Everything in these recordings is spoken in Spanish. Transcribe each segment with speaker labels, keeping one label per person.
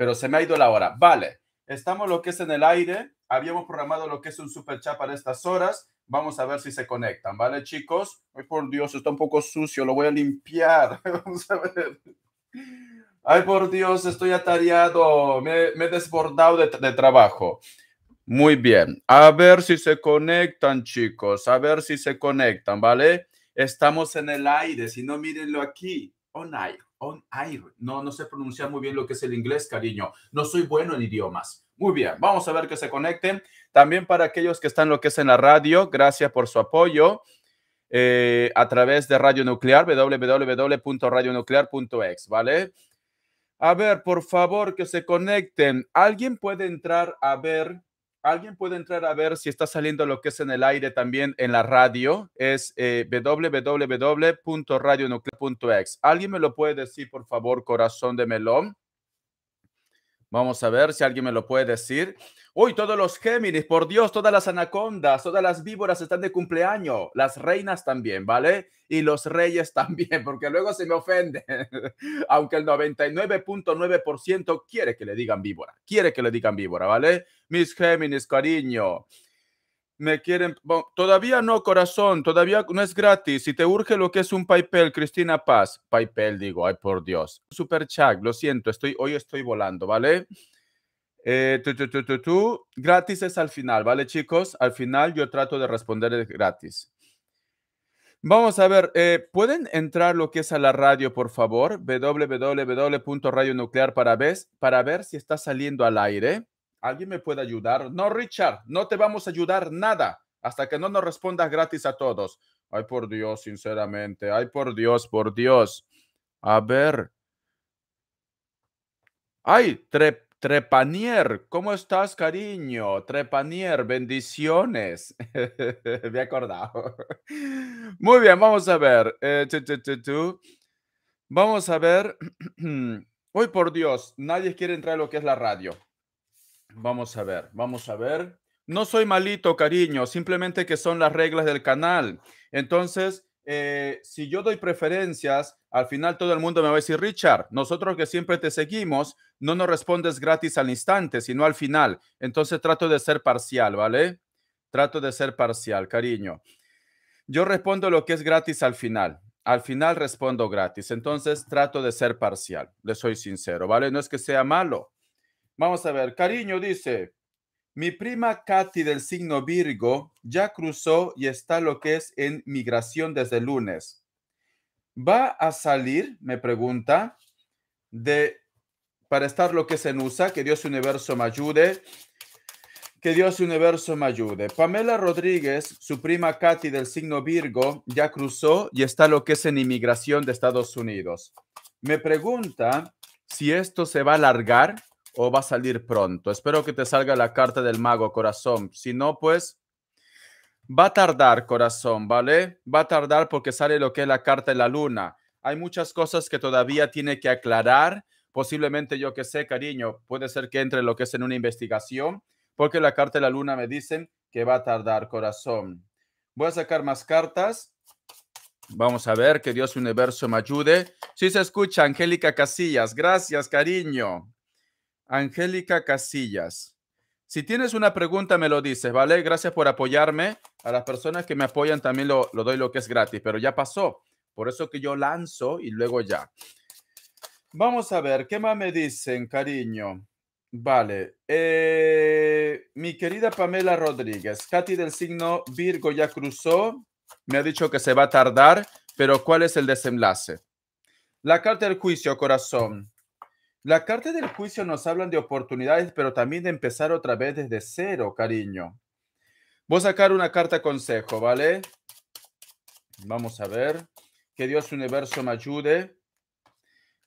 Speaker 1: pero se me ha ido la hora. Vale, estamos lo que es en el aire. Habíamos programado lo que es un super chat para estas horas. Vamos a ver si se conectan, ¿vale, chicos? Ay, por Dios, está un poco sucio, lo voy a limpiar. Vamos a ver. Ay, por Dios, estoy atareado, me, he desbordado de, trabajo. Muy bien, a ver si se conectan, chicos, a ver si se conectan, ¿vale? Estamos en el aire, si no, mírenlo aquí. Oh, aire no, no sé pronunciar muy bien lo que es el inglés, cariño. No soy bueno en idiomas. Muy bien, vamos a ver que se conecten. También para aquellos que están lo que es en la radio, gracias por su apoyo eh, a través de Radio Nuclear, www.radionuclear.ex, ¿vale? A ver, por favor, que se conecten. ¿Alguien puede entrar a ver Alguien puede entrar a ver si está saliendo lo que es en el aire también en la radio. Es eh, ¿Alguien me lo puede decir, por favor, corazón de melón? Vamos a ver si alguien me lo puede decir. Uy, todos los Géminis, por Dios, todas las anacondas, todas las víboras están de cumpleaños, las reinas también, ¿vale? Y los reyes también, porque luego se me ofende, aunque el 99.9% quiere que le digan víbora, quiere que le digan víbora, ¿vale? Mis Géminis, cariño me quieren, todavía no, corazón, todavía no es gratis. Si te urge lo que es un PayPal, Cristina Paz, PayPal, digo, ay por Dios. Super chat, lo siento, estoy, hoy estoy volando, ¿vale? Eh, gratis es al final, ¿vale, chicos? Al final yo trato de responder gratis. Vamos a ver, eh, ¿pueden entrar lo que es a la radio, por favor? www.radionuclear para, para ver si está saliendo al aire. ¿Alguien me puede ayudar? No, Richard, no te vamos a ayudar nada hasta que no nos respondas gratis a todos. Ay, por Dios, sinceramente. Ay, por Dios, por Dios. A ver. Ay, Trepanier, ¿cómo estás, cariño? Trepanier, bendiciones. Me he acordado. Muy bien, vamos a ver. Eh, vamos a ver. Ay, por Dios, nadie quiere entrar a lo que es la radio. Vamos a ver, vamos a ver. No soy malito, cariño, simplemente que son las reglas del canal. Entonces, eh, si yo doy preferencias, al final todo el mundo me va a decir, Richard, nosotros que siempre te seguimos, no nos respondes gratis al instante, sino al final. Entonces trato de ser parcial, ¿vale? Trato de ser parcial, cariño. Yo respondo lo que es gratis al final. Al final respondo gratis. Entonces trato de ser parcial, le soy sincero, ¿vale? No es que sea malo, Vamos a ver, cariño dice, mi prima Katy del signo Virgo ya cruzó y está lo que es en migración desde lunes. ¿Va a salir, me pregunta, de para estar lo que es en USA? Que Dios universo me ayude. Que Dios universo me ayude. Pamela Rodríguez, su prima Katy del signo Virgo, ya cruzó y está lo que es en inmigración de Estados Unidos. Me pregunta si esto se va a alargar o va a salir pronto. Espero que te salga la carta del mago, corazón. Si no, pues va a tardar, corazón, ¿vale? Va a tardar porque sale lo que es la carta de la luna. Hay muchas cosas que todavía tiene que aclarar. Posiblemente, yo que sé, cariño, puede ser que entre lo que es en una investigación, porque la carta de la luna me dicen que va a tardar, corazón. Voy a sacar más cartas. Vamos a ver, que Dios Universo me ayude. sí se escucha, Angélica Casillas, gracias, cariño. Angélica Casillas. Si tienes una pregunta, me lo dices, ¿vale? Gracias por apoyarme. A las personas que me apoyan también lo, doy lo que es gratis, pero ya pasó. Por eso que yo lanzo y luego ya. Vamos a ver, ¿qué más me dicen, cariño? Vale. Eh, mi querida Pamela Rodríguez, Katy del signo Virgo ya cruzó. Me ha dicho que se va a tardar, pero ¿cuál es el desenlace? La carta del juicio, corazón. La carta del juicio nos hablan de oportunidades, pero también de empezar otra vez desde cero, cariño. Voy a sacar una carta consejo, ¿vale? Vamos a ver. Que Dios universo me ayude.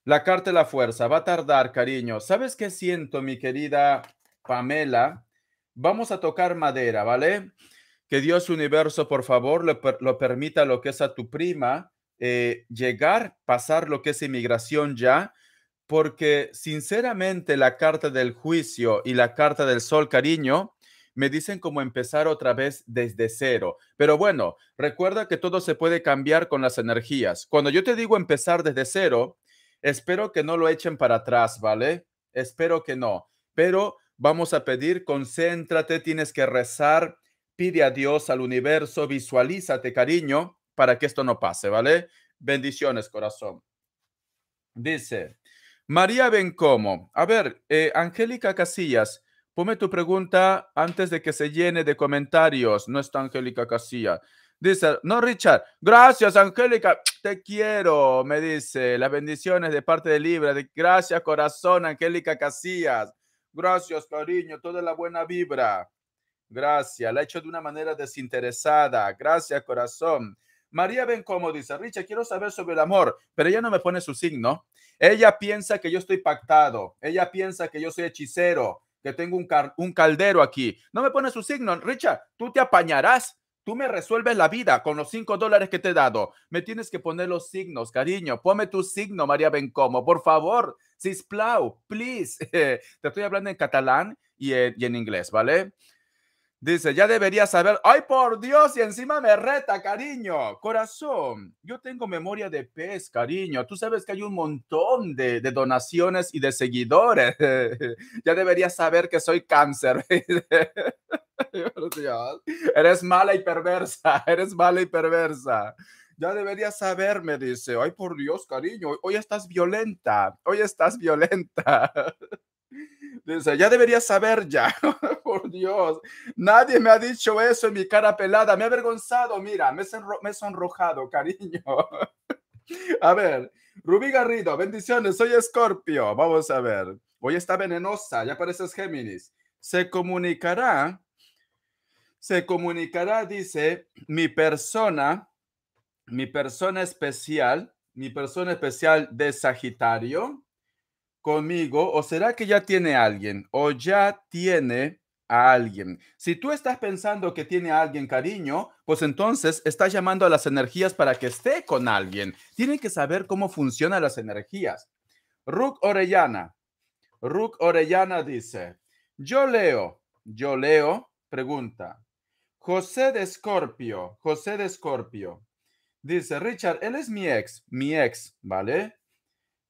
Speaker 1: La carta de la fuerza. Va a tardar, cariño. ¿Sabes qué siento, mi querida Pamela? Vamos a tocar madera, ¿vale? Que Dios universo, por favor, lo, permita lo que es a tu prima eh, llegar, pasar lo que es inmigración ya porque sinceramente la carta del juicio y la carta del sol cariño me dicen como empezar otra vez desde cero. Pero bueno, recuerda que todo se puede cambiar con las energías. Cuando yo te digo empezar desde cero, espero que no lo echen para atrás, ¿vale? Espero que no. Pero vamos a pedir, concéntrate, tienes que rezar, pide a Dios, al universo, visualízate, cariño, para que esto no pase, ¿vale? Bendiciones, corazón. Dice. María Bencomo, a ver, eh, Angélica Casillas, ponme tu pregunta antes de que se llene de comentarios. No está Angélica Casillas. Dice, no, Richard, gracias, Angélica, te quiero, me dice. Las bendiciones de parte de Libra. De, gracias, corazón, Angélica Casillas. Gracias, cariño, toda la buena vibra. Gracias, la he hecho de una manera desinteresada. Gracias, corazón. María Bencomo dice, Richa quiero saber sobre el amor, pero ella no me pone su signo. Ella piensa que yo estoy pactado, ella piensa que yo soy hechicero, que tengo un, caldero aquí. No me pone su signo. Richa, tú te apañarás. Tú me resuelves la vida con los cinco dólares que te he dado. Me tienes que poner los signos, cariño. Ponme tu signo, María Bencomo, por favor. Sisplau, please. te estoy hablando en catalán y en inglés, ¿vale? Dice, ya debería saber. ¡Ay, por Dios! Y encima me reta, cariño. Corazón, yo tengo memoria de pez, cariño. Tú sabes que hay un montón de, de donaciones y de seguidores. ya debería saber que soy cáncer. Eres mala y perversa. Eres mala y perversa. Ya debería saber, me dice. Ay, por Dios, cariño. Hoy estás violenta. Hoy estás violenta dice, ya debería saber ya, por Dios. Nadie me ha dicho eso en mi cara pelada. Me ha avergonzado, mira, me, me he sonrojado, cariño. A ver, Rubí Garrido, bendiciones, soy Escorpio. Vamos a ver. Hoy está venenosa, ya pareces Géminis. Se comunicará, se comunicará, dice, mi persona, mi persona especial, mi persona especial de Sagitario, conmigo o será que ya tiene alguien o ya tiene a alguien. Si tú estás pensando que tiene a alguien cariño, pues entonces estás llamando a las energías para que esté con alguien. Tienen que saber cómo funcionan las energías. Ruk Orellana. Ruk Orellana dice, yo leo, yo leo, pregunta. José de Escorpio, José de Escorpio. Dice, Richard, él es mi ex, mi ex, ¿vale?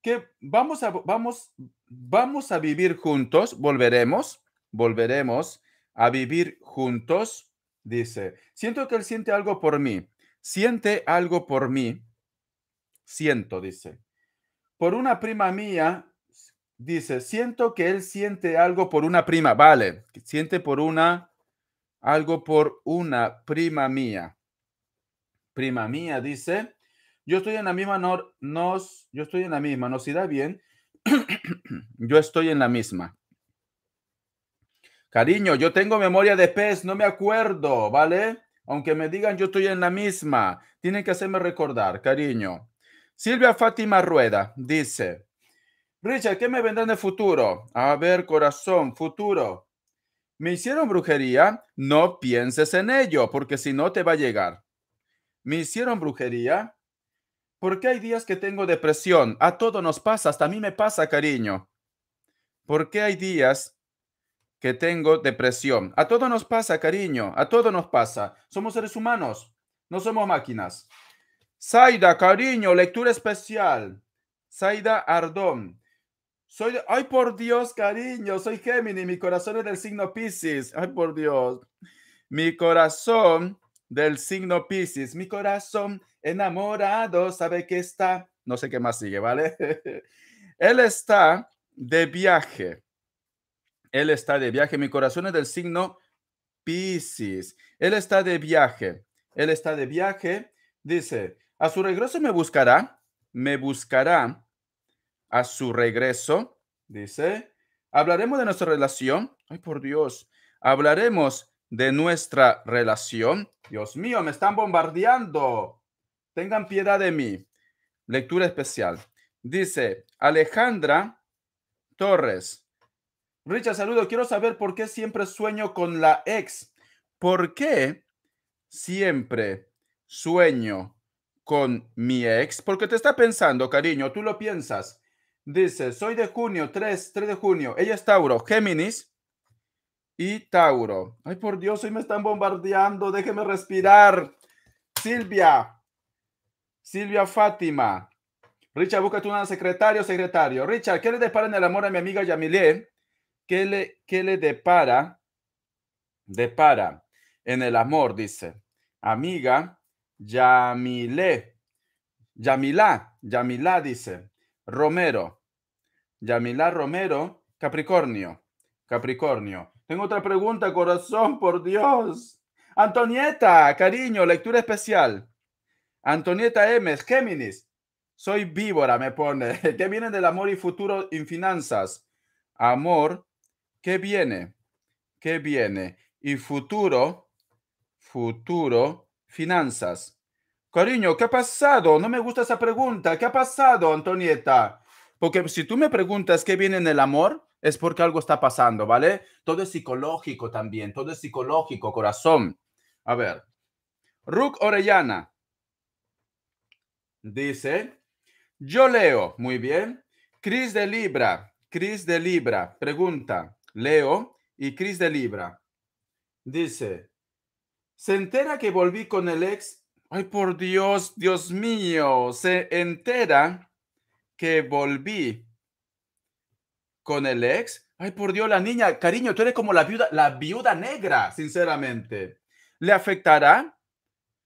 Speaker 1: que vamos a, vamos, vamos a vivir juntos, volveremos, volveremos a vivir juntos, dice, siento que él siente algo por mí, siente algo por mí, siento, dice, por una prima mía, dice, siento que él siente algo por una prima, vale, siente por una, algo por una prima mía. Prima mía dice, yo estoy en la misma no, nos, yo estoy en la misma, si da bien. yo estoy en la misma. Cariño, yo tengo memoria de pez, no me acuerdo, ¿vale? Aunque me digan yo estoy en la misma, tienen que hacerme recordar, cariño. Silvia Fátima Rueda dice, Richard, ¿qué me vendrán de futuro? A ver, corazón, futuro. ¿Me hicieron brujería? No pienses en ello, porque si no te va a llegar. ¿Me hicieron brujería? ¿Por qué hay días que tengo depresión? A todo nos pasa, hasta a mí me pasa, cariño. ¿Por qué hay días que tengo depresión? A todo nos pasa, cariño, a todo nos pasa. Somos seres humanos, no somos máquinas. Saida, cariño, lectura especial. Saida Ardón. Soy, ay por Dios, cariño, soy Géminis, mi corazón es del signo Pisces. Ay por Dios. Mi corazón del signo Pisces. Mi corazón enamorado sabe que está, no sé qué más sigue, ¿vale? Él está de viaje. Él está de viaje. Mi corazón es del signo Pisces. Él está de viaje. Él está de viaje. Dice, a su regreso me buscará. Me buscará a su regreso. Dice, hablaremos de nuestra relación. Ay, por Dios. Hablaremos de nuestra relación. Dios mío, me están bombardeando. Tengan piedad de mí. Lectura especial. Dice Alejandra Torres. Richard, saludo. Quiero saber por qué siempre sueño con la ex. ¿Por qué siempre sueño con mi ex? Porque te está pensando, cariño. Tú lo piensas. Dice, soy de junio, 3, 3 de junio. Ella es Tauro, Géminis y Tauro. Ay, por Dios, hoy me están bombardeando, déjeme respirar. Silvia, Silvia Fátima. Richard, búscate una secretario, secretario. Richard, ¿qué le depara en el amor a mi amiga Yamilé? ¿Qué le, qué le depara? Depara en el amor, dice. Amiga Yamilé. Yamilá, Yamilá dice. Romero. Yamilá Romero, Capricornio. Capricornio. Tengo otra pregunta, corazón, por Dios. Antonieta, cariño, lectura especial. Antonieta M, Géminis. Soy víbora, me pone. ¿Qué viene del amor y futuro en finanzas? Amor, ¿qué viene? ¿Qué viene? Y futuro, futuro, finanzas. Cariño, ¿qué ha pasado? No me gusta esa pregunta. ¿Qué ha pasado, Antonieta? Porque si tú me preguntas qué viene en el amor, es porque algo está pasando, ¿vale? Todo es psicológico también, todo es psicológico, corazón. A ver, Ruk Orellana dice, yo leo, muy bien. Cris de Libra, Cris de Libra, pregunta, leo y Cris de Libra. Dice, se entera que volví con el ex. Ay, por Dios, Dios mío, se entera que volví con el ex. Ay, por Dios, la niña, cariño, tú eres como la viuda, la viuda negra, sinceramente. ¿Le afectará?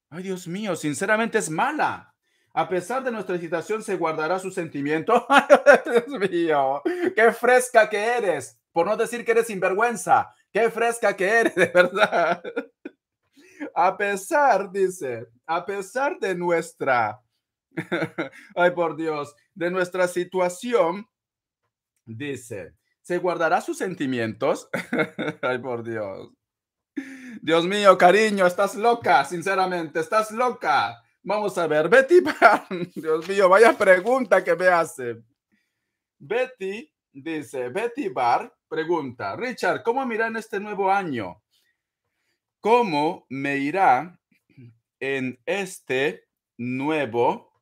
Speaker 1: Ay, Dios mío, sinceramente es mala. A pesar de nuestra situación, se guardará su sentimiento. Ay, Dios mío, qué fresca que eres. Por no decir que eres sinvergüenza. Qué fresca que eres, de verdad. A pesar, dice, a pesar de nuestra, ay por Dios, de nuestra situación, Dice, ¿se guardará sus sentimientos? Ay, por Dios. Dios mío, cariño, estás loca, sinceramente, estás loca. Vamos a ver, Betty Barr. Dios mío, vaya pregunta que me hace. Betty dice, Betty Bar pregunta, Richard, ¿cómo me irá en este nuevo año? ¿Cómo me irá en este nuevo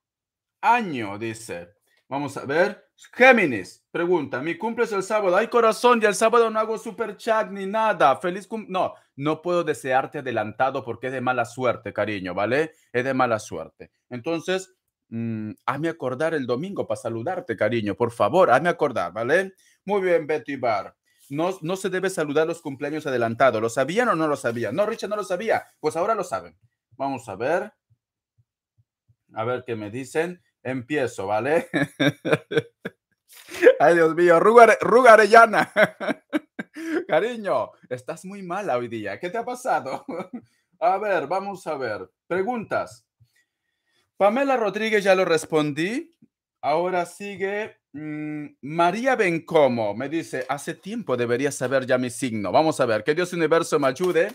Speaker 1: año? Dice, vamos a ver, Géminis pregunta, mi cumple es el sábado. Ay, corazón, ya el sábado no hago super chat ni nada. Feliz cumple. No, no puedo desearte adelantado porque es de mala suerte, cariño, ¿vale? Es de mala suerte. Entonces, mm, hazme acordar el domingo para saludarte, cariño. Por favor, hazme acordar, ¿vale? Muy bien, Betty Bar. No, no se debe saludar los cumpleaños adelantados. ¿Lo sabían o no lo sabían? No, Richard no lo sabía. Pues ahora lo saben. Vamos a ver. A ver qué me dicen empiezo, ¿vale? Ay, Dios mío, rugarellana, Cariño, estás muy mal hoy día. ¿Qué te ha pasado? a ver, vamos a ver. Preguntas. Pamela Rodríguez ya lo respondí. Ahora sigue mm, María Bencomo. Me dice, hace tiempo debería saber ya mi signo. Vamos a ver, que Dios Universo me ayude.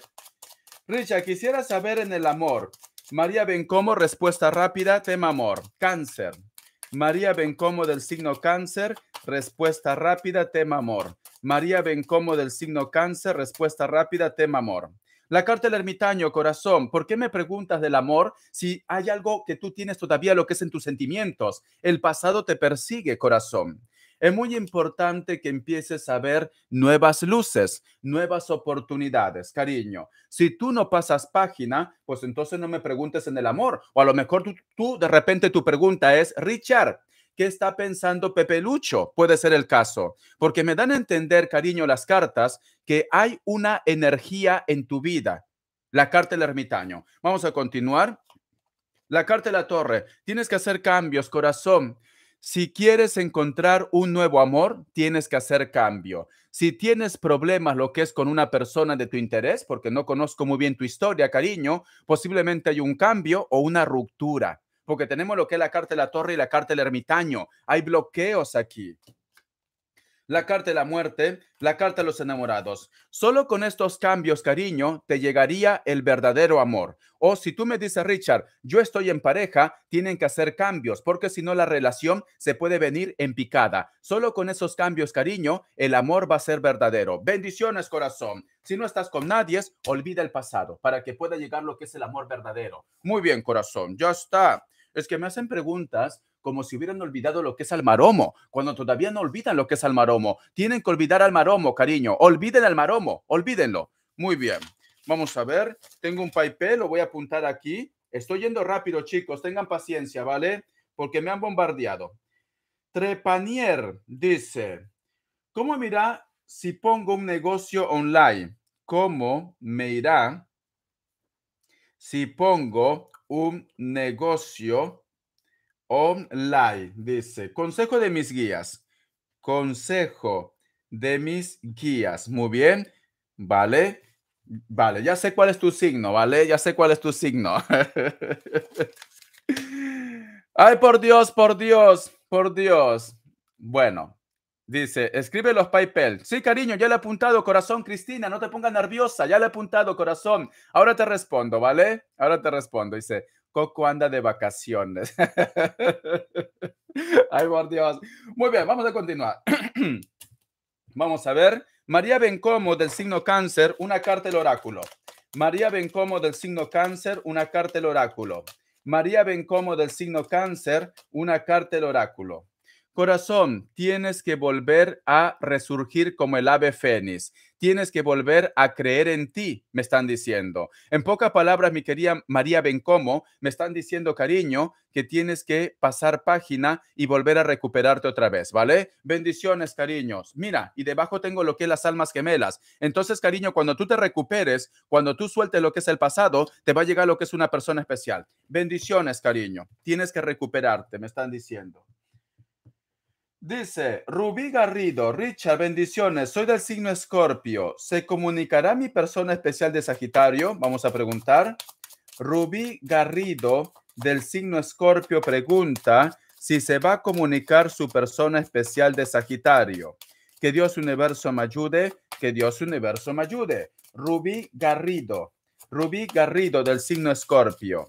Speaker 1: Richa, quisiera saber en el amor, María Bencomo, respuesta rápida, tema amor, cáncer. María Bencomo del signo cáncer, respuesta rápida, tema amor. María Bencomo del signo cáncer, respuesta rápida, tema amor. La carta del ermitaño, corazón, ¿por qué me preguntas del amor si hay algo que tú tienes todavía, lo que es en tus sentimientos? El pasado te persigue, corazón. Es muy importante que empieces a ver nuevas luces, nuevas oportunidades, cariño. Si tú no pasas página, pues entonces no me preguntes en el amor. O a lo mejor tú, de repente tu pregunta es, Richard, ¿Qué está pensando Pepe Lucho? Puede ser el caso, porque me dan a entender, cariño, las cartas, que hay una energía en tu vida. La carta del ermitaño. Vamos a continuar. La carta de la torre. Tienes que hacer cambios, corazón. Si quieres encontrar un nuevo amor, tienes que hacer cambio. Si tienes problemas, lo que es con una persona de tu interés, porque no conozco muy bien tu historia, cariño, posiblemente hay un cambio o una ruptura, porque tenemos lo que es la carta de la torre y la carta del ermitaño. Hay bloqueos aquí la carta de la muerte, la carta de los enamorados. Solo con estos cambios, cariño, te llegaría el verdadero amor. O si tú me dices, Richard, yo estoy en pareja, tienen que hacer cambios, porque si no la relación se puede venir en picada. Solo con esos cambios, cariño, el amor va a ser verdadero. Bendiciones, corazón. Si no estás con nadie, olvida el pasado para que pueda llegar lo que es el amor verdadero. Muy bien, corazón, ya está. Es que me hacen preguntas como si hubieran olvidado lo que es al maromo, cuando todavía no olvidan lo que es al maromo. Tienen que olvidar al maromo, cariño. Olviden al maromo, olvídenlo. Muy bien. Vamos a ver, tengo un papel, lo voy a apuntar aquí. Estoy yendo rápido, chicos, tengan paciencia, ¿vale? Porque me han bombardeado. Trepanier dice, ¿cómo me irá si pongo un negocio online? ¿Cómo me irá si pongo un negocio Online dice, consejo de mis guías. Consejo de mis guías. Muy bien, vale. Vale, ya sé cuál es tu signo, ¿vale? Ya sé cuál es tu signo. Ay, por Dios, por Dios, por Dios. Bueno, dice, escribe los papel. Sí, cariño, ya le he apuntado, corazón, Cristina, no te pongas nerviosa, ya le he apuntado, corazón. Ahora te respondo, ¿vale? Ahora te respondo. Dice, Coco anda de vacaciones. Ay, por Dios. Muy bien, vamos a continuar. vamos a ver. María Bencomo del signo cáncer, una carta del oráculo. María Bencomo del signo cáncer, una carta del oráculo. María Bencomo del signo cáncer, una carta del oráculo. Corazón, tienes que volver a resurgir como el ave fénix tienes que volver a creer en ti, me están diciendo. En pocas palabras, mi querida María Bencomo, me están diciendo, cariño, que tienes que pasar página y volver a recuperarte otra vez, ¿vale? Bendiciones, cariños. Mira, y debajo tengo lo que es las almas gemelas. Entonces, cariño, cuando tú te recuperes, cuando tú sueltes lo que es el pasado, te va a llegar lo que es una persona especial. Bendiciones, cariño. Tienes que recuperarte, me están diciendo. Dice Rubí Garrido, Richard, bendiciones, soy del signo Escorpio. ¿Se comunicará mi persona especial de Sagitario? Vamos a preguntar. Rubí Garrido, del signo Escorpio, pregunta si se va a comunicar su persona especial de Sagitario. Que Dios Universo me ayude, que Dios Universo me ayude. Rubí Garrido, Rubí Garrido, del signo Escorpio.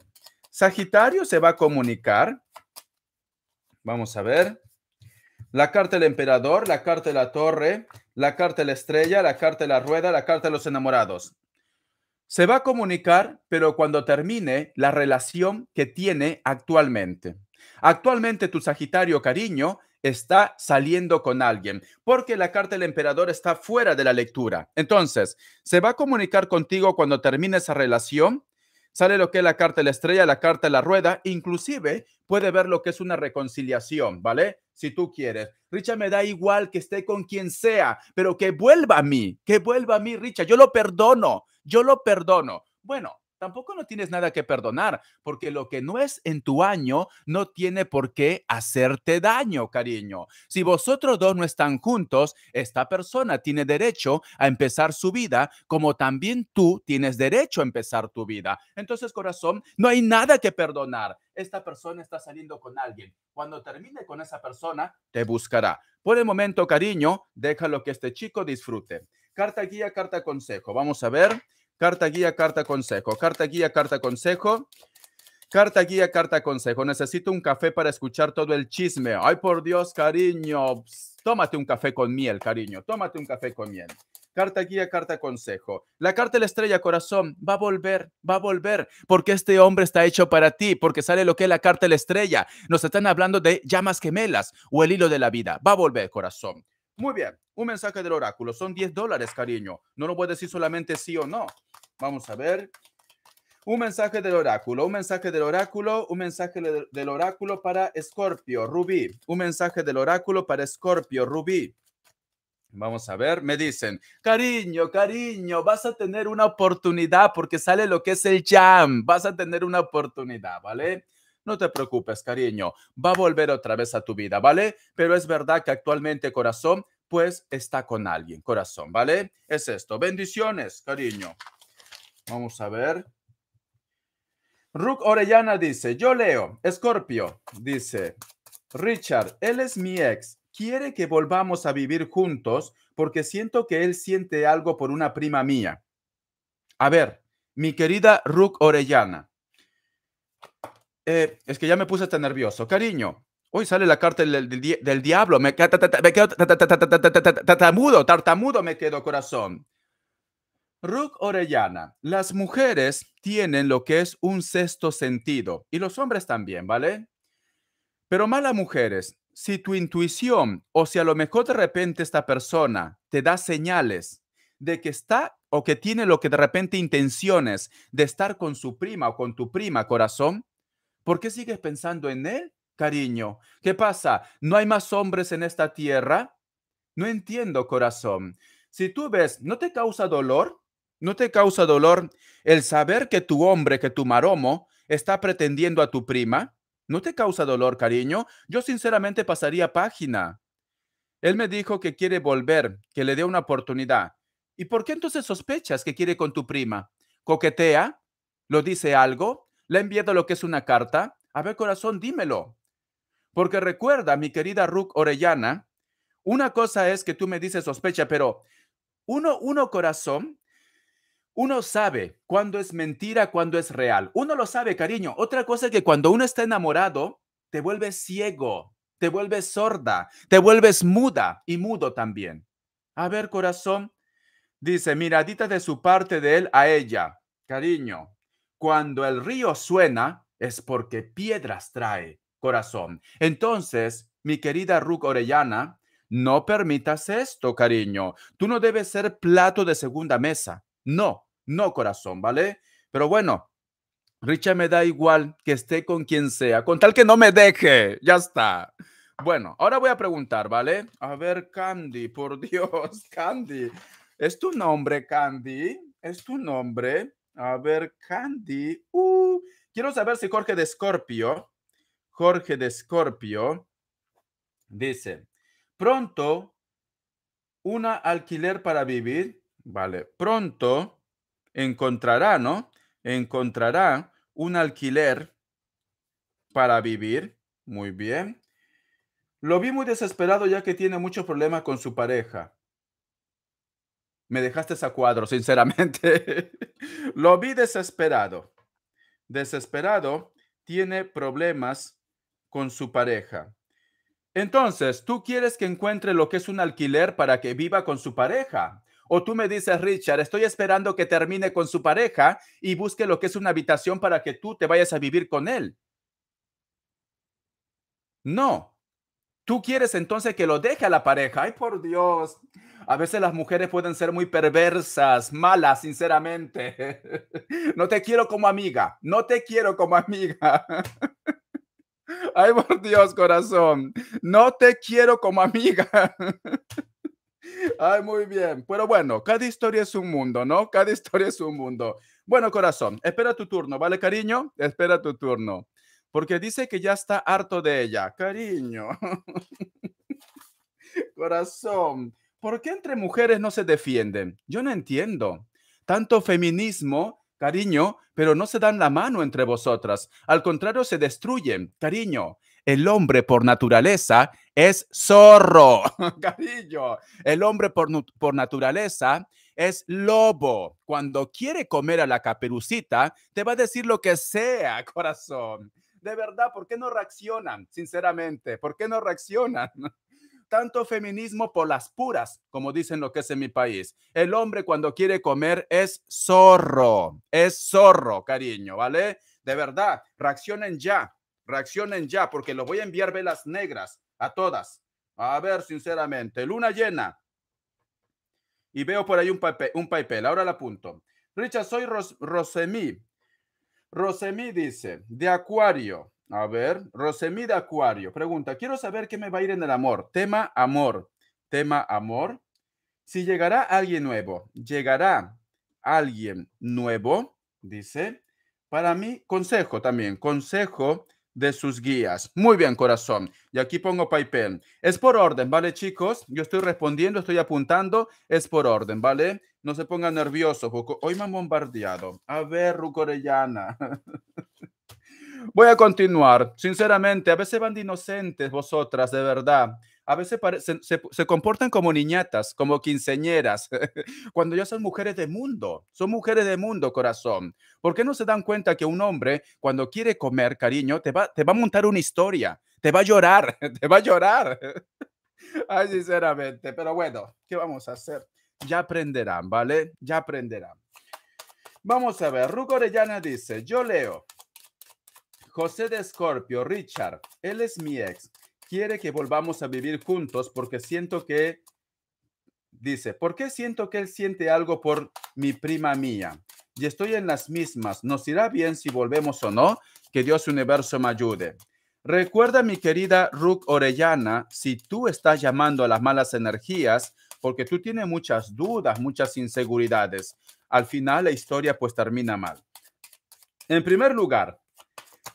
Speaker 1: ¿Sagitario se va a comunicar? Vamos a ver la carta del emperador, la carta de la torre, la carta de la estrella, la carta de la rueda, la carta de los enamorados. Se va a comunicar, pero cuando termine la relación que tiene actualmente. Actualmente tu Sagitario cariño está saliendo con alguien, porque la carta del emperador está fuera de la lectura. Entonces, se va a comunicar contigo cuando termine esa relación Sale lo que es la carta de la estrella, la carta de la rueda, inclusive puede ver lo que es una reconciliación, ¿vale? Si tú quieres. Richa, me da igual que esté con quien sea, pero que vuelva a mí, que vuelva a mí, Richa, yo lo perdono, yo lo perdono. Bueno, tampoco no tienes nada que perdonar, porque lo que no es en tu año no tiene por qué hacerte daño, cariño. Si vosotros dos no están juntos, esta persona tiene derecho a empezar su vida, como también tú tienes derecho a empezar tu vida. Entonces, corazón, no hay nada que perdonar. Esta persona está saliendo con alguien. Cuando termine con esa persona, te buscará. Por el momento, cariño, déjalo que este chico disfrute. Carta guía, carta consejo. Vamos a ver. Carta guía, carta consejo. Carta guía, carta consejo. Carta guía, carta consejo. Necesito un café para escuchar todo el chisme. Ay, por Dios, cariño. Tómate un café con miel, cariño. Tómate un café con miel. Carta guía, carta consejo. La carta de la estrella, corazón, va a volver, va a volver, porque este hombre está hecho para ti, porque sale lo que es la carta de la estrella. Nos están hablando de llamas gemelas o el hilo de la vida. Va a volver, corazón. Muy bien, un mensaje del oráculo. Son 10 dólares, cariño. No lo a decir solamente sí o no. Vamos a ver. Un mensaje del oráculo, un mensaje del oráculo, un mensaje del, oráculo para Escorpio, Rubí. Un mensaje del oráculo para Escorpio, Rubí. Vamos a ver, me dicen, cariño, cariño, vas a tener una oportunidad porque sale lo que es el jam, vas a tener una oportunidad, ¿vale? No te preocupes, cariño, va a volver otra vez a tu vida, ¿vale? Pero es verdad que actualmente, corazón, pues está con alguien, corazón, ¿vale? Es esto. Bendiciones, cariño. Vamos a ver. Ruk Orellana dice, yo leo, Scorpio, dice, Richard, él es mi ex, quiere que volvamos a vivir juntos porque siento que él siente algo por una prima mía. A ver, mi querida Ruk Orellana, es que ya me puse tan nervioso, cariño. Hoy sale la carta del, del, diablo, me, quedo tartamudo, tartamudo me quedo corazón. Rook Orellana, las mujeres tienen lo que es un sexto sentido y los hombres también, ¿vale? Pero malas mujeres, si tu intuición o si a lo mejor de repente esta persona te da señales de que está o que tiene lo que de repente intenciones de estar con su prima o con tu prima, corazón, ¿Por qué sigues pensando en él, cariño? ¿Qué pasa? ¿No hay más hombres en esta tierra? No entiendo, corazón. Si tú ves, ¿no te causa dolor? ¿No te causa dolor el saber que tu hombre, que tu maromo, está pretendiendo a tu prima? ¿No te causa dolor, cariño? Yo sinceramente pasaría página. Él me dijo que quiere volver, que le dé una oportunidad. ¿Y por qué entonces sospechas que quiere con tu prima? ¿Coquetea? ¿Lo dice algo? ¿Le ha enviado lo que es una carta? A ver, corazón, dímelo. Porque recuerda, mi querida Ruk Orellana, una cosa es que tú me dices sospecha, pero uno, uno corazón, uno sabe cuándo es mentira, cuándo es real. Uno lo sabe, cariño. Otra cosa es que cuando uno está enamorado, te vuelves ciego, te vuelves sorda, te vuelves muda y mudo también. A ver, corazón, dice, miradita de su parte de él a ella. Cariño, cuando el río suena es porque piedras trae corazón. Entonces, mi querida Ruk Orellana, no permitas esto, cariño. Tú no debes ser plato de segunda mesa. No, no corazón, ¿vale? Pero bueno, Richa me da igual que esté con quien sea, con tal que no me deje. Ya está. Bueno, ahora voy a preguntar, ¿vale? A ver, Candy, por Dios, Candy. ¿Es tu nombre, Candy? ¿Es tu nombre? A ver, Candy. Uh, quiero saber si Jorge de Escorpio, Jorge de Escorpio, dice, pronto, una alquiler para vivir, vale, pronto encontrará, ¿no? Encontrará un alquiler para vivir, muy bien. Lo vi muy desesperado ya que tiene mucho problema con su pareja. Me dejaste esa cuadro, sinceramente. Lo vi desesperado. Desesperado tiene problemas con su pareja. Entonces, tú quieres que encuentre lo que es un alquiler para que viva con su pareja. O tú me dices, Richard, estoy esperando que termine con su pareja y busque lo que es una habitación para que tú te vayas a vivir con él. No. Tú quieres entonces que lo deje a la pareja. Ay, por Dios. A veces las mujeres pueden ser muy perversas, malas, sinceramente. No te quiero como amiga, no te quiero como amiga. Ay, por Dios, corazón, no te quiero como amiga. Ay, muy bien. Pero bueno, cada historia es un mundo, ¿no? Cada historia es un mundo. Bueno, corazón, espera tu turno, ¿vale, cariño? Espera tu turno. Porque dice que ya está harto de ella. Cariño. corazón, ¿por qué entre mujeres no se defienden? Yo no entiendo. Tanto feminismo, cariño, pero no se dan la mano entre vosotras. Al contrario, se destruyen, cariño. El hombre por naturaleza es zorro, cariño. El hombre por, naturaleza es lobo. Cuando quiere comer a la caperucita, te va a decir lo que sea, corazón. De verdad, ¿por qué no reaccionan? Sinceramente, ¿por qué no reaccionan? tanto feminismo por las puras, como dicen lo que es en mi país. El hombre cuando quiere comer es zorro, es zorro, cariño, ¿vale? De verdad, reaccionen ya, reaccionen ya, porque lo voy a enviar velas negras a todas. A ver, sinceramente, luna llena. Y veo por ahí un papel, un papel. ahora la apunto. Richard, soy Rosemí. Rosemí dice, de Acuario, a ver, Rosemida Acuario pregunta, quiero saber qué me va a ir en el amor. Tema amor. Tema amor. Si llegará alguien nuevo, llegará alguien nuevo, dice, para mí, consejo también, consejo de sus guías. Muy bien, corazón. Y aquí pongo papel. Es por orden, ¿vale, chicos? Yo estoy respondiendo, estoy apuntando. Es por orden, ¿vale? No se pongan nerviosos. Hoy me han bombardeado. A ver, Rucorellana. Voy a continuar. Sinceramente, a veces van de inocentes vosotras, de verdad. A veces se, comportan como niñatas, como quinceñeras, cuando ya son mujeres de mundo. Son mujeres de mundo, corazón. ¿Por qué no se dan cuenta que un hombre, cuando quiere comer, cariño, te va, te va a montar una historia, te va a llorar, te va a llorar? Ay, sinceramente, pero bueno, ¿qué vamos a hacer? Ya aprenderán, ¿vale? Ya aprenderán. Vamos a ver, Rugo Orellana dice, yo leo, José de Escorpio, Richard, él es mi ex. Quiere que volvamos a vivir juntos porque siento que, dice, ¿por qué siento que él siente algo por mi prima mía? Y estoy en las mismas. ¿Nos irá bien si volvemos o no? Que Dios universo me ayude. Recuerda, mi querida Ruk Orellana, si tú estás llamando a las malas energías, porque tú tienes muchas dudas, muchas inseguridades, al final la historia pues termina mal. En primer lugar,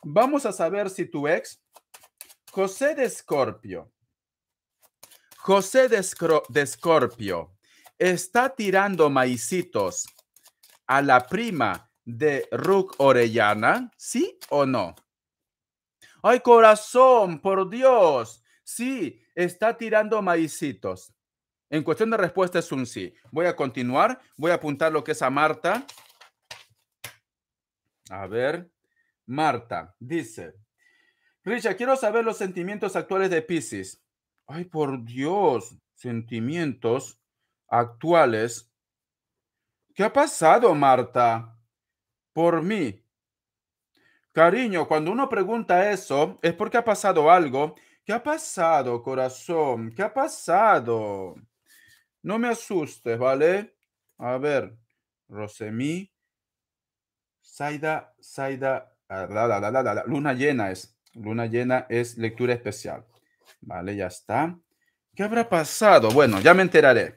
Speaker 1: Vamos a saber si tu ex, José de Escorpio, José de Escorpio está tirando maicitos a la prima de Ruk Orellana, ¿sí o no? Ay, corazón, por Dios. Sí, está tirando maicitos. En cuestión de respuesta es un sí. Voy a continuar. Voy a apuntar lo que es a Marta. A ver. Marta dice, Richa, quiero saber los sentimientos actuales de Pisces. Ay, por Dios, sentimientos actuales. ¿Qué ha pasado, Marta? Por mí. Cariño, cuando uno pregunta eso, es porque ha pasado algo. ¿Qué ha pasado, corazón? ¿Qué ha pasado? No me asustes, ¿vale? A ver, Rosemí, Saida, Saida, Ah, la, luna llena es. Luna llena es lectura especial. Vale, ya está. ¿Qué habrá pasado? Bueno, ya me enteraré.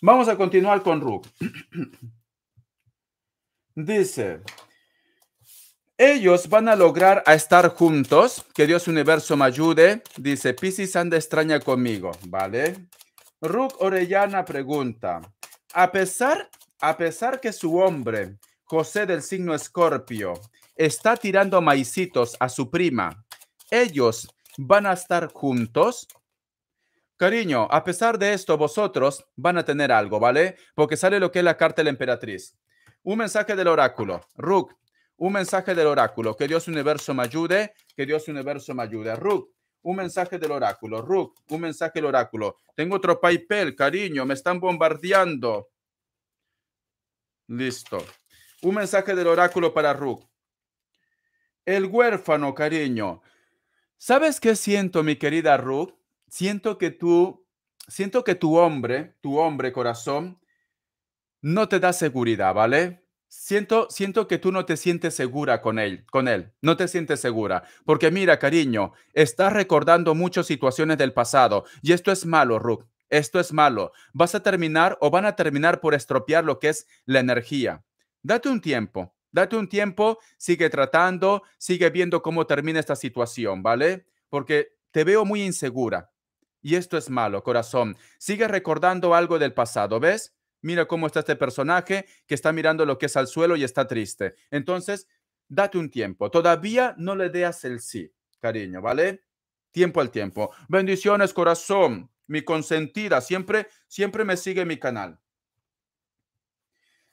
Speaker 1: Vamos a continuar con Ruk. Dice, ellos van a lograr a estar juntos. Que Dios universo me ayude. Dice, Pisces anda extraña conmigo. Vale. Ruk Orellana pregunta, a pesar, a pesar que su hombre, José del signo Escorpio, está tirando maicitos a su prima, ellos van a estar juntos. Cariño, a pesar de esto, vosotros van a tener algo, ¿vale? Porque sale lo que es la carta de la emperatriz. Un mensaje del oráculo. Rook, un mensaje del oráculo. Que Dios universo me ayude, que Dios universo me ayude. Rook, un mensaje del oráculo. Rook, un mensaje del oráculo. Tengo otro papel, cariño, me están bombardeando. Listo. Un mensaje del oráculo para Rook. El huérfano, cariño. ¿Sabes qué siento, mi querida Ruth? Siento que tú, siento que tu hombre, tu hombre corazón, no te da seguridad, ¿vale? Siento, siento que tú no te sientes segura con él, con él, no te sientes segura, porque mira, cariño, estás recordando muchas situaciones del pasado y esto es malo, Ruth, esto es malo. Vas a terminar o van a terminar por estropear lo que es la energía. Date un tiempo, Date un tiempo, sigue tratando, sigue viendo cómo termina esta situación, ¿vale? Porque te veo muy insegura. Y esto es malo, corazón. Sigue recordando algo del pasado, ¿ves? Mira cómo está este personaje que está mirando lo que es al suelo y está triste. Entonces, date un tiempo. Todavía no le deas el sí, cariño, ¿vale? Tiempo al tiempo. Bendiciones, corazón. Mi consentida, siempre, siempre me sigue en mi canal.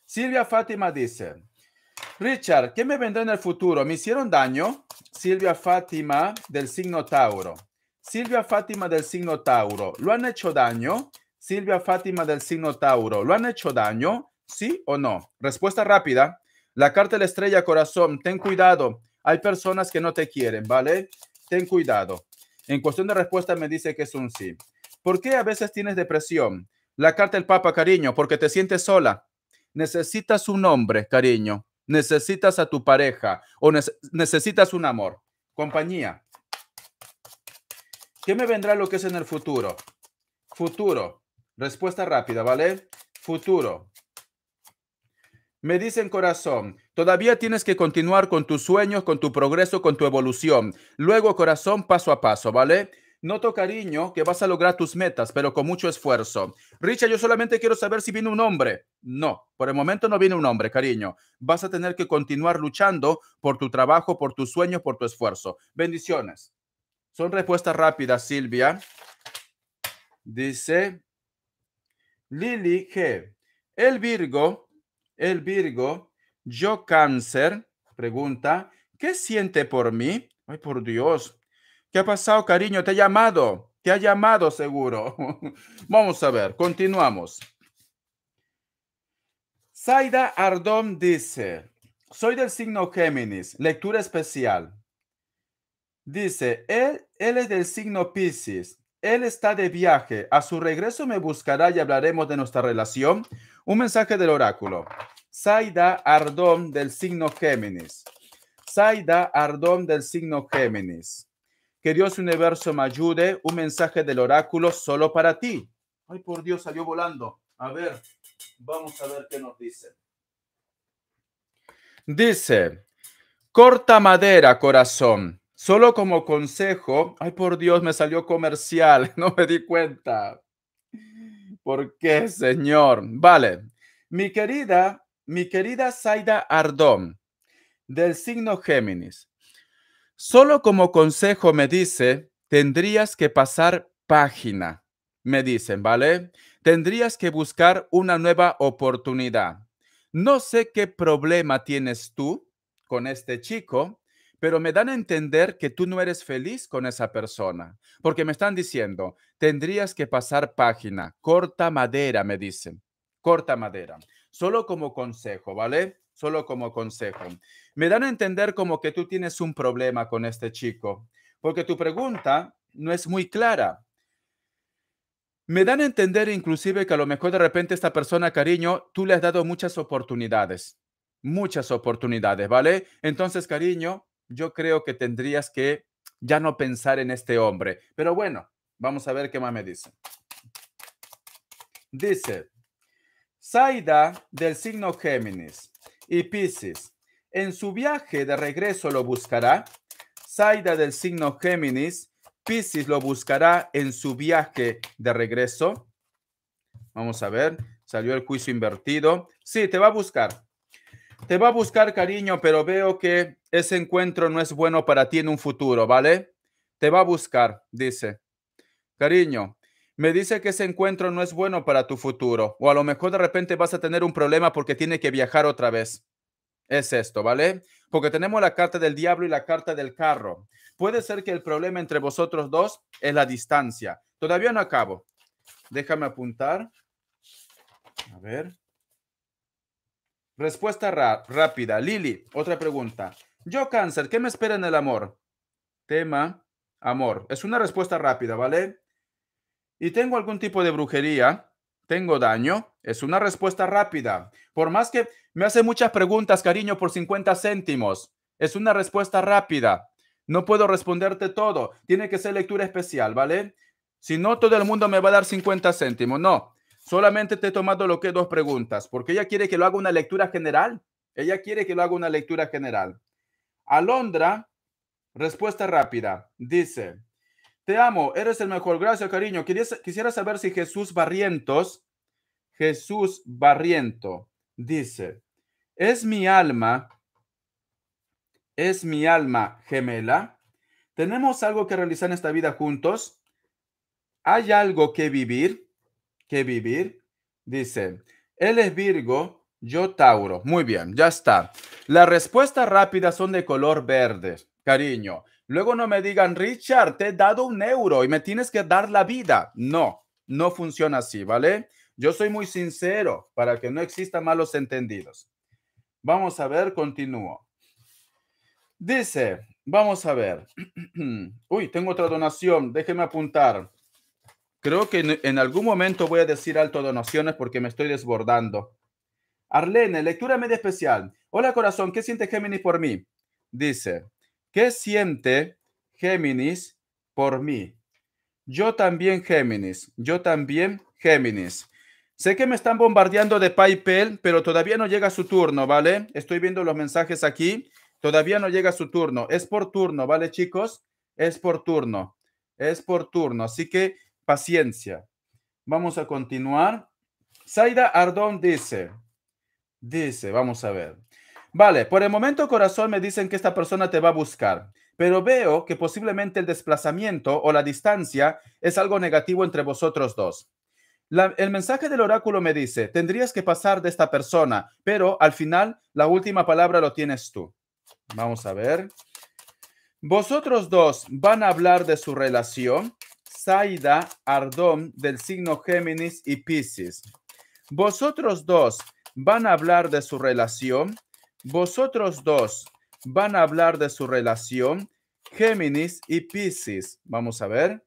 Speaker 1: Silvia Fátima dice, Richard, ¿qué me vendrá en el futuro? ¿Me hicieron daño? Silvia Fátima del signo Tauro. Silvia Fátima del signo Tauro. ¿Lo han hecho daño? Silvia Fátima del signo Tauro. ¿Lo han hecho daño? ¿Sí o no? Respuesta rápida. La carta de la estrella corazón. Ten cuidado. Hay personas que no te quieren, ¿vale? Ten cuidado. En cuestión de respuesta me dice que es un sí. ¿Por qué a veces tienes depresión? La carta del Papa, cariño, porque te sientes sola. Necesitas un hombre, cariño necesitas a tu pareja o necesitas un amor, compañía. ¿Qué me vendrá lo que es en el futuro? Futuro. Respuesta rápida, ¿vale? Futuro. Me dicen corazón, todavía tienes que continuar con tus sueños, con tu progreso, con tu evolución. Luego corazón paso a paso, ¿vale? Noto cariño que vas a lograr tus metas, pero con mucho esfuerzo. Richa, yo solamente quiero saber si viene un hombre. No, por el momento no viene un hombre, cariño. Vas a tener que continuar luchando por tu trabajo, por tus sueños, por tu esfuerzo. Bendiciones. Son respuestas rápidas, Silvia. Dice Lili G. El Virgo, el Virgo, yo cáncer, pregunta, ¿qué siente por mí? Ay, por Dios, ¿Qué ha pasado, cariño? Te ha llamado. Te ha llamado seguro. Vamos a ver, continuamos. Saida Ardón dice, soy del signo Géminis, lectura especial. Dice, él, él es del signo Pisces, él está de viaje, a su regreso me buscará y hablaremos de nuestra relación. Un mensaje del oráculo. Saida Ardón del signo Géminis. Saida Ardón del signo Géminis. Que Dios Universo me ayude. Un mensaje del oráculo solo para ti. Ay, por Dios, salió volando. A ver, vamos a ver qué nos dice. Dice, corta madera, corazón. Solo como consejo, ay por Dios, me salió comercial, no me di cuenta. ¿Por qué, señor? Vale, mi querida, mi querida Saida Ardón, del signo Géminis, Solo como consejo me dice, tendrías que pasar página, me dicen, ¿vale? Tendrías que buscar una nueva oportunidad. No sé qué problema tienes tú con este chico, pero me dan a entender que tú no eres feliz con esa persona, porque me están diciendo, tendrías que pasar página, corta madera, me dicen, corta madera. Solo como consejo, ¿vale? solo como consejo. Me dan a entender como que tú tienes un problema con este chico, porque tu pregunta no es muy clara. Me dan a entender inclusive que a lo mejor de repente esta persona, cariño, tú le has dado muchas oportunidades, muchas oportunidades, ¿vale? Entonces, cariño, yo creo que tendrías que ya no pensar en este hombre. Pero bueno, vamos a ver qué más me dice. Dice, Saida del signo Géminis. Y Pisces, en su viaje de regreso lo buscará. Saida del signo Géminis, ¿Pisces lo buscará en su viaje de regreso. Vamos a ver, salió el juicio invertido. Sí, te va a buscar. Te va a buscar cariño, pero veo que ese encuentro no es bueno para ti en un futuro, ¿vale? Te va a buscar, dice. Cariño, me dice que ese encuentro no es bueno para tu futuro, o a lo mejor de repente vas a tener un problema porque tiene que viajar otra vez. Es esto, ¿vale? Porque tenemos la carta del diablo y la carta del carro. Puede ser que el problema entre vosotros dos es la distancia. Todavía no acabo. Déjame apuntar. A ver. Respuesta rápida. Lili, otra pregunta. Yo, cáncer, ¿qué me espera en el amor? Tema, amor. Es una respuesta rápida, ¿vale? y tengo algún tipo de brujería, tengo daño, es una respuesta rápida. Por más que me hace muchas preguntas, cariño, por 50 céntimos, es una respuesta rápida. No puedo responderte todo, tiene que ser lectura especial, ¿vale? Si no, todo el mundo me va a dar 50 céntimos, no. Solamente te he tomado lo que dos preguntas, porque ella quiere que lo haga una lectura general. Ella quiere que lo haga una lectura general. Alondra, respuesta rápida, dice, te amo, eres el mejor. Gracias, cariño. Quisiera saber si Jesús Barrientos, Jesús Barriento, dice, ¿es mi alma, es mi alma gemela? ¿Tenemos algo que realizar en esta vida juntos? ¿Hay algo que vivir? ¿Que vivir? Dice, él es Virgo, yo Tauro. Muy bien, ya está. Las respuestas rápidas son de color verde, cariño. Luego no me digan, Richard, te he dado un euro y me tienes que dar la vida. No, no funciona así, ¿vale? Yo soy muy sincero para que no existan malos entendidos. Vamos a ver, continúo. Dice, vamos a ver. Uy, tengo otra donación, déjeme apuntar. Creo que en, algún momento voy a decir alto donaciones porque me estoy desbordando. Arlene, lectura media especial. Hola corazón, ¿qué siente Géminis por mí? Dice, ¿Qué siente Géminis por mí? Yo también, Géminis. Yo también, Géminis. Sé que me están bombardeando de PayPal, pero todavía no llega su turno, ¿vale? Estoy viendo los mensajes aquí. Todavía no llega su turno. Es por turno, ¿vale, chicos? Es por turno. Es por turno. Así que paciencia. Vamos a continuar. Zaida Ardón dice, dice, vamos a ver. Vale, por el momento corazón me dicen que esta persona te va a buscar, pero veo que posiblemente el desplazamiento o la distancia es algo negativo entre vosotros dos. el mensaje del oráculo me dice, tendrías que pasar de esta persona, pero al final la última palabra lo tienes tú. Vamos a ver. Vosotros dos van a hablar de su relación, Saida Ardón del signo Géminis y Pisces. Vosotros dos van a hablar de su relación, vosotros dos van a hablar de su relación Géminis y Pisces. Vamos a ver.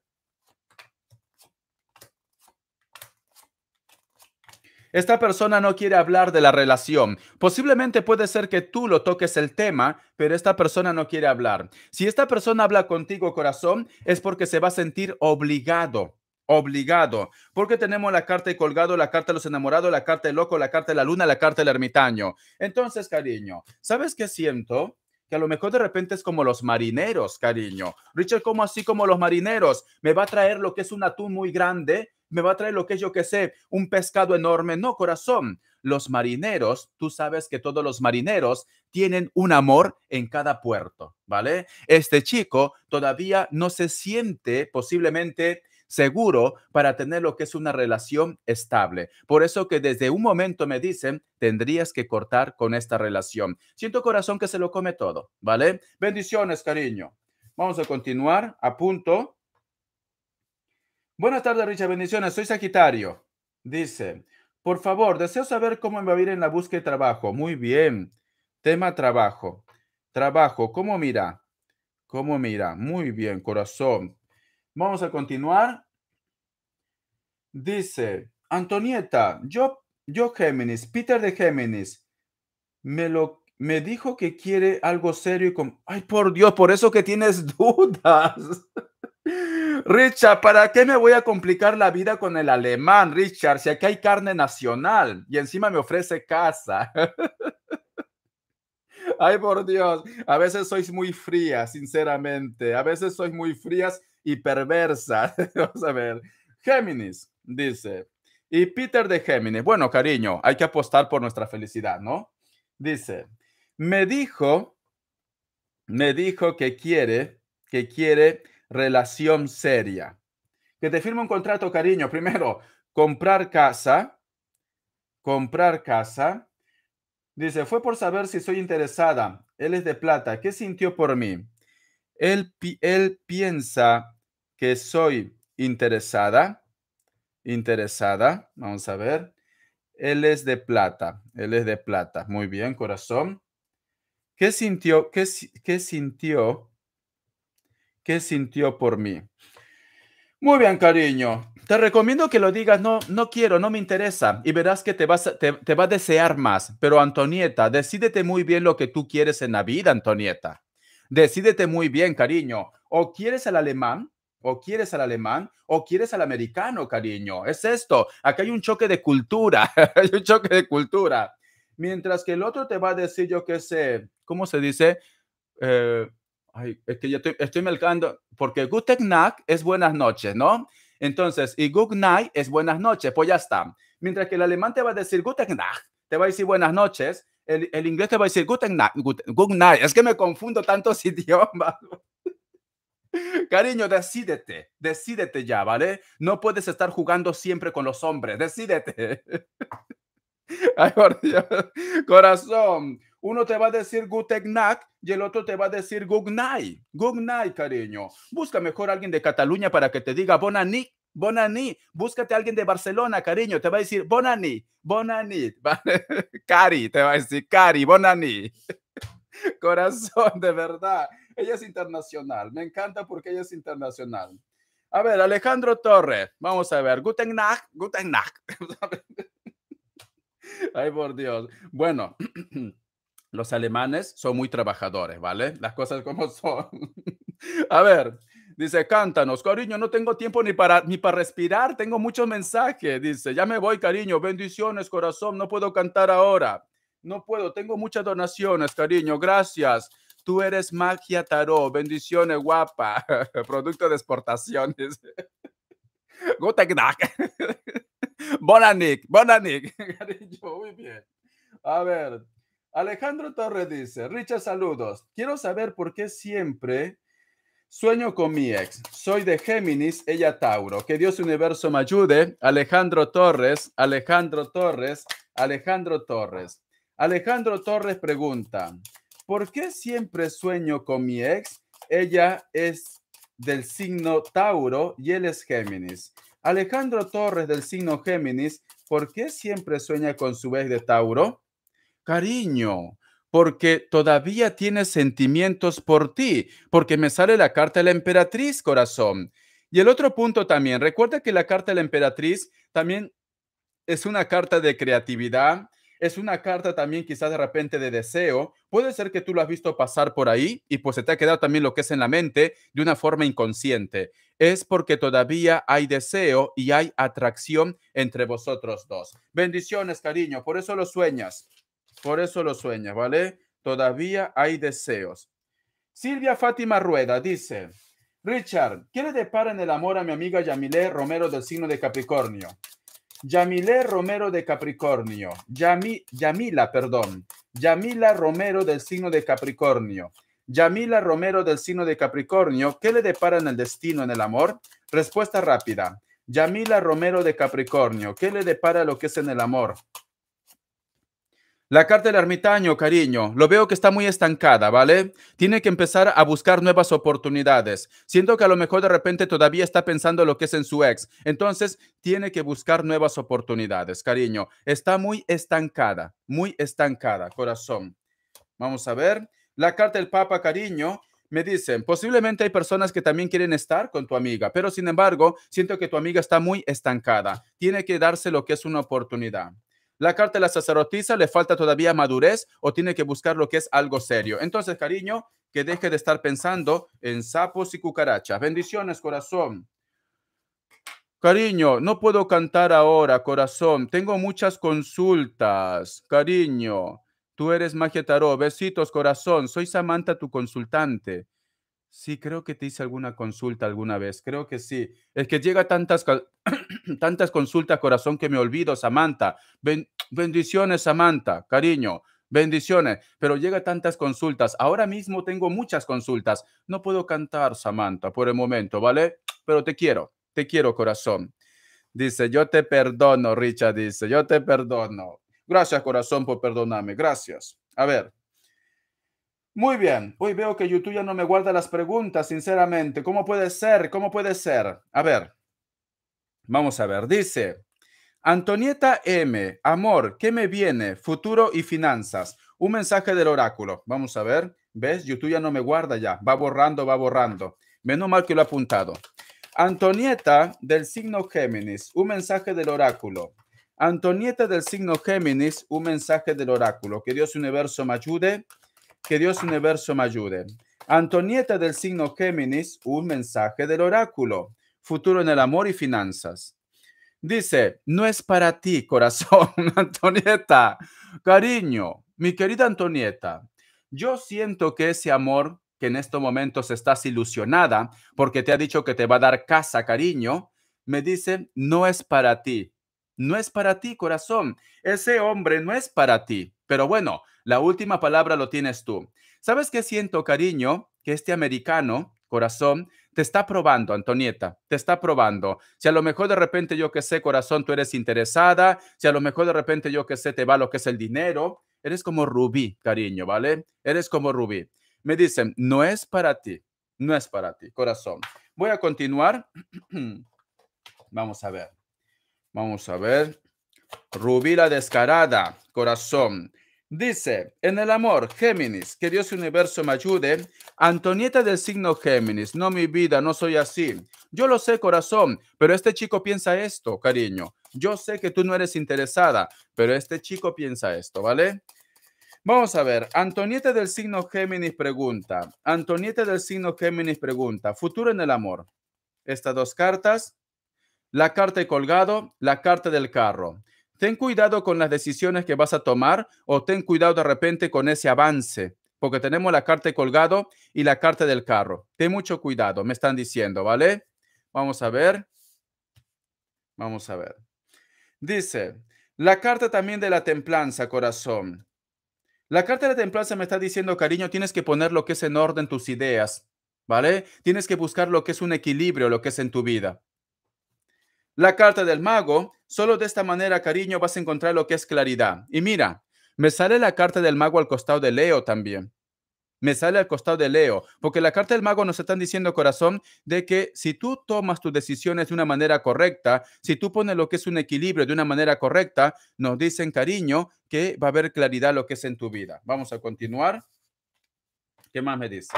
Speaker 1: Esta persona no quiere hablar de la relación. Posiblemente puede ser que tú lo toques el tema, pero esta persona no quiere hablar. Si esta persona habla contigo, corazón, es porque se va a sentir obligado obligado, porque tenemos la carta de colgado, la carta de los enamorados, la carta de loco, la carta de la luna, la carta del ermitaño. Entonces, cariño, ¿sabes qué siento? Que a lo mejor de repente es como los marineros, cariño. Richard, como así como los marineros? Me va a traer lo que es un atún muy grande, me va a traer lo que es, yo que sé, un pescado enorme. No, corazón, los marineros, tú sabes que todos los marineros tienen un amor en cada puerto, ¿vale? Este chico todavía no se siente posiblemente seguro para tener lo que es una relación estable. Por eso que desde un momento me dicen, tendrías que cortar con esta relación. Siento corazón que se lo come todo, ¿vale? Bendiciones, cariño. Vamos a continuar. A punto. Buenas tardes, Richard. Bendiciones. Soy Sagitario. Dice, por favor, deseo saber cómo me va a ir en la búsqueda de trabajo. Muy bien. Tema trabajo. Trabajo. ¿Cómo mira? ¿Cómo mira? Muy bien, corazón. Vamos a continuar. Dice, Antonieta, yo, yo Géminis, Peter de Géminis, me, lo, me dijo que quiere algo serio y como, ay por Dios, por eso que tienes dudas. Richard, ¿para qué me voy a complicar la vida con el alemán, Richard? Si aquí hay carne nacional y encima me ofrece casa. Ay, por Dios, a veces sois muy frías, sinceramente. A veces sois muy frías y perversa. Vamos a ver. Géminis dice, y Peter de Géminis, bueno, cariño, hay que apostar por nuestra felicidad, ¿no? Dice, me dijo, me dijo que quiere, que quiere relación seria. Que te firme un contrato, cariño. Primero, comprar casa, comprar casa. Dice, fue por saber si soy interesada. Él es de plata. ¿Qué sintió por mí? él, piensa que soy interesada, interesada, vamos a ver. Él es de plata, él es de plata. Muy bien, corazón. ¿Qué sintió, qué, sintió, qué sintió por mí? Muy bien, cariño. Te recomiendo que lo digas, no, no quiero, no me interesa. Y verás que te, vas te, te va a desear más. Pero Antonieta, decídete muy bien lo que tú quieres en la vida, Antonieta. Decídete muy bien, cariño. O quieres al alemán, o quieres al alemán, o quieres al americano, cariño. Es esto. Acá hay un choque de cultura. hay un choque de cultura. Mientras que el otro te va a decir, yo qué sé, ¿cómo se dice? Eh, ay, es que yo estoy, estoy porque Guten es buenas noches, ¿no? Entonces, y Good Night es buenas noches, pues ya está. Mientras que el alemán te va a decir Guten te va a decir buenas noches, el, inglés te va a decir good night, Es que me confundo tantos idiomas. Cariño, decídete, decídete ya, ¿vale? No puedes estar jugando siempre con los hombres, decídete. Ay, Corazón, uno te va a decir good y el otro te va a decir Good night. Good night, cariño. Busca mejor a alguien de Cataluña para que te diga Bona Bonani, búscate a alguien de Barcelona, cariño, te va a decir Bonani, Bonani, Cari, te va a decir Cari, Bonani. Corazón, de verdad. Ella es internacional, me encanta porque ella es internacional. A ver, Alejandro Torres, vamos a ver, Guten Nacht, Guten Nacht. Ay, por Dios. Bueno. Los alemanes son muy trabajadores, ¿vale? Las cosas como son. A ver, Dice, cántanos, cariño, no tengo tiempo ni para, ni para respirar, tengo muchos mensajes. Dice, ya me voy, cariño, bendiciones, corazón, no puedo cantar ahora. No puedo, tengo muchas donaciones, cariño, gracias. Tú eres magia tarot, bendiciones, guapa, producto de exportaciones. Bonanik, bonanik, cariño, muy bien. A ver, Alejandro Torres dice, Richard, saludos. Quiero saber por qué siempre Sueño con mi ex. Soy de Géminis, ella Tauro. Que Dios Universo me ayude. Alejandro Torres, Alejandro Torres, Alejandro Torres. Alejandro Torres pregunta, ¿por qué siempre sueño con mi ex? Ella es del signo Tauro y él es Géminis. Alejandro Torres del signo Géminis, ¿por qué siempre sueña con su ex de Tauro? Cariño, porque todavía tienes sentimientos por ti, porque me sale la carta de la emperatriz, corazón. Y el otro punto también, recuerda que la carta de la emperatriz también es una carta de creatividad, es una carta también quizás de repente de deseo. Puede ser que tú lo has visto pasar por ahí y pues se te ha quedado también lo que es en la mente de una forma inconsciente. Es porque todavía hay deseo y hay atracción entre vosotros dos. Bendiciones, cariño, por eso lo sueñas. Por eso lo sueña ¿vale? Todavía hay deseos. Silvia Fátima Rueda dice, Richard, ¿qué le depara en el amor a mi amiga Yamilé Romero del signo de Capricornio? Yamilé Romero de Capricornio. Yami, Yamila, perdón. Yamila Romero del signo de Capricornio. Yamila Romero del signo de Capricornio, ¿qué le depara en el destino, en el amor? Respuesta rápida. Yamila Romero de Capricornio, ¿qué le depara lo que es en el amor? La carta del ermitaño, cariño, lo veo que está muy estancada, ¿vale? Tiene que empezar a buscar nuevas oportunidades. Siento que a lo mejor de repente todavía está pensando lo que es en su ex. Entonces, tiene que buscar nuevas oportunidades, cariño. Está muy estancada, muy estancada, corazón. Vamos a ver. La carta del Papa, cariño, me dicen, posiblemente hay personas que también quieren estar con tu amiga, pero sin embargo, siento que tu amiga está muy estancada. Tiene que darse lo que es una oportunidad la carta de la sacerdotisa le falta todavía madurez o tiene que buscar lo que es algo serio. Entonces, cariño, que deje de estar pensando en sapos y cucarachas. Bendiciones, corazón. Cariño, no puedo cantar ahora, corazón. Tengo muchas consultas. Cariño, tú eres magia tarot. Besitos, corazón. Soy Samantha, tu consultante. Sí, creo que te hice alguna consulta alguna vez, creo que sí. Es que llega tantas, tantas consultas, corazón, que me olvido, Samantha. bendiciones, Samantha, cariño. Bendiciones, pero llega tantas consultas. Ahora mismo tengo muchas consultas. No puedo cantar, Samantha, por el momento, ¿vale? Pero te quiero, te quiero, corazón. Dice, yo te perdono, Richard, dice, yo te perdono. Gracias, corazón, por perdonarme. Gracias. A ver. Muy bien. Hoy veo que YouTube ya no me guarda las preguntas, sinceramente. ¿Cómo puede ser? ¿Cómo puede ser? A ver. Vamos a ver. Dice, Antonieta M, amor, ¿qué me viene? Futuro y finanzas. Un mensaje del oráculo. Vamos a ver. ¿Ves? YouTube ya no me guarda ya. Va borrando, va borrando. Menos mal que lo ha apuntado. Antonieta del signo Géminis, un mensaje del oráculo. Antonieta del signo Géminis, un mensaje del oráculo. Que Dios universo me ayude que Dios universo me ayude. Antonieta del signo Géminis, un mensaje del oráculo. Futuro en el amor y finanzas. Dice, no es para ti, corazón, Antonieta. Cariño, mi querida Antonieta, yo siento que ese amor que en estos momentos estás ilusionada porque te ha dicho que te va a dar casa, cariño, me dice, no es para ti. No es para ti, corazón. Ese hombre no es para ti. Pero bueno, la última palabra lo tienes tú. ¿Sabes qué siento, cariño? Que este americano, corazón, te está probando, Antonieta, te está probando. Si a lo mejor de repente yo que sé, corazón, tú eres interesada, si a lo mejor de repente yo que sé, te va lo que es el dinero, eres como Rubí, cariño, ¿vale? Eres como Rubí. Me dicen, no es para ti, no es para ti, corazón. Voy a continuar. Vamos a ver. Vamos a ver. Rubí la descarada, corazón. Dice, en el amor, Géminis, que Dios universo me ayude. Antonieta del signo Géminis, no mi vida, no soy así. Yo lo sé, corazón, pero este chico piensa esto, cariño. Yo sé que tú no eres interesada, pero este chico piensa esto, ¿vale? Vamos a ver, Antonieta del signo Géminis pregunta, Antonieta del signo Géminis pregunta, futuro en el amor. Estas dos cartas, la carta de colgado, la carta del carro ten cuidado con las decisiones que vas a tomar o ten cuidado de repente con ese avance, porque tenemos la carta de colgado y la carta del carro. Ten mucho cuidado, me están diciendo, ¿vale? Vamos a ver. Vamos a ver. Dice, la carta también de la templanza, corazón. La carta de la templanza me está diciendo, cariño, tienes que poner lo que es en orden tus ideas, ¿vale? Tienes que buscar lo que es un equilibrio, lo que es en tu vida. La carta del mago Solo de esta manera, cariño, vas a encontrar lo que es claridad. Y mira, me sale la carta del mago al costado de Leo también. Me sale al costado de Leo, porque la carta del mago nos están diciendo, corazón, de que si tú tomas tus decisiones de una manera correcta, si tú pones lo que es un equilibrio de una manera correcta, nos dicen, cariño, que va a haber claridad lo que es en tu vida. Vamos a continuar. ¿Qué más me dice?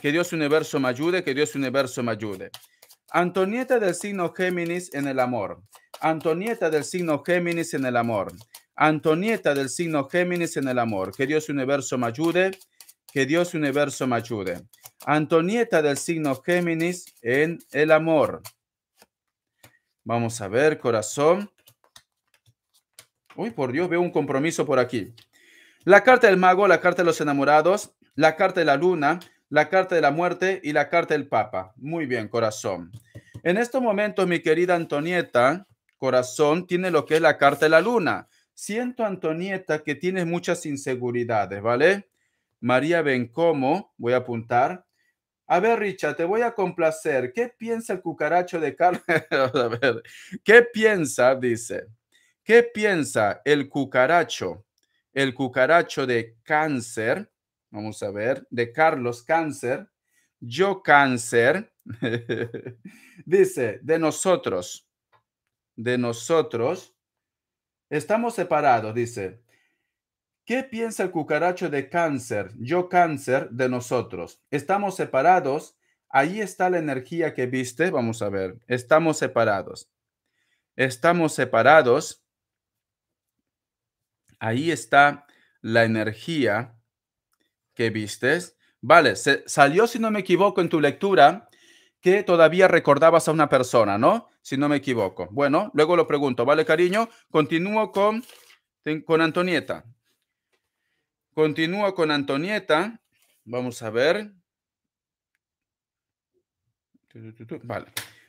Speaker 1: Que Dios universo me ayude, que Dios universo me ayude. Antonieta del signo Géminis en el amor. Antonieta del signo Géminis en el amor. Antonieta del signo Géminis en el amor. Que Dios universo me ayude. Que Dios universo me ayude. Antonieta del signo Géminis en el amor. Vamos a ver, corazón. Uy, por Dios, veo un compromiso por aquí. La carta del mago, la carta de los enamorados, la carta de la luna, la carta de la muerte y la carta del Papa. Muy bien, corazón. En estos momentos, mi querida Antonieta, corazón, tiene lo que es la carta de la luna. Siento, Antonieta, que tienes muchas inseguridades, ¿vale? María ven cómo voy a apuntar. A ver, Richa, te voy a complacer. ¿Qué piensa el cucaracho de Carlos? a ver, ¿qué piensa? Dice, ¿qué piensa el cucaracho? El cucaracho de cáncer Vamos a ver. De Carlos Cáncer. Yo Cáncer. Dice, de nosotros. De nosotros. Estamos separados, dice. ¿Qué piensa el cucaracho de cáncer, yo cáncer, de nosotros? Estamos separados. Ahí está la energía que viste. Vamos a ver. Estamos separados. Estamos separados. Ahí está la energía que vistes. Vale, se, salió, si no me equivoco, en tu lectura que todavía recordabas a una persona, ¿no? Si no me equivoco. Bueno, luego lo pregunto, ¿vale, cariño? Continúo con, con Antonieta. Continúo con Antonieta. Vamos a ver. Vale.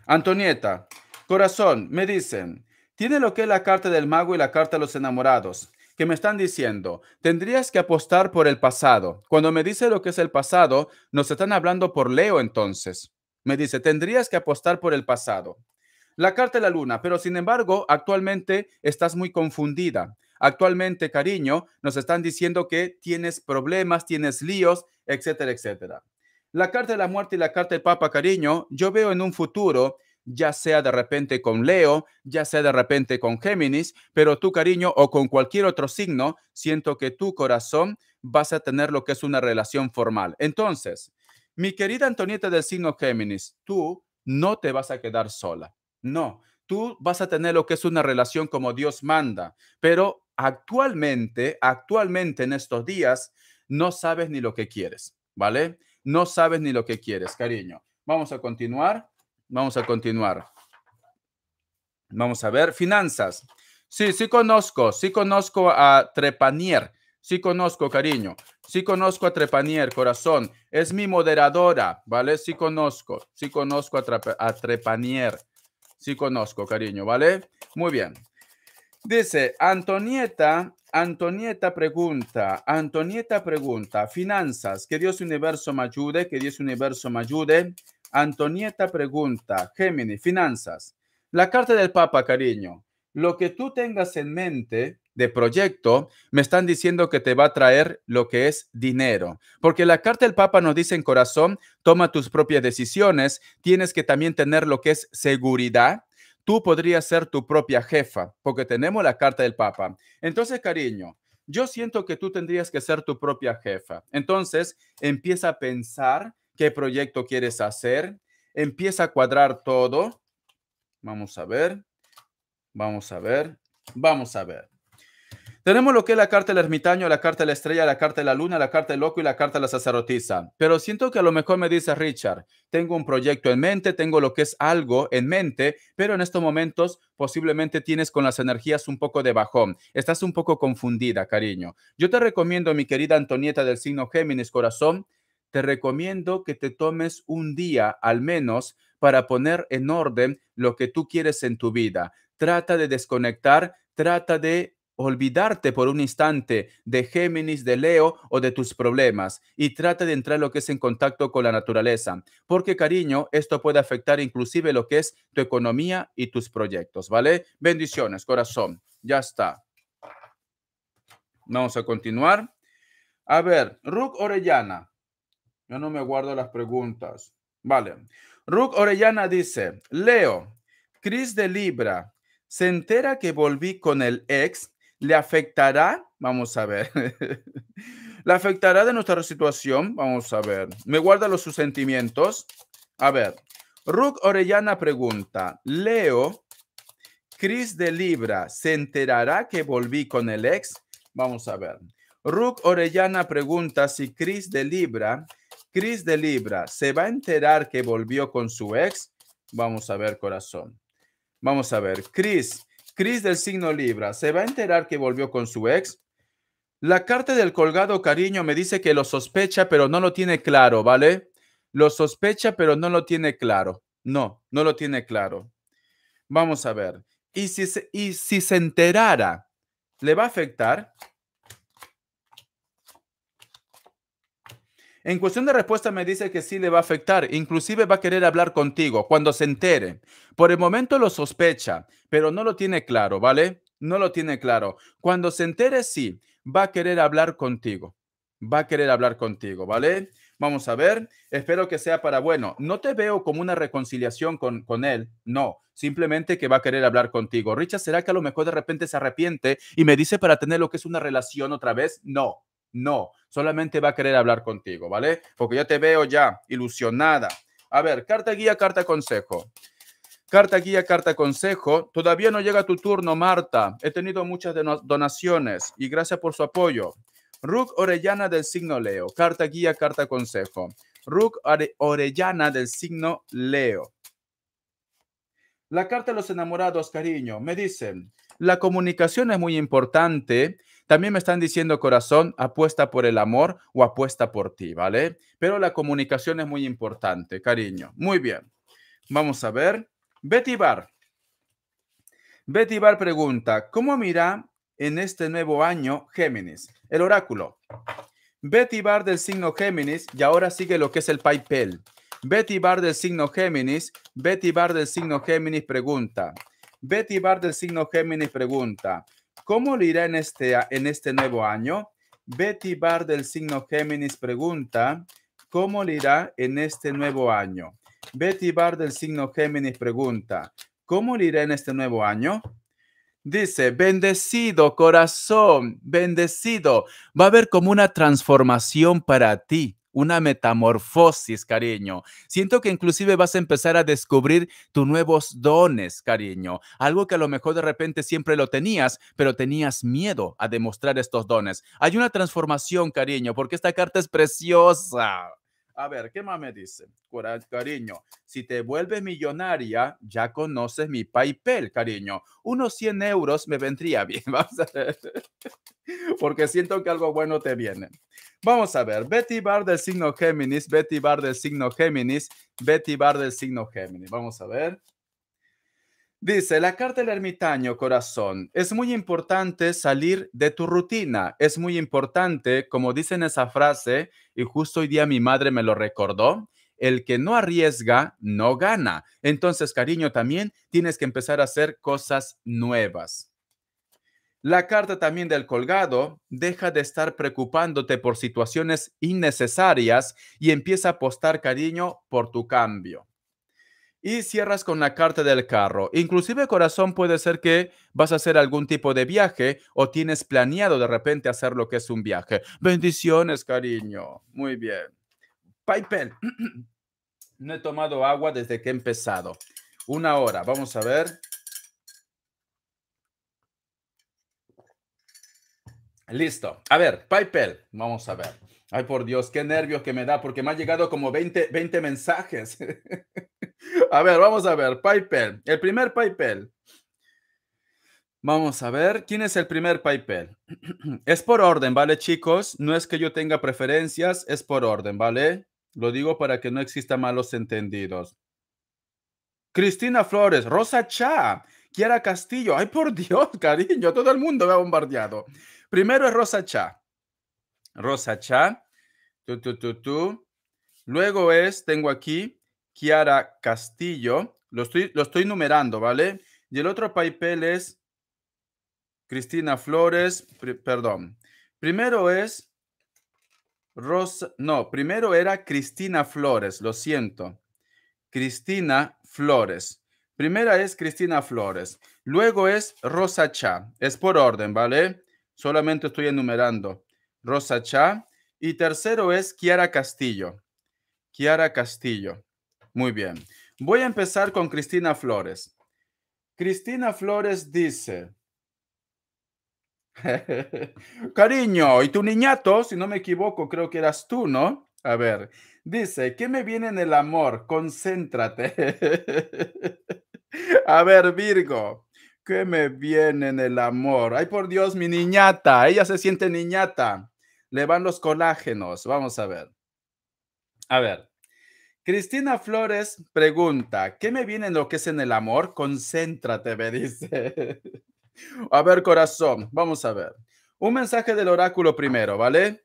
Speaker 1: Antonieta, corazón, me dicen, tiene lo que es la carta del mago y la carta de los enamorados que me están diciendo, tendrías que apostar por el pasado. Cuando me dice lo que es el pasado, nos están hablando por Leo entonces. Me dice, tendrías que apostar por el pasado. La carta de la luna, pero sin embargo, actualmente estás muy confundida. Actualmente, cariño, nos están diciendo que tienes problemas, tienes líos, etcétera, etcétera. La carta de la muerte y la carta del papa, cariño, yo veo en un futuro ya sea de repente con Leo, ya sea de repente con Géminis, pero tu cariño o con cualquier otro signo, siento que tu corazón vas a tener lo que es una relación formal. Entonces, mi querida Antonieta del signo Géminis, tú no te vas a quedar sola. No, tú vas a tener lo que es una relación como Dios manda, pero actualmente, actualmente en estos días, no sabes ni lo que quieres, ¿vale? No sabes ni lo que quieres, cariño. Vamos a continuar. Vamos a continuar. Vamos a ver, finanzas. Sí, sí conozco, sí conozco a Trepanier, sí conozco, cariño, sí conozco a Trepanier, corazón, es mi moderadora, ¿vale? Sí conozco, sí conozco a, Trepanier, sí conozco, cariño, ¿vale? Muy bien. Dice, Antonieta, Antonieta pregunta, Antonieta pregunta, finanzas, que Dios universo me ayude, que Dios universo me ayude. Antonieta pregunta, gémini finanzas. La carta del Papa, cariño. Lo que tú tengas en mente de proyecto, me están diciendo que te va a traer lo que es dinero. Porque la carta del Papa nos dice en corazón, toma tus propias decisiones, tienes que también tener lo que es seguridad. Tú podrías ser tu propia jefa, porque tenemos la carta del Papa. Entonces, cariño, yo siento que tú tendrías que ser tu propia jefa. Entonces, empieza a pensar qué proyecto quieres hacer. Empieza a cuadrar todo. Vamos a ver. Vamos a ver. Vamos a ver. Tenemos lo que es la carta del ermitaño, la carta de la estrella, la carta de la luna, la carta del loco y la carta de la sacerdotisa. Pero siento que a lo mejor me dice Richard, tengo un proyecto en mente, tengo lo que es algo en mente, pero en estos momentos posiblemente tienes con las energías un poco de bajón. Estás un poco confundida, cariño. Yo te recomiendo, mi querida Antonieta del signo Géminis Corazón, te recomiendo que te tomes un día al menos para poner en orden lo que tú quieres en tu vida. Trata de desconectar, trata de olvidarte por un instante de Géminis, de Leo o de tus problemas y trata de entrar lo que es en contacto con la naturaleza, porque cariño, esto puede afectar inclusive lo que es tu economía y tus proyectos, ¿vale? Bendiciones, corazón. Ya está. Vamos a continuar. A ver, Ruk Orellana. Yo no me guardo las preguntas. Vale. Ruk Orellana dice, Leo, Chris de Libra, se entera que volví con el ex, ¿le afectará? Vamos a ver. ¿Le afectará de nuestra situación? Vamos a ver. ¿Me guarda los sus sentimientos? A ver. Ruk Orellana pregunta, Leo, Chris de Libra, ¿se enterará que volví con el ex? Vamos a ver. Ruk Orellana pregunta si Chris de Libra Cris de Libra, ¿se va a enterar que volvió con su ex? Vamos a ver, corazón. Vamos a ver, Cris, Cris del signo Libra, ¿se va a enterar que volvió con su ex? La carta del colgado cariño me dice que lo sospecha, pero no lo tiene claro, ¿vale? Lo sospecha, pero no lo tiene claro. No, no lo tiene claro. Vamos a ver. ¿Y si se, y si se enterara, le va a afectar? En cuestión de respuesta me dice que sí le va a afectar, inclusive va a querer hablar contigo cuando se entere. Por el momento lo sospecha, pero no lo tiene claro, ¿vale? No lo tiene claro. Cuando se entere, sí, va a querer hablar contigo. Va a querer hablar contigo, ¿vale? Vamos a ver, espero que sea para bueno. No te veo como una reconciliación con, con él, no, simplemente que va a querer hablar contigo. Richard, ¿será que a lo mejor de repente se arrepiente y me dice para tener lo que es una relación otra vez? No, no, solamente va a querer hablar contigo, ¿vale? Porque yo te veo ya ilusionada. A ver, carta guía, carta consejo. Carta guía, carta consejo. Todavía no llega tu turno, Marta. He tenido muchas donaciones y gracias por su apoyo. Rook Orellana del signo Leo. Carta guía, carta consejo. Rook Orellana del signo Leo. La carta de los enamorados, cariño, me dicen, la comunicación es muy importante también me están diciendo corazón, apuesta por el amor o apuesta por ti, ¿vale? Pero la comunicación es muy importante, cariño. Muy bien. Vamos a ver. Betty Bar. Betty Bar pregunta, ¿cómo mira en este nuevo año Géminis? El oráculo. Betty Bar del signo Géminis y ahora sigue lo que es el papel. Betty Bar del signo Géminis, Betty Bar del signo Géminis pregunta. Betty Bar del signo Géminis pregunta, ¿Cómo le irá en este, en este nuevo año? Betty Bard del signo Géminis pregunta, ¿cómo le irá en este nuevo año? Betty Bard del signo Géminis pregunta, ¿cómo le irá en este nuevo año? Dice, bendecido corazón, bendecido. Va a haber como una transformación para ti una metamorfosis, cariño. Siento que inclusive vas a empezar a descubrir tus nuevos dones, cariño. Algo que a lo mejor de repente siempre lo tenías, pero tenías miedo a demostrar estos dones. Hay una transformación, cariño, porque esta carta es preciosa. A ver, ¿qué más me dice? Cariño, si te vuelves millonaria, ya conoces mi PayPal, cariño. Unos 100 euros me vendría bien, vamos a ver. Porque siento que algo bueno te viene. Vamos a ver, Betty Bar del signo Géminis, Betty Bar del signo Géminis, Betty Bar del signo Géminis. Vamos a ver. Dice, la carta del ermitaño, corazón, es muy importante salir de tu rutina, es muy importante, como dicen esa frase, y justo hoy día mi madre me lo recordó, el que no arriesga, no gana. Entonces, cariño, también tienes que empezar a hacer cosas nuevas. La carta también del colgado, deja de estar preocupándote por situaciones innecesarias y empieza a apostar, cariño, por tu cambio y cierras con la carta del carro. Inclusive, corazón, puede ser que vas a hacer algún tipo de viaje o tienes planeado de repente hacer lo que es un viaje. Bendiciones, cariño. Muy bien. Piper, no he tomado agua desde que he empezado. Una hora. Vamos a ver. Listo. A ver, Piper, vamos a ver. Ay, por Dios, qué nervios que me da, porque me han llegado como 20, mensajes. a ver, vamos a ver. PayPal, el primer PayPal. Vamos a ver, ¿quién es el primer PayPal? es por orden, ¿vale, chicos? No es que yo tenga preferencias, es por orden, ¿vale? Lo digo para que no existan malos entendidos. Cristina Flores, Rosa Cha, Kiara Castillo. Ay, por Dios, cariño, todo el mundo me ha bombardeado. Primero es Rosa Cha. Rosa Cha. Tu, tu, tu, Luego es, tengo aquí Kiara Castillo. Lo estoy, lo estoy numerando, ¿vale? Y el otro papel es Cristina Flores, perdón. Primero es Rosa, no, primero era Cristina Flores, lo siento. Cristina Flores. Primera es Cristina Flores. Luego es Rosa Cha. Es por orden, ¿vale? Solamente estoy enumerando. Rosa Cha. Y tercero es Kiara Castillo. Kiara Castillo. Muy bien. Voy a empezar con Cristina Flores. Cristina Flores dice, cariño, y tu niñato, si no me equivoco, creo que eras tú, ¿no? A ver, dice, ¿qué me viene en el amor? Concéntrate. A ver, Virgo, ¿qué me viene en el amor? Ay, por Dios, mi niñata, ella se siente niñata le van los colágenos. Vamos a ver. A ver. Cristina Flores pregunta, ¿qué me viene en lo que es en el amor? Concéntrate, me dice. a ver, corazón, vamos a ver. Un mensaje del oráculo primero, ¿vale?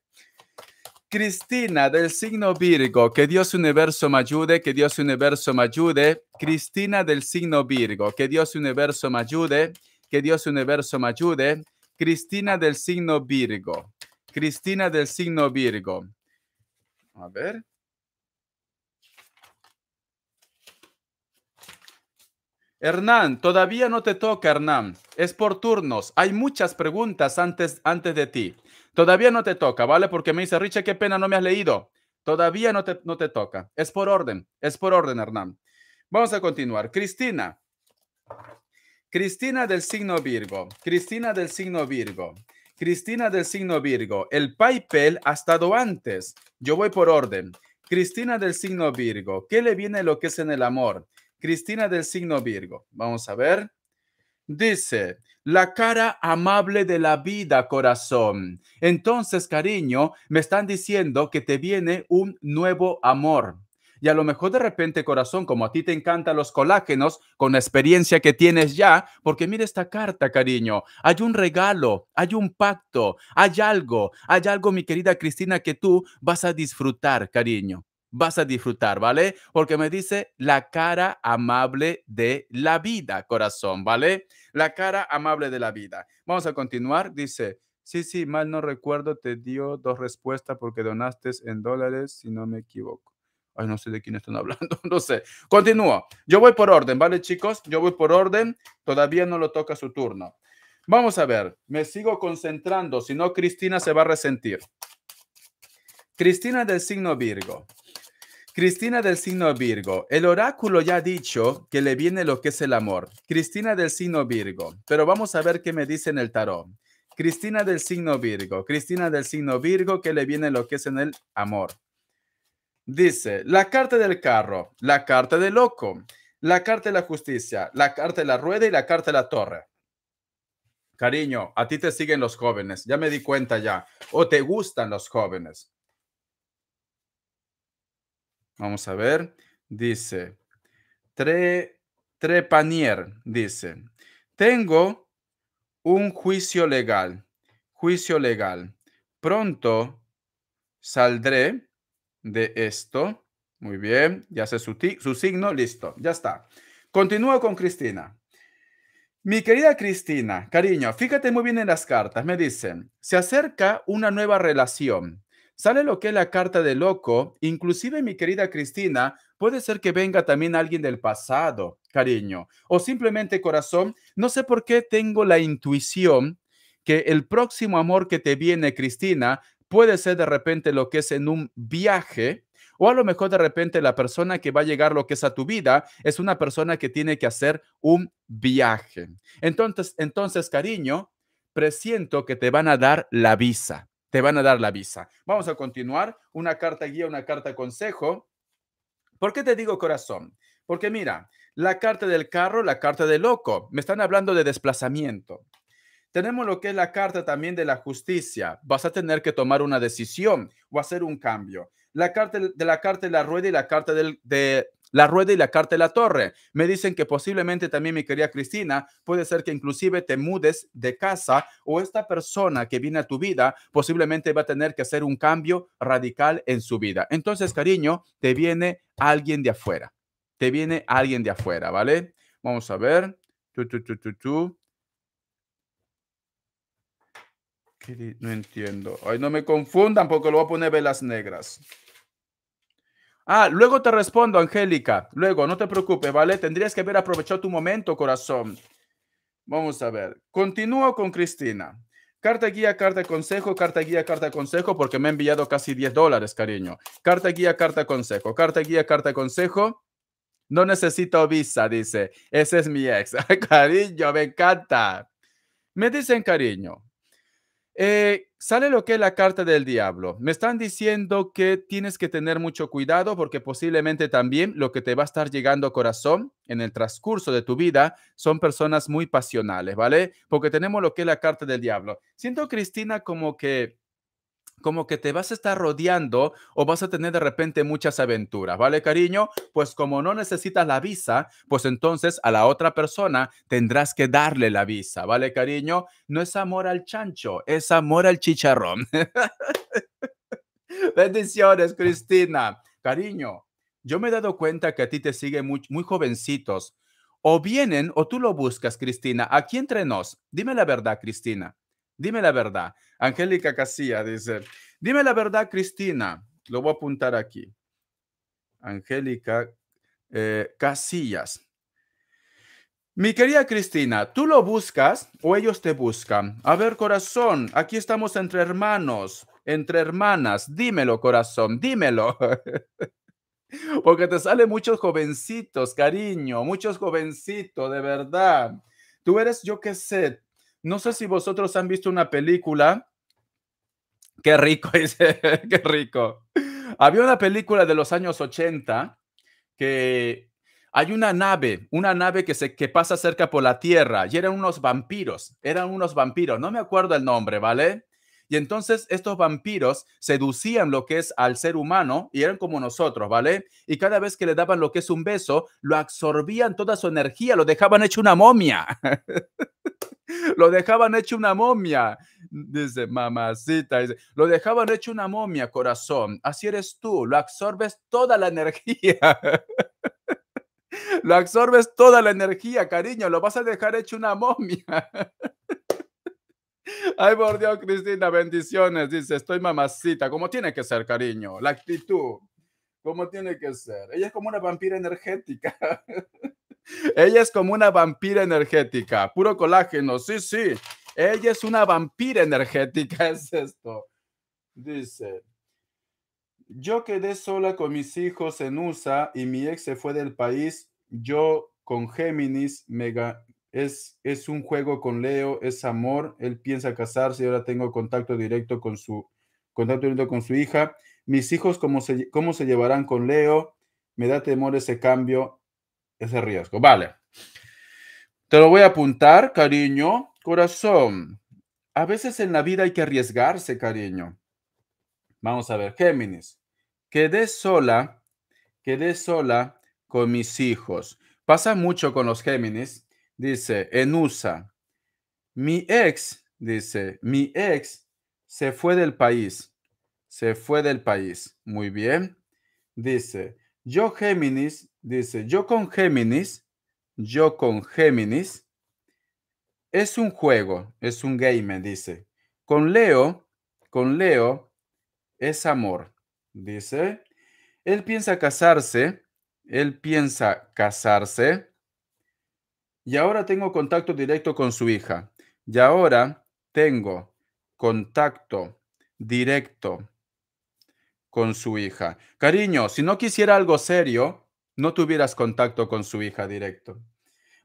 Speaker 1: Cristina del signo Virgo, que Dios universo me ayude, que Dios universo me ayude. Cristina del signo Virgo, que Dios universo me ayude, que Dios universo me ayude. Cristina del signo Virgo, Cristina del signo Virgo. A ver. Hernán, todavía no te toca, Hernán. Es por turnos. Hay muchas preguntas antes, antes de ti. Todavía no te toca, ¿vale? Porque me dice, Richard, qué pena, no me has leído. Todavía no te, no te toca. Es por orden. Es por orden, Hernán. Vamos a continuar. Cristina. Cristina del signo Virgo. Cristina del signo Virgo. Cristina del signo Virgo, el papel ha estado antes. Yo voy por orden. Cristina del signo Virgo, ¿qué le viene lo que es en el amor? Cristina del signo Virgo, vamos a ver. Dice, la cara amable de la vida, corazón. Entonces, cariño, me están diciendo que te viene un nuevo amor. Y a lo mejor de repente, corazón, como a ti te encantan los colágenos, con la experiencia que tienes ya, porque mira esta carta, cariño, hay un regalo, hay un pacto, hay algo, hay algo, mi querida Cristina, que tú vas a disfrutar, cariño. Vas a disfrutar, ¿vale? Porque me dice la cara amable de la vida, corazón, ¿vale? La cara amable de la vida. Vamos a continuar. Dice, Sí, sí, mal no recuerdo, te dio dos respuestas porque donaste en dólares, si no me equivoco. Ay, no sé de quién están hablando, no sé. Continúo. Yo voy por orden, ¿vale, chicos? Yo voy por orden. Todavía no lo toca su turno. Vamos a ver, me sigo concentrando, si no, Cristina se va a resentir. Cristina del signo Virgo. Cristina del signo Virgo, el oráculo ya ha dicho que le viene lo que es el amor. Cristina del signo Virgo, pero vamos a ver qué me dice en el tarot. Cristina del signo Virgo, Cristina del signo Virgo, que le viene lo que es en el amor. Dice, la carta del carro, la carta del loco, la carta de la justicia, la carta de la rueda y la carta de la torre. Cariño, a ti te siguen los jóvenes, ya me di cuenta ya, o te gustan los jóvenes. Vamos a ver, dice, Trepanier, dice, tengo un juicio legal, juicio legal, pronto saldré de esto. Muy bien, ya sé su, su signo, listo, ya está. Continúo con Cristina. Mi querida Cristina, cariño, fíjate muy bien en las cartas. Me dicen, se acerca una nueva relación. Sale lo que es la carta de loco. Inclusive, mi querida Cristina, puede ser que venga también alguien del pasado, cariño. O simplemente, corazón, no sé por qué tengo la intuición que el próximo amor que te viene, Cristina, puede ser de repente lo que es en un viaje, o a lo mejor de repente la persona que va a llegar lo que es a tu vida es una persona que tiene que hacer un viaje. Entonces, entonces, cariño, presiento que te van a dar la visa. Te van a dar la visa. Vamos a continuar. Una carta guía, una carta consejo. ¿Por qué te digo corazón? Porque mira, la carta del carro, la carta del loco, me están hablando de desplazamiento. Tenemos lo que es la carta también de la justicia. Vas a tener que tomar una decisión o hacer un cambio. La carta de la carta de la rueda y la carta de la rueda y la carta de la torre. Me dicen que posiblemente también, mi querida Cristina, puede ser que inclusive te mudes de casa o esta persona que viene a tu vida posiblemente va a tener que hacer un cambio radical en su vida. Entonces, cariño, te viene alguien de afuera. Te viene alguien de afuera, ¿vale? Vamos a ver. tú. No entiendo. Ay, no me confundan porque lo voy a poner velas negras. Ah, luego te respondo, Angélica. Luego, no te preocupes, ¿vale? Tendrías que haber aprovechado tu momento, corazón. Vamos a ver. Continúo con Cristina. Carta guía, carta consejo, carta guía, carta consejo, porque me ha enviado casi 10 dólares, cariño. Carta guía, carta consejo, carta guía, carta consejo. No necesito visa, dice. Ese es mi ex. cariño, me encanta. Me dicen, cariño, eh, sale lo que es la carta del diablo. Me están diciendo que tienes que tener mucho cuidado porque posiblemente también lo que te va a estar llegando a corazón en el transcurso de tu vida son personas muy pasionales, ¿vale? Porque tenemos lo que es la carta del diablo. Siento, Cristina, como que como que te vas a estar rodeando o vas a tener de repente muchas aventuras, ¿vale, cariño? Pues como no necesitas la visa, pues entonces a la otra persona tendrás que darle la visa, ¿vale, cariño? No es amor al chancho, es amor al chicharrón. Bendiciones, Cristina. Cariño, yo me he dado cuenta que a ti te siguen muy, jovencitos. O vienen o tú lo buscas, Cristina. Aquí entre nos. Dime la verdad, Cristina. Dime la verdad. Angélica Casilla dice, dime la verdad, Cristina. Lo voy a apuntar aquí. Angélica eh, Casillas. Mi querida Cristina, ¿tú lo buscas o ellos te buscan? A ver, corazón, aquí estamos entre hermanos, entre hermanas. Dímelo, corazón, dímelo. Porque te salen muchos jovencitos, cariño, muchos jovencitos, de verdad. Tú eres, yo qué sé, no sé si vosotros han visto una película. Qué rico, dice, qué rico. Había una película de los años 80 que hay una nave, una nave que, se, que pasa cerca por la Tierra y eran unos vampiros, eran unos vampiros, no me acuerdo el nombre, ¿vale? Y entonces estos vampiros seducían lo que es al ser humano y eran como nosotros, ¿vale? Y cada vez que le daban lo que es un beso, lo absorbían toda su energía, lo dejaban hecho una momia. Lo dejaban hecho una momia, dice mamacita. lo dejaban hecho una momia, corazón. Así eres tú, lo absorbes toda la energía. lo absorbes toda la energía, cariño. Lo vas a dejar hecho una momia. Ay, por Dios, Cristina, bendiciones. Dice, estoy mamacita, como tiene que ser, cariño. La actitud, como tiene que ser. Ella es como una vampira energética. Ella es como una vampira energética, puro colágeno, sí, sí. Ella es una vampira energética, es esto. Dice, yo quedé sola con mis hijos en USA y mi ex se fue del país. Yo con Géminis, mega, es, es un juego con Leo, es amor. Él piensa casarse y ahora tengo contacto directo con su, contacto directo con su hija. Mis hijos, ¿cómo cómo se llevarán con Leo? Me da temor ese cambio ese riesgo. Vale. Te lo voy a apuntar, cariño. Corazón, a veces en la vida hay que arriesgarse, cariño. Vamos a ver, Géminis. Quedé sola, quedé sola con mis hijos. Pasa mucho con los Géminis. Dice, Enusa. mi ex, dice, mi ex se fue del país. Se fue del país. Muy bien. Dice, yo Géminis, dice, yo con Géminis, yo con Géminis, es un juego, es un game, dice. Con Leo, con Leo, es amor, dice. Él piensa casarse, él piensa casarse. Y ahora tengo contacto directo con su hija. Y ahora tengo contacto directo con su hija. Cariño, si no quisiera algo serio, no tuvieras contacto con su hija directo.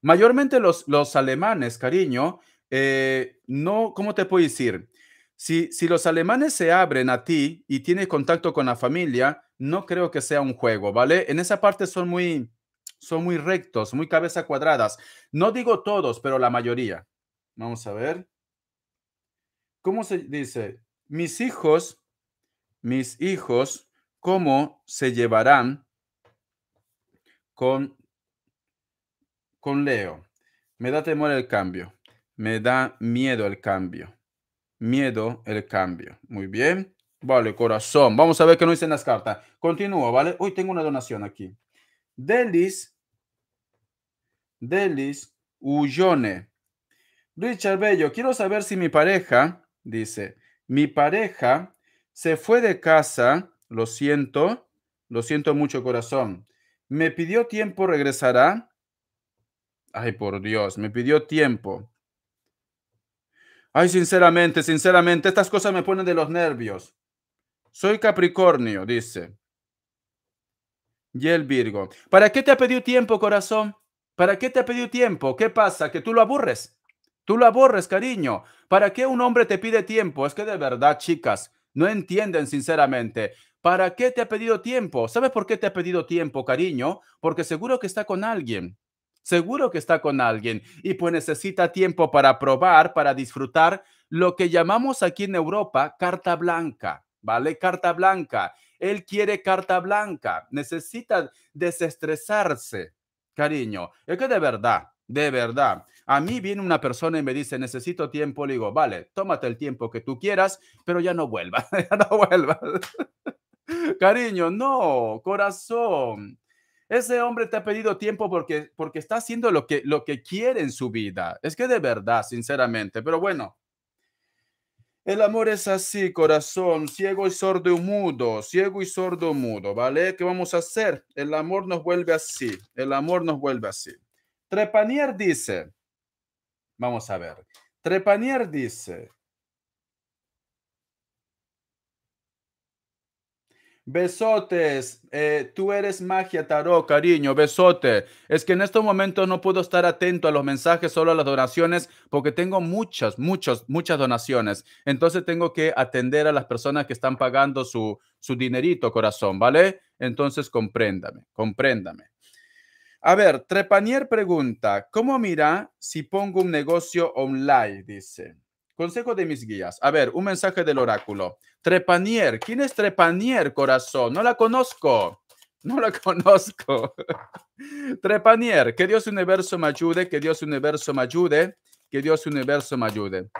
Speaker 1: Mayormente los, los alemanes, cariño, eh, no, ¿cómo te puedo decir? Si, si los alemanes se abren a ti y tienes contacto con la familia, no creo que sea un juego, ¿vale? En esa parte son muy, son muy rectos, muy cabeza cuadradas. No digo todos, pero la mayoría. Vamos a ver. ¿Cómo se dice? Mis hijos mis hijos, cómo se llevarán con, con Leo. Me da temor el cambio. Me da miedo el cambio. Miedo el cambio. Muy bien. Vale, corazón. Vamos a ver qué nos dicen las cartas. Continúo, ¿vale? Hoy tengo una donación aquí. Delis. Delis Ullone. Richard Bello, quiero saber si mi pareja, dice, mi pareja se fue de casa, lo siento, lo siento mucho corazón. Me pidió tiempo, regresará. Ay, por Dios, me pidió tiempo. Ay, sinceramente, sinceramente, estas cosas me ponen de los nervios. Soy Capricornio, dice. Y el Virgo. ¿Para qué te ha pedido tiempo, corazón? ¿Para qué te ha pedido tiempo? ¿Qué pasa? ¿Que tú lo aburres? Tú lo aburres, cariño. ¿Para qué un hombre te pide tiempo? Es que de verdad, chicas, no entienden sinceramente. ¿Para qué te ha pedido tiempo? ¿Sabes por qué te ha pedido tiempo, cariño? Porque seguro que está con alguien. Seguro que está con alguien y pues necesita tiempo para probar, para disfrutar lo que llamamos aquí en Europa carta blanca, ¿vale? Carta blanca. Él quiere carta blanca, necesita desestresarse, cariño. Es que de verdad, de verdad, a mí viene una persona y me dice, necesito tiempo, le digo, vale, tómate el tiempo que tú quieras, pero ya no vuelva, ya no vuelva. Cariño, no, corazón. Ese hombre te ha pedido tiempo porque, porque está haciendo lo que, lo que quiere en su vida. Es que de verdad, sinceramente, pero bueno. El amor es así, corazón, ciego y sordo y mudo, ciego y sordo mudo, ¿vale? ¿Qué vamos a hacer? El amor nos vuelve así, el amor nos vuelve así. Trepanier dice, Vamos a ver. Trepanier dice. Besotes, eh, tú eres magia, tarot, cariño, besote. Es que en estos momentos no puedo estar atento a los mensajes, solo a las donaciones, porque tengo muchas, muchas, muchas donaciones. Entonces tengo que atender a las personas que están pagando su, su dinerito, corazón, ¿vale? Entonces compréndame, compréndame. A ver, Trepanier pregunta, ¿cómo mira si pongo un negocio online? Dice, consejo de mis guías. A ver, un mensaje del oráculo. Trepanier, ¿quién es Trepanier, corazón? No la conozco. No la conozco. Trepanier, que Dios universo me ayude, que Dios universo me ayude, que Dios universo me ayude.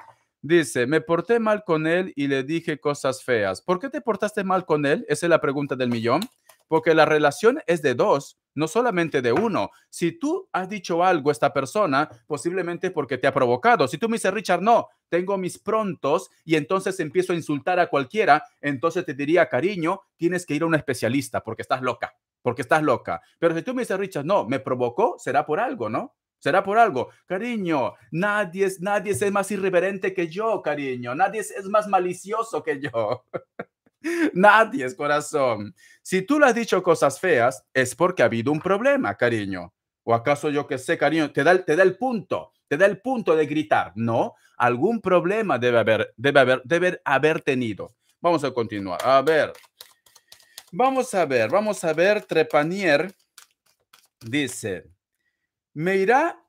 Speaker 1: Dice, me porté mal con él y le dije cosas feas. ¿Por qué te portaste mal con él? Esa es la pregunta del millón. Porque la relación es de dos no solamente de uno. Si tú has dicho algo a esta persona, posiblemente porque te ha provocado. Si tú me dices, Richard, no, tengo mis prontos y entonces empiezo a insultar a cualquiera, entonces te diría, cariño, tienes que ir a un especialista porque estás loca, porque estás loca. Pero si tú me dices, Richard, no, me provocó, será por algo, ¿no? Será por algo. Cariño, nadie es, nadie es más irreverente que yo, cariño. Nadie es, es más malicioso que yo. nadie es corazón. Si tú le has dicho cosas feas, es porque ha habido un problema, cariño. ¿O acaso yo que sé, cariño, te da, el punto, te da el punto de gritar? No, algún problema debe haber, debe haber, debe haber tenido. Vamos a continuar. A ver, vamos a ver, vamos a ver. Trepanier dice, me irá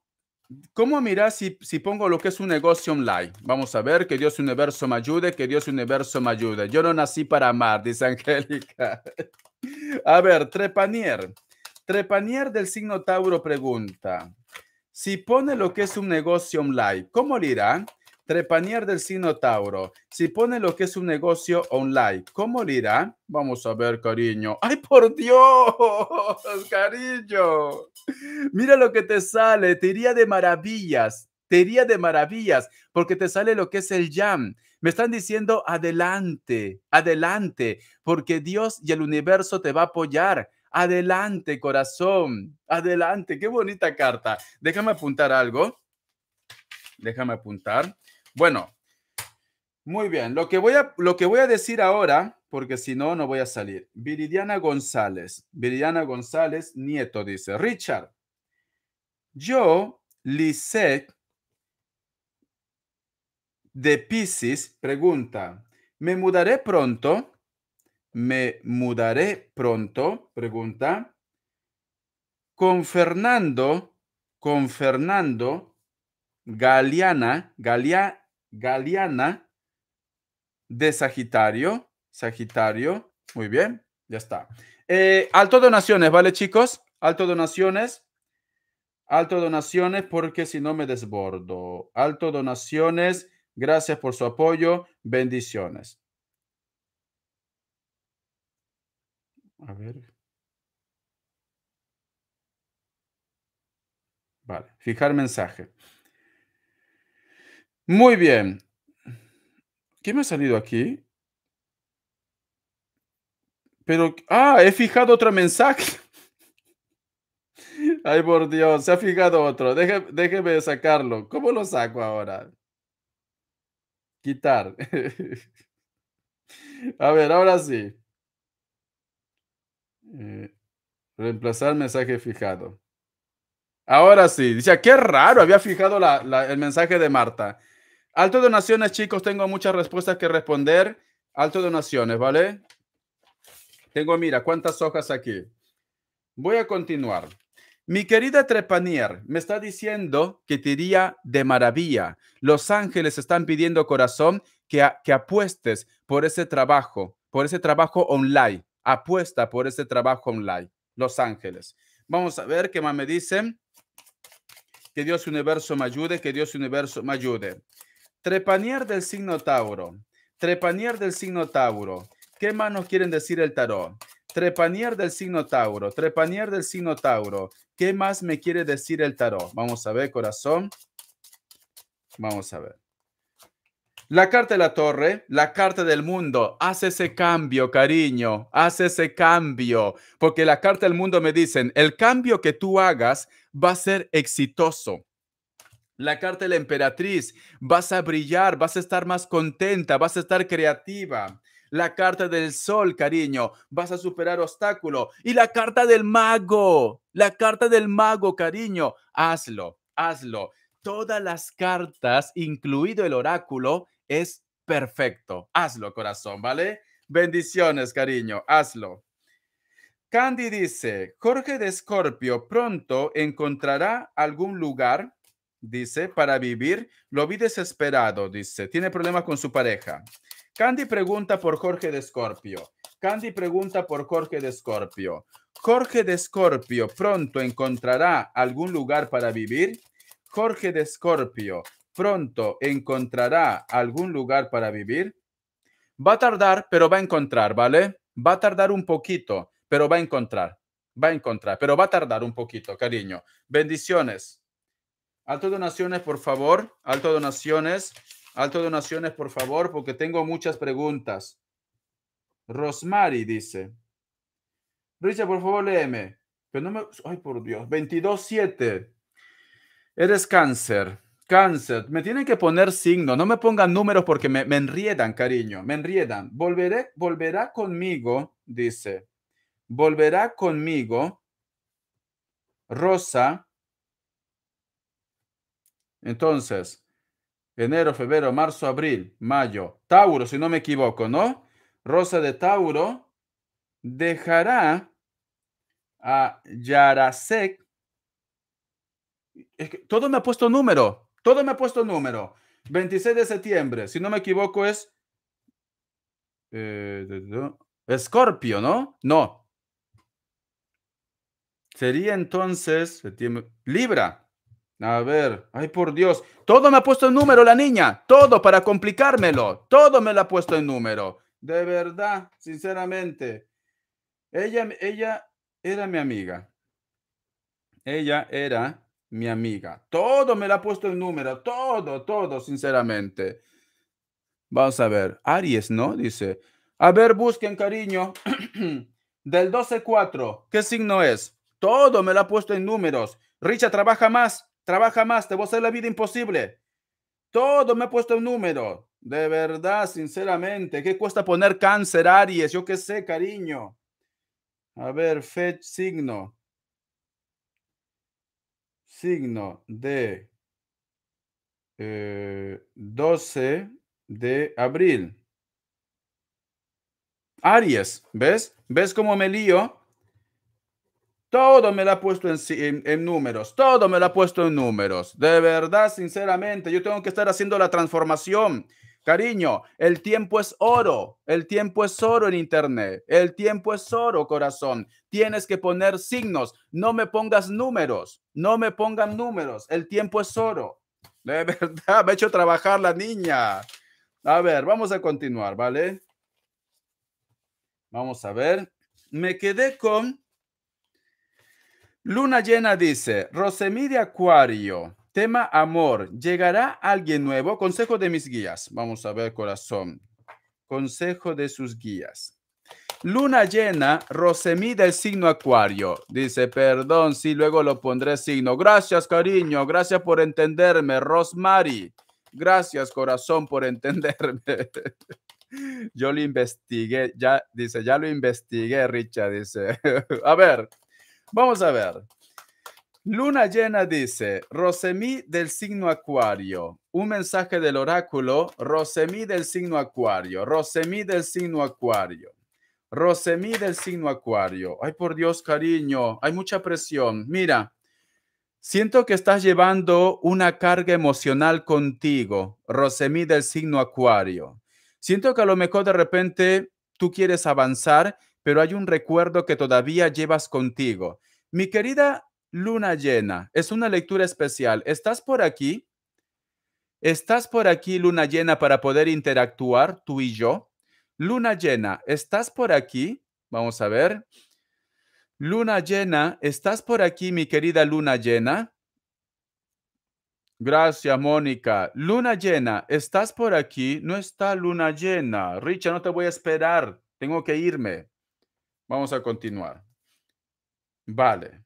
Speaker 1: ¿Cómo mirá si, si, pongo lo que es un negocio online? Vamos a ver, que Dios universo me ayude, que Dios universo me ayude. Yo no nací para amar, dice Angélica. A ver, Trepanier. Trepanier del signo Tauro pregunta, si pone lo que es un negocio online, ¿cómo le irá? Trepanier del Tauro. Si pone lo que es un negocio online, ¿cómo le irá? Vamos a ver, cariño. ¡Ay, por Dios, cariño! Mira lo que te sale. Te iría de maravillas. Te iría de maravillas porque te sale lo que es el jam. Me están diciendo adelante, adelante, porque Dios y el universo te va a apoyar. Adelante, corazón. Adelante. Qué bonita carta. Déjame apuntar algo. Déjame apuntar. Bueno, muy bien. Lo que, voy a, lo que voy a decir ahora, porque si no, no voy a salir. Viridiana González. Viridiana González Nieto dice, Richard, yo, Lisette de Pisces, pregunta, ¿me mudaré pronto? ¿Me mudaré pronto? Pregunta. Con Fernando, con Fernando, Galiana. galiana. Galeana de Sagitario. Sagitario, muy bien, ya está. Eh, alto donaciones, ¿vale, chicos? Alto donaciones. Alto donaciones porque si no me desbordo. Alto donaciones, gracias por su apoyo, bendiciones. A ver. Vale, fijar mensaje. Muy bien. ¿Qué me ha salido aquí? Pero, ah, he fijado otro mensaje. Ay, por Dios, se ha fijado otro. déjeme sacarlo. ¿Cómo lo saco ahora? Quitar. A ver, ahora sí. Eh, reemplazar mensaje fijado. Ahora sí. Dice, ah, qué raro, había fijado el mensaje de Marta. Alto donaciones, chicos, tengo muchas respuestas que responder. Alto donaciones, ¿vale? Tengo, mira, cuántas hojas aquí. Voy a continuar. Mi querida Trepanier me está diciendo que te iría de maravilla. Los ángeles están pidiendo, corazón, que, que apuestes por ese trabajo, por ese trabajo online. Apuesta por ese trabajo online. Los ángeles. Vamos a ver qué más me dicen. Que Dios universo me ayude, que Dios universo me ayude. Trepanier del signo Tauro. Trepanier del signo Tauro. ¿Qué más nos quieren decir el tarot? Trepanier del signo Tauro. Trepanier del signo Tauro. ¿Qué más me quiere decir el tarot? Vamos a ver, corazón. Vamos a ver. La carta de la torre, la carta del mundo, haz ese cambio, cariño, haz ese cambio, porque la carta del mundo me dicen, el cambio que tú hagas va a ser exitoso la carta de la emperatriz, vas a brillar, vas a estar más contenta, vas a estar creativa. La carta del sol, cariño, vas a superar obstáculo. Y la carta del mago, la carta del mago, cariño, hazlo, hazlo. Todas las cartas, incluido el oráculo, es perfecto. Hazlo, corazón, ¿vale? Bendiciones, cariño, hazlo. Candy dice, Jorge de Escorpio pronto encontrará algún lugar dice, para vivir. Lo vi desesperado, dice. Tiene problemas con su pareja. Candy pregunta por Jorge de Escorpio. Candy pregunta por Jorge de Escorpio. Jorge de Escorpio pronto encontrará algún lugar para vivir. Jorge de Escorpio pronto encontrará algún lugar para vivir. Va a tardar, pero va a encontrar, ¿vale? Va a tardar un poquito, pero va a encontrar. Va a encontrar, pero va a tardar un poquito, cariño. Bendiciones. Alto donaciones, por favor. Alto donaciones. Alto donaciones, por favor, porque tengo muchas preguntas. Rosmari, dice. Richard, por favor, léeme. Pero no me... Ay, por Dios. 22.7. Eres cáncer. Cáncer. Me tienen que poner signo. No me pongan números porque me, me enriedan, cariño. Me enriedan. Volveré, volverá conmigo, dice. Volverá conmigo. Rosa entonces, enero, febrero, marzo, abril, mayo, Tauro, si no me equivoco, ¿no? Rosa de Tauro dejará a Yarasek. Es que todo me ha puesto número, todo me ha puesto número. 26 de septiembre, si no me equivoco, es eh, Escorpio, ¿no? No. Sería entonces Libra. A ver, ay por Dios, todo me ha puesto en número la niña, todo para complicármelo, todo me la ha puesto en número, de verdad, sinceramente. Ella, ella era mi amiga, ella era mi amiga, todo me la ha puesto en número, todo, todo, sinceramente. Vamos a ver, Aries, ¿no? Dice, a ver, busquen cariño, del 12-4, ¿qué signo es? Todo me la ha puesto en números. Richa trabaja más. Trabaja más, te voy a hacer la vida imposible. Todo me ha puesto un número. De verdad, sinceramente. ¿Qué cuesta poner cáncer, Aries? Yo qué sé, cariño. A ver, fech, signo. Signo de 12 eh, de abril. Aries, ¿ves? ¿Ves cómo me lío? Todo me la ha puesto en, números, todo me la ha puesto en números. De verdad, sinceramente, yo tengo que estar haciendo la transformación. Cariño, el tiempo es oro, el tiempo es oro en Internet, el tiempo es oro, corazón. Tienes que poner signos, no me pongas números, no me pongan números, el tiempo es oro. De verdad, me ha hecho trabajar la niña. A ver, vamos a continuar, ¿vale? Vamos a ver. Me quedé con Luna Llena dice, Rosemí de Acuario, tema amor, ¿llegará alguien nuevo? Consejo de mis guías. Vamos a ver, corazón. Consejo de sus guías. Luna llena, Rosemí del signo Acuario. Dice, perdón, si luego lo pondré signo. Gracias, cariño. Gracias por entenderme, Rosemary. Gracias, corazón, por entenderme. Yo lo investigué, ya dice, ya lo investigué, Richa, dice. A ver, Vamos a ver. Luna Llena dice, Rosemí del signo Acuario, un mensaje del oráculo, Rosemí del signo Acuario, Rosemí del signo Acuario, Rosemí del signo Acuario. Ay, por Dios, cariño, hay mucha presión. Mira, siento que estás llevando una carga emocional contigo, Rosemí del signo Acuario. Siento que a lo mejor de repente tú quieres avanzar pero hay un recuerdo que todavía llevas contigo. Mi querida Luna Llena, es una lectura especial. ¿Estás por aquí? ¿Estás por aquí, Luna Llena, para poder interactuar tú y yo? Luna Llena, ¿estás por aquí? Vamos a ver. Luna Llena, ¿estás por aquí, mi querida Luna Llena? Gracias, Mónica. Luna Llena, ¿estás por aquí? No está Luna Llena. Richa, no te voy a esperar. Tengo que irme. Vamos a continuar. Vale.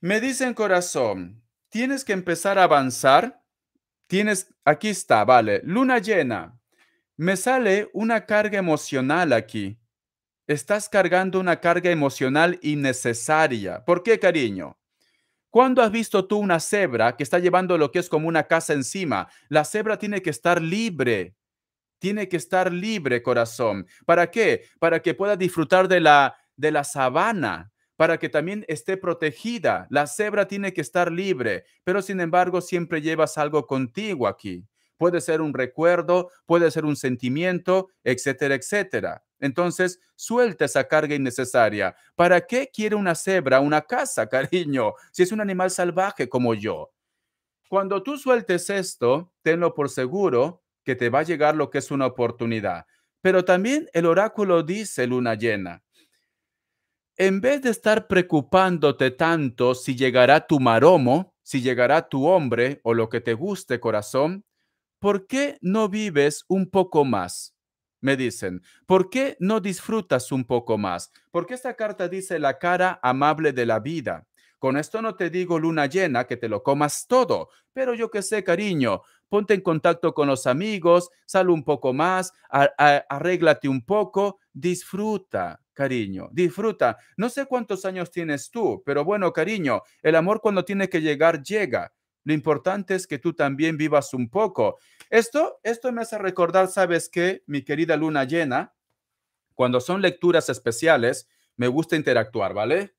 Speaker 1: Me dicen corazón, tienes que empezar a avanzar. Tienes, aquí está, vale. Luna llena. Me sale una carga emocional aquí. Estás cargando una carga emocional innecesaria. ¿Por qué, cariño? ¿Cuándo has visto tú una cebra que está llevando lo que es como una casa encima? La cebra tiene que estar libre tiene que estar libre, corazón. ¿Para qué? Para que pueda disfrutar de la, de la sabana, para que también esté protegida. La cebra tiene que estar libre, pero sin embargo siempre llevas algo contigo aquí. Puede ser un recuerdo, puede ser un sentimiento, etcétera, etcétera. Entonces, suelta esa carga innecesaria. ¿Para qué quiere una cebra una casa, cariño, si es un animal salvaje como yo? Cuando tú sueltes esto, tenlo por seguro que te va a llegar lo que es una oportunidad. Pero también el oráculo dice, luna llena, en vez de estar preocupándote tanto si llegará tu maromo, si llegará tu hombre o lo que te guste, corazón, ¿por qué no vives un poco más? Me dicen, ¿por qué no disfrutas un poco más? Porque esta carta dice la cara amable de la vida. Con esto no te digo luna llena que te lo comas todo, pero yo que sé, cariño, ponte en contacto con los amigos, sal un poco más, arréglate un poco, disfruta, cariño, disfruta. No sé cuántos años tienes tú, pero bueno, cariño, el amor cuando tiene que llegar, llega. Lo importante es que tú también vivas un poco. Esto, esto me hace recordar, ¿sabes qué? Mi querida luna llena, cuando son lecturas especiales, me gusta interactuar, ¿vale?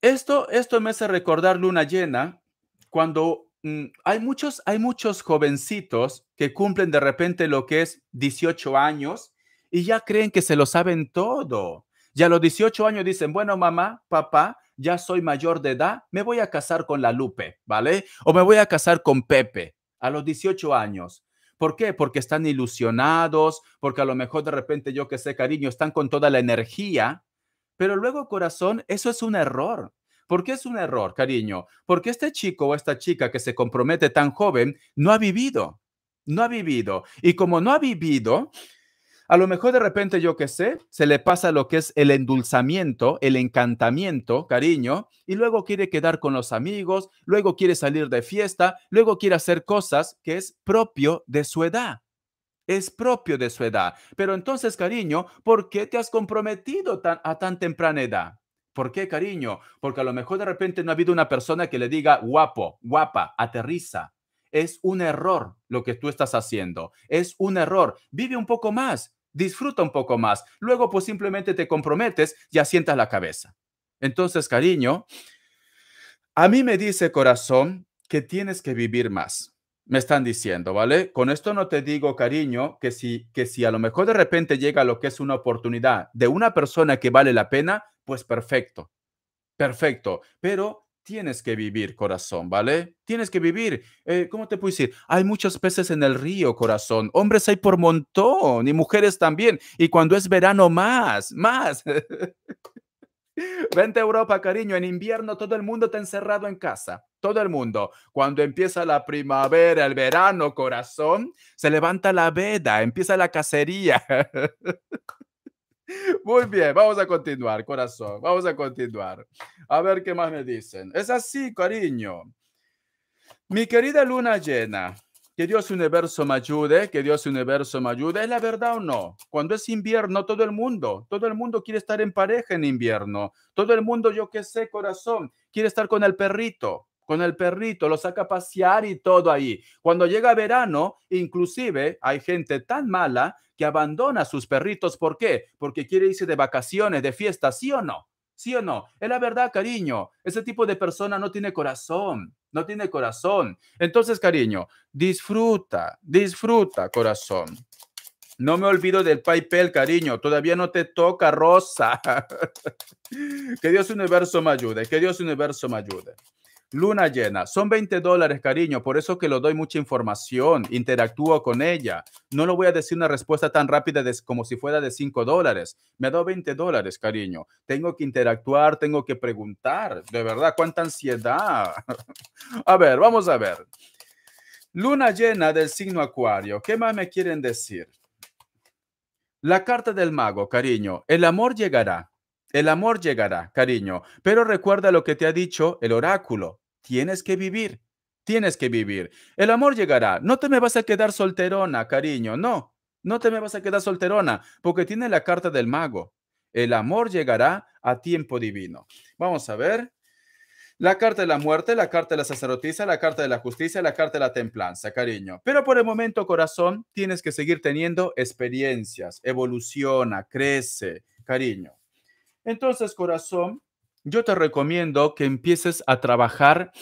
Speaker 1: Esto, esto me hace recordar luna llena, cuando Mm, hay muchos, hay muchos jovencitos que cumplen de repente lo que es 18 años y ya creen que se lo saben todo. Ya a los 18 años dicen, bueno, mamá, papá, ya soy mayor de edad, me voy a casar con la Lupe, ¿vale? O me voy a casar con Pepe a los 18 años. ¿Por qué? Porque están ilusionados, porque a lo mejor de repente yo que sé, cariño, están con toda la energía, pero luego corazón, eso es un error. ¿Por qué es un error, cariño? Porque este chico o esta chica que se compromete tan joven no ha vivido, no ha vivido. Y como no ha vivido, a lo mejor de repente, yo qué sé, se le pasa lo que es el endulzamiento, el encantamiento, cariño, y luego quiere quedar con los amigos, luego quiere salir de fiesta, luego quiere hacer cosas que es propio de su edad. Es propio de su edad. Pero entonces, cariño, ¿por qué te has comprometido a tan temprana edad? ¿Por qué, cariño? Porque a lo mejor de repente no ha habido una persona que le diga, guapo, guapa, aterriza. Es un error lo que tú estás haciendo. Es un error. Vive un poco más, disfruta un poco más. Luego, pues simplemente te comprometes y asientas la cabeza. Entonces, cariño, a mí me dice corazón que tienes que vivir más. Me están diciendo, ¿vale? Con esto no te digo, cariño, que si, que si a lo mejor de repente llega lo que es una oportunidad de una persona que vale la pena, pues perfecto, perfecto, pero tienes que vivir, corazón, ¿vale? Tienes que vivir. Eh, ¿Cómo te puedo decir? Hay muchos peces en el río, corazón. Hombres hay por montón y mujeres también. Y cuando es verano, más, más. Vente a Europa, cariño. En invierno todo el mundo está encerrado en casa. Todo el mundo. Cuando empieza la primavera, el verano, corazón, se levanta la veda, empieza la cacería. Muy bien, vamos a continuar, corazón. Vamos a continuar. A ver qué más me dicen. Es así, cariño. Mi querida luna llena, que Dios universo me ayude, que Dios universo me ayude. ¿Es la verdad o no? Cuando es invierno, todo el mundo, todo el mundo quiere estar en pareja en invierno. Todo el mundo, yo qué sé, corazón, quiere estar con el perrito con el perrito, lo saca a pasear y todo ahí. Cuando llega verano, inclusive hay gente tan mala que abandona a sus perritos. ¿Por qué? Porque quiere irse de vacaciones, de fiesta, ¿sí o no? ¿Sí o no? Es la verdad, cariño. Ese tipo de persona no tiene corazón, no tiene corazón. Entonces, cariño, disfruta, disfruta, corazón. No me olvido del PayPal, cariño. Todavía no te toca, Rosa. que Dios universo me ayude, que Dios universo me ayude. Luna llena, son 20 dólares, cariño, por eso que lo doy mucha información, interactúo con ella. No lo voy a decir una respuesta tan rápida como si fuera de 5 dólares. Me ha dado 20 dólares, cariño. Tengo que interactuar, tengo que preguntar. De verdad, cuánta ansiedad. a ver, vamos a ver. Luna llena del signo Acuario, ¿qué más me quieren decir? La carta del mago, cariño, el amor llegará, el amor llegará, cariño, pero recuerda lo que te ha dicho el oráculo. Tienes que vivir, tienes que vivir. El amor llegará. No te me vas a quedar solterona, cariño, no. No te me vas a quedar solterona, porque tiene la carta del mago. El amor llegará a tiempo divino. Vamos a ver. La carta de la muerte, la carta de la sacerdotisa, la carta de la justicia, la carta de la templanza, cariño. Pero por el momento, corazón, tienes que seguir teniendo experiencias. Evoluciona, crece, cariño. Entonces, corazón, yo te recomiendo que empieces a trabajar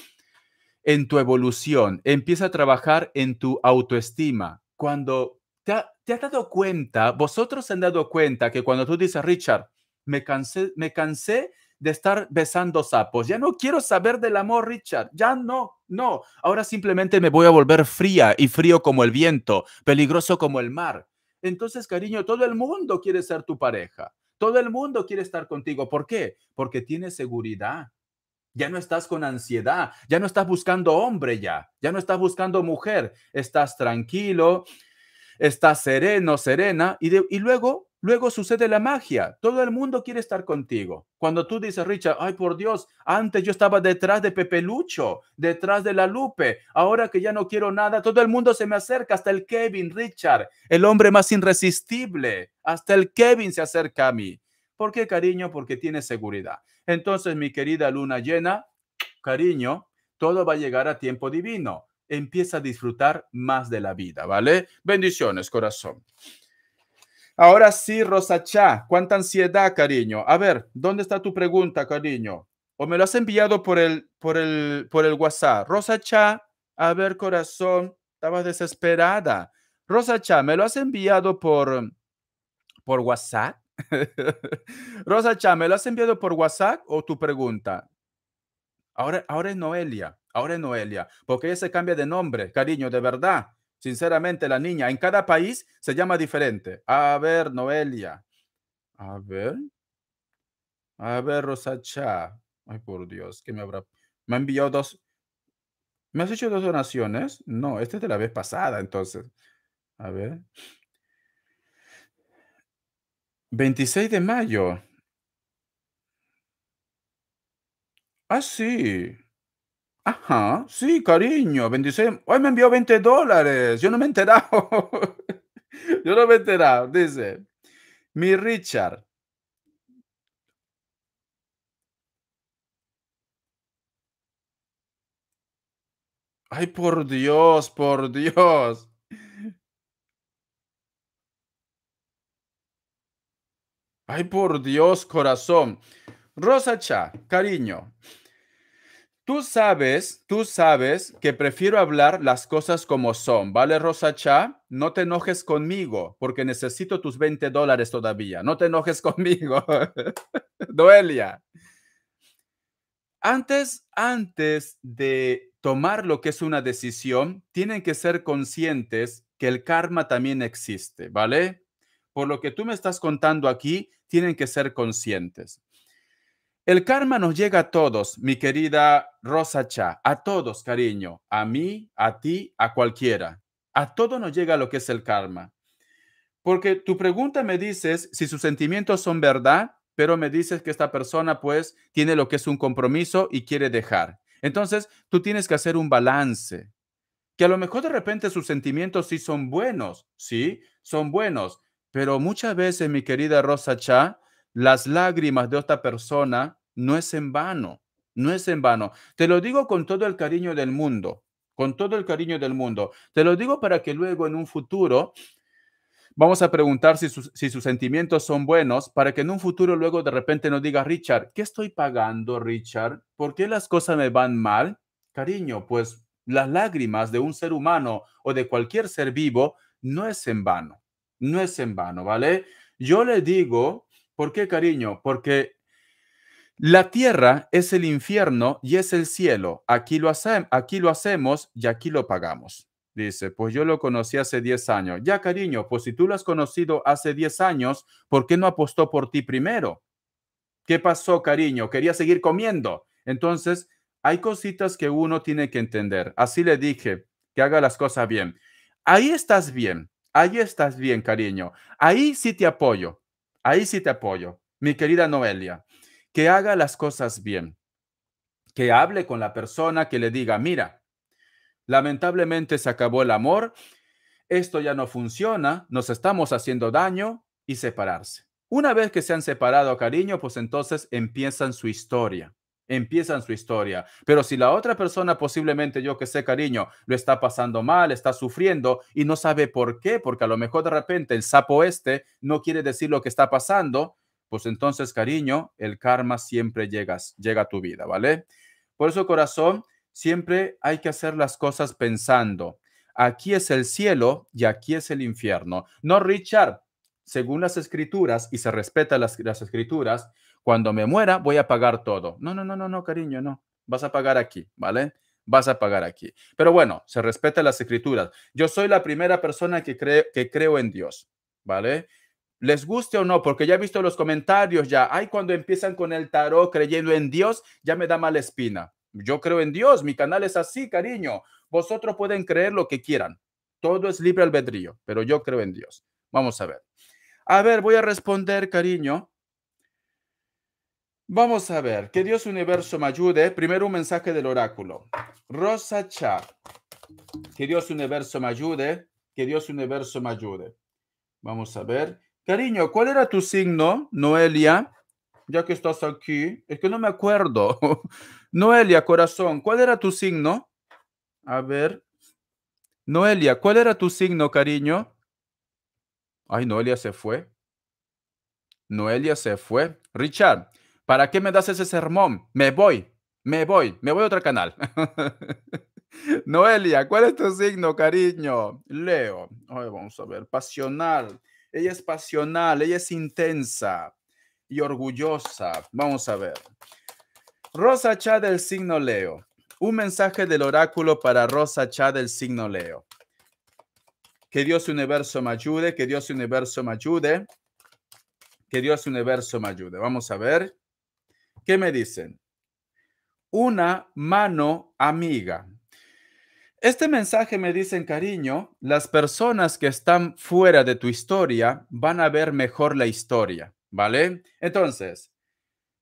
Speaker 1: en tu evolución, empieza a trabajar en tu autoestima. Cuando te, has dado cuenta, vosotros se han dado cuenta que cuando tú dices, Richard, me cansé, me cansé de estar besando sapos. Ya no quiero saber del amor, Richard. Ya no, no. Ahora simplemente me voy a volver fría y frío como el viento, peligroso como el mar. Entonces, cariño, todo el mundo quiere ser tu pareja. Todo el mundo quiere estar contigo. ¿Por qué? Porque tienes seguridad. Ya no estás con ansiedad, ya no estás buscando hombre ya, ya no estás buscando mujer, estás tranquilo, estás sereno, serena y, y luego Luego sucede la magia. Todo el mundo quiere estar contigo. Cuando tú dices, Richard, ay por Dios, antes yo estaba detrás de Pepe Lucho, detrás de la Lupe. Ahora que ya no quiero nada, todo el mundo se me acerca, hasta el Kevin, Richard, el hombre más irresistible. Hasta el Kevin se acerca a mí. ¿Por qué, cariño? Porque tiene seguridad. Entonces, mi querida luna llena, cariño, todo va a llegar a tiempo divino. Empieza a disfrutar más de la vida, ¿vale? Bendiciones, corazón. Ahora sí, Rosachá, cuánta ansiedad, cariño. A ver, ¿dónde está tu pregunta, cariño? O me lo has enviado por el, por el, por el WhatsApp. Rosachá, a ver, corazón, Estaba desesperada. Rosachá, ¿me lo has enviado por, por WhatsApp? Rosachá, ¿me lo has enviado por WhatsApp o tu pregunta? Ahora, ahora es Noelia, ahora es Noelia, porque ella se cambia de nombre, cariño, de verdad. Sinceramente, la niña en cada país se llama diferente. A ver, Noelia. A ver. A ver, Rosacha. Ay, por Dios, que me habrá. Me ha enviado dos. ¿Me has hecho dos donaciones? No, este es de la vez pasada, entonces. A ver. 26 de mayo. Ah, sí. Ajá, sí, cariño, 26. Hoy me envió 20 dólares. Yo no me he enterado. Yo no me he enterado. Dice, mi Richard. Ay, por Dios, por Dios. Ay, por Dios, corazón. Rosa Cha, cariño. Tú sabes, tú sabes que prefiero hablar las cosas como son, ¿vale, Rosa Cha? No te enojes conmigo, porque necesito tus 20 dólares todavía. No te enojes conmigo. Doelia. Antes, antes de tomar lo que es una decisión, tienen que ser conscientes que el karma también existe, ¿vale? Por lo que tú me estás contando aquí, tienen que ser conscientes. El karma nos llega a todos, mi querida Rosa Cha, a todos, cariño, a mí, a ti, a cualquiera. A todo nos llega lo que es el karma. Porque tu pregunta me dices si sus sentimientos son verdad, pero me dices que esta persona pues tiene lo que es un compromiso y quiere dejar. Entonces, tú tienes que hacer un balance. Que a lo mejor de repente sus sentimientos sí son buenos, sí, son buenos, pero muchas veces, mi querida Rosa Cha, las lágrimas de otra persona no es en vano, no es en vano. Te lo digo con todo el cariño del mundo, con todo el cariño del mundo. Te lo digo para que luego en un futuro vamos a preguntar si sus, sentimientos son buenos, para que en un futuro luego de repente nos diga, Richard, ¿qué estoy pagando, Richard? ¿Por qué las cosas me van mal? Cariño, pues las lágrimas de un ser humano o de cualquier ser vivo no es en vano, no es en vano, ¿vale? Yo le digo ¿Por qué, cariño? Porque la tierra es el infierno y es el cielo. Aquí lo, aquí lo hacemos y aquí lo pagamos. Dice, pues yo lo conocí hace 10 años. Ya, cariño, pues si tú lo has conocido hace 10 años, ¿por qué no apostó por ti primero? ¿Qué pasó, cariño? Quería seguir comiendo. Entonces, hay cositas que uno tiene que entender. Así le dije, que haga las cosas bien. Ahí estás bien, ahí estás bien, cariño. Ahí sí te apoyo. Ahí sí te apoyo, mi querida Noelia, que haga las cosas bien, que hable con la persona, que le diga, mira, lamentablemente se acabó el amor, esto ya no funciona, nos estamos haciendo daño y separarse. Una vez que se han separado, cariño, pues entonces empiezan su historia empiezan su historia. Pero si la otra persona, posiblemente yo que sé, cariño, lo está pasando mal, está sufriendo y no sabe por qué, porque a lo mejor de repente el sapo este no quiere decir lo que está pasando, pues entonces, cariño, el karma siempre llega, llega a tu vida, ¿vale? Por eso, corazón, siempre hay que hacer las cosas pensando. Aquí es el cielo y aquí es el infierno. No, Richard, según las escrituras, y se respeta las, las escrituras, cuando me muera, voy a pagar todo. No, no, no, no, no, cariño, no. Vas a pagar aquí, ¿vale? Vas a pagar aquí. Pero bueno, se respeta las escrituras. Yo soy la primera persona que, cree, que creo en Dios, ¿vale? les guste o no, porque ya he visto los comentarios ya, ay, cuando empiezan con el tarot creyendo en Dios, ya me da mala espina. Yo creo en Dios, mi canal es así, cariño. Vosotros pueden creer lo que quieran. Todo es libre albedrío, pero yo creo en Dios. Vamos a ver. A ver, voy a responder, cariño. Vamos a ver, que Dios Universo me ayude. Primero un mensaje del oráculo. Rosa Cha, que Dios Universo me ayude, que Dios Universo me ayude. Vamos a ver. Cariño, ¿cuál era tu signo, Noelia? Ya que estás aquí, es que no me acuerdo. Noelia, corazón, ¿cuál era tu signo? A ver. Noelia, ¿cuál era tu signo, cariño? Ay, Noelia se fue. Noelia se fue. Richard, ¿Para qué me das ese sermón? Me voy, me voy, me voy a otro canal. Noelia, ¿cuál es tu signo, cariño? Leo. vamos a ver, pasional. Ella es pasional, ella es intensa y orgullosa. Vamos a ver. Rosa Chá del signo Leo. Un mensaje del oráculo para Rosa Chá del signo Leo. Que Dios universo me ayude, que Dios universo me ayude, que Dios universo me ayude. Vamos a ver. ¿Qué me dicen? Una mano amiga. Este mensaje me dicen, cariño, las personas que están fuera de tu historia van a ver mejor la historia, ¿vale? Entonces,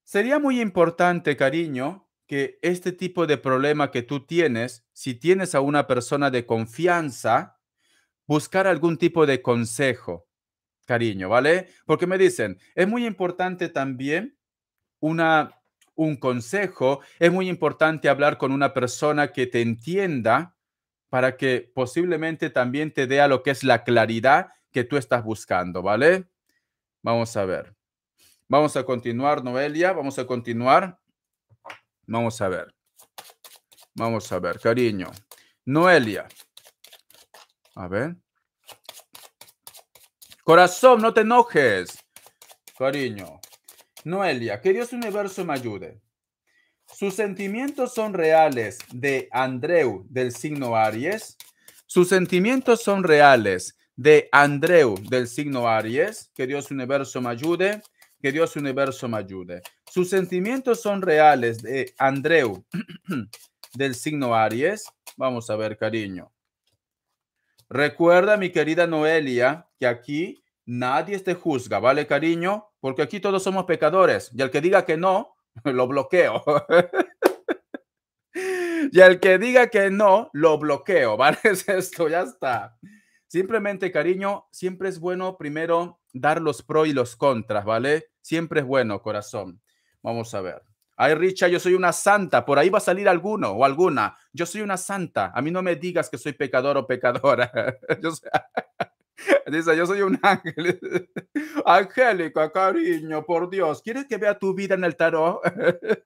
Speaker 1: sería muy importante, cariño, que este tipo de problema que tú tienes, si tienes a una persona de confianza, buscar algún tipo de consejo, cariño, ¿vale? Porque me dicen, es muy importante también una, un consejo, es muy importante hablar con una persona que te entienda para que posiblemente también te dé lo que es la claridad que tú estás buscando, ¿vale? Vamos a ver. Vamos a continuar, Noelia, vamos a continuar. Vamos a ver. Vamos a ver, cariño. Noelia. A ver. Corazón, no te enojes. Cariño. Noelia, que Dios Universo me ayude. Sus sentimientos son reales de Andreu del signo Aries. Sus sentimientos son reales de Andreu del signo Aries. Que Dios Universo me ayude. Que Dios Universo me ayude. Sus sentimientos son reales de Andreu del signo Aries. Vamos a ver, cariño. Recuerda, mi querida Noelia, que aquí Nadie te juzga, ¿vale, cariño? Porque aquí todos somos pecadores. Y el que diga que no, lo bloqueo. y el que diga que no, lo bloqueo, ¿vale? Es esto, ya está. Simplemente, cariño, siempre es bueno primero dar los pros y los contras, ¿vale? Siempre es bueno, corazón. Vamos a ver. Ay, Richa, yo soy una santa. Por ahí va a salir alguno o alguna. Yo soy una santa. A mí no me digas que soy pecador o pecadora. Yo Dice, yo soy un ángel. Angélica, cariño, por Dios, ¿quieres que vea tu vida en el tarot?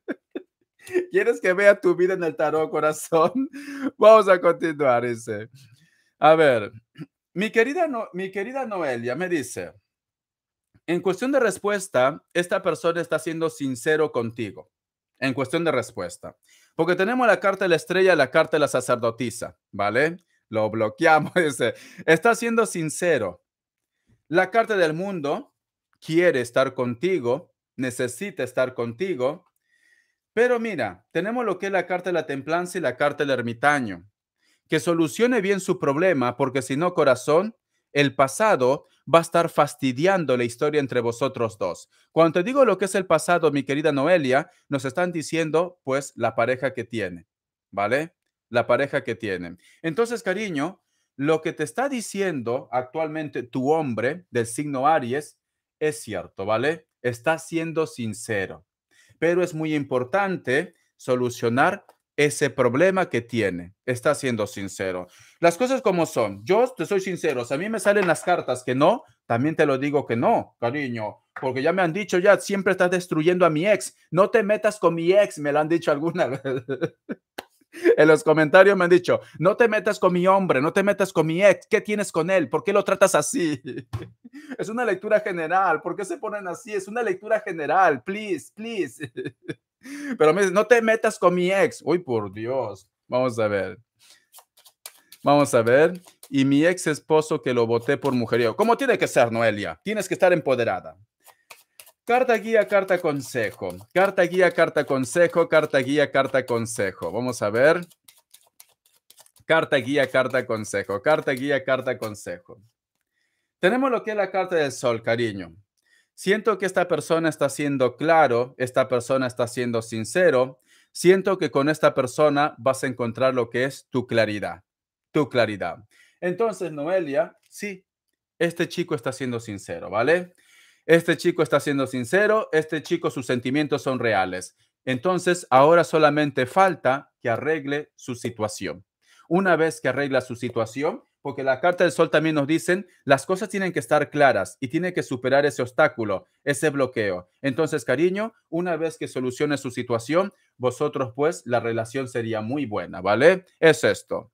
Speaker 1: ¿Quieres que vea tu vida en el tarot, corazón? Vamos a continuar, dice. A ver, mi querida, no, mi querida Noelia me dice, en cuestión de respuesta, esta persona está siendo sincero contigo. En cuestión de respuesta. Porque tenemos la carta de la estrella, la carta de la sacerdotisa, ¿vale? lo bloqueamos. Dice, está siendo sincero. La carta del mundo quiere estar contigo, necesita estar contigo. Pero mira, tenemos lo que es la carta de la templanza y la carta del ermitaño. Que solucione bien su problema, porque si no, corazón, el pasado va a estar fastidiando la historia entre vosotros dos. Cuando te digo lo que es el pasado, mi querida Noelia, nos están diciendo, pues, la pareja que tiene, ¿vale? la pareja que tienen. Entonces, cariño, lo que te está diciendo actualmente tu hombre del signo Aries es cierto, ¿vale? Está siendo sincero, pero es muy importante solucionar ese problema que tiene. Está siendo sincero. Las cosas como son. Yo te soy sincero. Si a mí me salen las cartas que no, también te lo digo que no, cariño. Porque ya me han dicho, ya siempre estás destruyendo a mi ex. No te metas con mi ex, me lo han dicho alguna vez. En los comentarios me han dicho, no te metas con mi hombre, no te metas con mi ex, ¿qué tienes con él? ¿Por qué lo tratas así? Es una lectura general, ¿por qué se ponen así? Es una lectura general, please, please. Pero me no te metas con mi ex. Uy, por Dios. Vamos a ver. Vamos a ver. Y mi ex esposo que lo voté por mujerío. ¿Cómo tiene que ser, Noelia? Tienes que estar empoderada. Carta guía, carta consejo. Carta guía, carta consejo, carta guía, carta consejo. Vamos a ver. Carta guía, carta consejo. Carta guía, carta consejo. Tenemos lo que es la carta del sol, cariño. Siento que esta persona está siendo claro, esta persona está siendo sincero. Siento que con esta persona vas a encontrar lo que es tu claridad, tu claridad. Entonces, Noelia, sí, este chico está siendo sincero, ¿vale? Este chico está siendo sincero, este chico sus sentimientos son reales. Entonces, ahora solamente falta que arregle su situación. Una vez que arregla su situación, porque la carta del sol también nos dicen, las cosas tienen que estar claras y tiene que superar ese obstáculo, ese bloqueo. Entonces, cariño, una vez que solucione su situación, vosotros pues la relación sería muy buena, ¿vale? Es esto.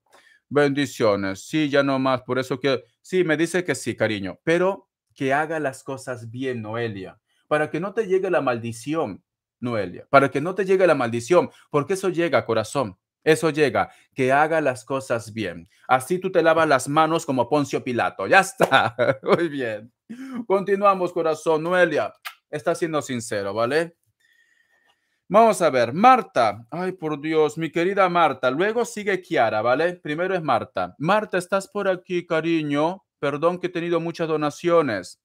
Speaker 1: Bendiciones. Sí, ya no más, por eso que sí me dice que sí, cariño, pero que haga las cosas bien, Noelia, para que no te llegue la maldición, Noelia, para que no te llegue la maldición, porque eso llega, corazón. Eso llega, que haga las cosas bien. Así tú te lavas las manos como Poncio Pilato. Ya está. Muy bien. Continuamos, corazón. Noelia, está siendo sincero, ¿vale? Vamos a ver, Marta. Ay, por Dios, mi querida Marta. Luego sigue Kiara, ¿vale? Primero es Marta. Marta, ¿estás por aquí, cariño? Perdón que he tenido muchas donaciones.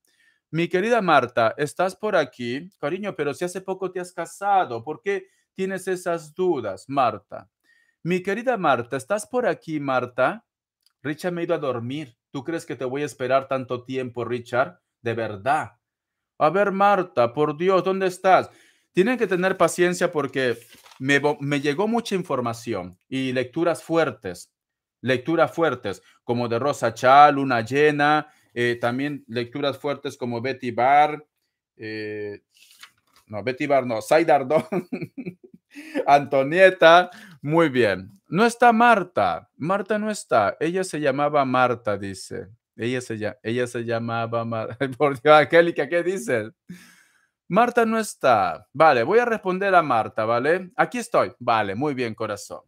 Speaker 1: Mi querida Marta, estás por aquí. Cariño, pero si hace poco te has casado, ¿por qué tienes esas dudas, Marta? Mi querida Marta, ¿estás por aquí, Marta? Richard me ha ido a dormir. ¿Tú crees que te voy a esperar tanto tiempo, Richard? De verdad. A ver, Marta, por Dios, ¿dónde estás? Tienen que tener paciencia porque me, llegó mucha información y lecturas fuertes lecturas fuertes como de Rosa Chal, Luna Llena, eh, también lecturas fuertes como Betty Barr, eh, no, Betty Barr no, Saidardón, Antonieta, muy bien. No está Marta, Marta no está, ella se llamaba Marta, dice. Ella se, ella se llamaba Marta. Por Dios, Angélica, ¿qué dices? Marta no está. Vale, voy a responder a Marta, ¿vale? Aquí estoy. Vale, muy bien, corazón.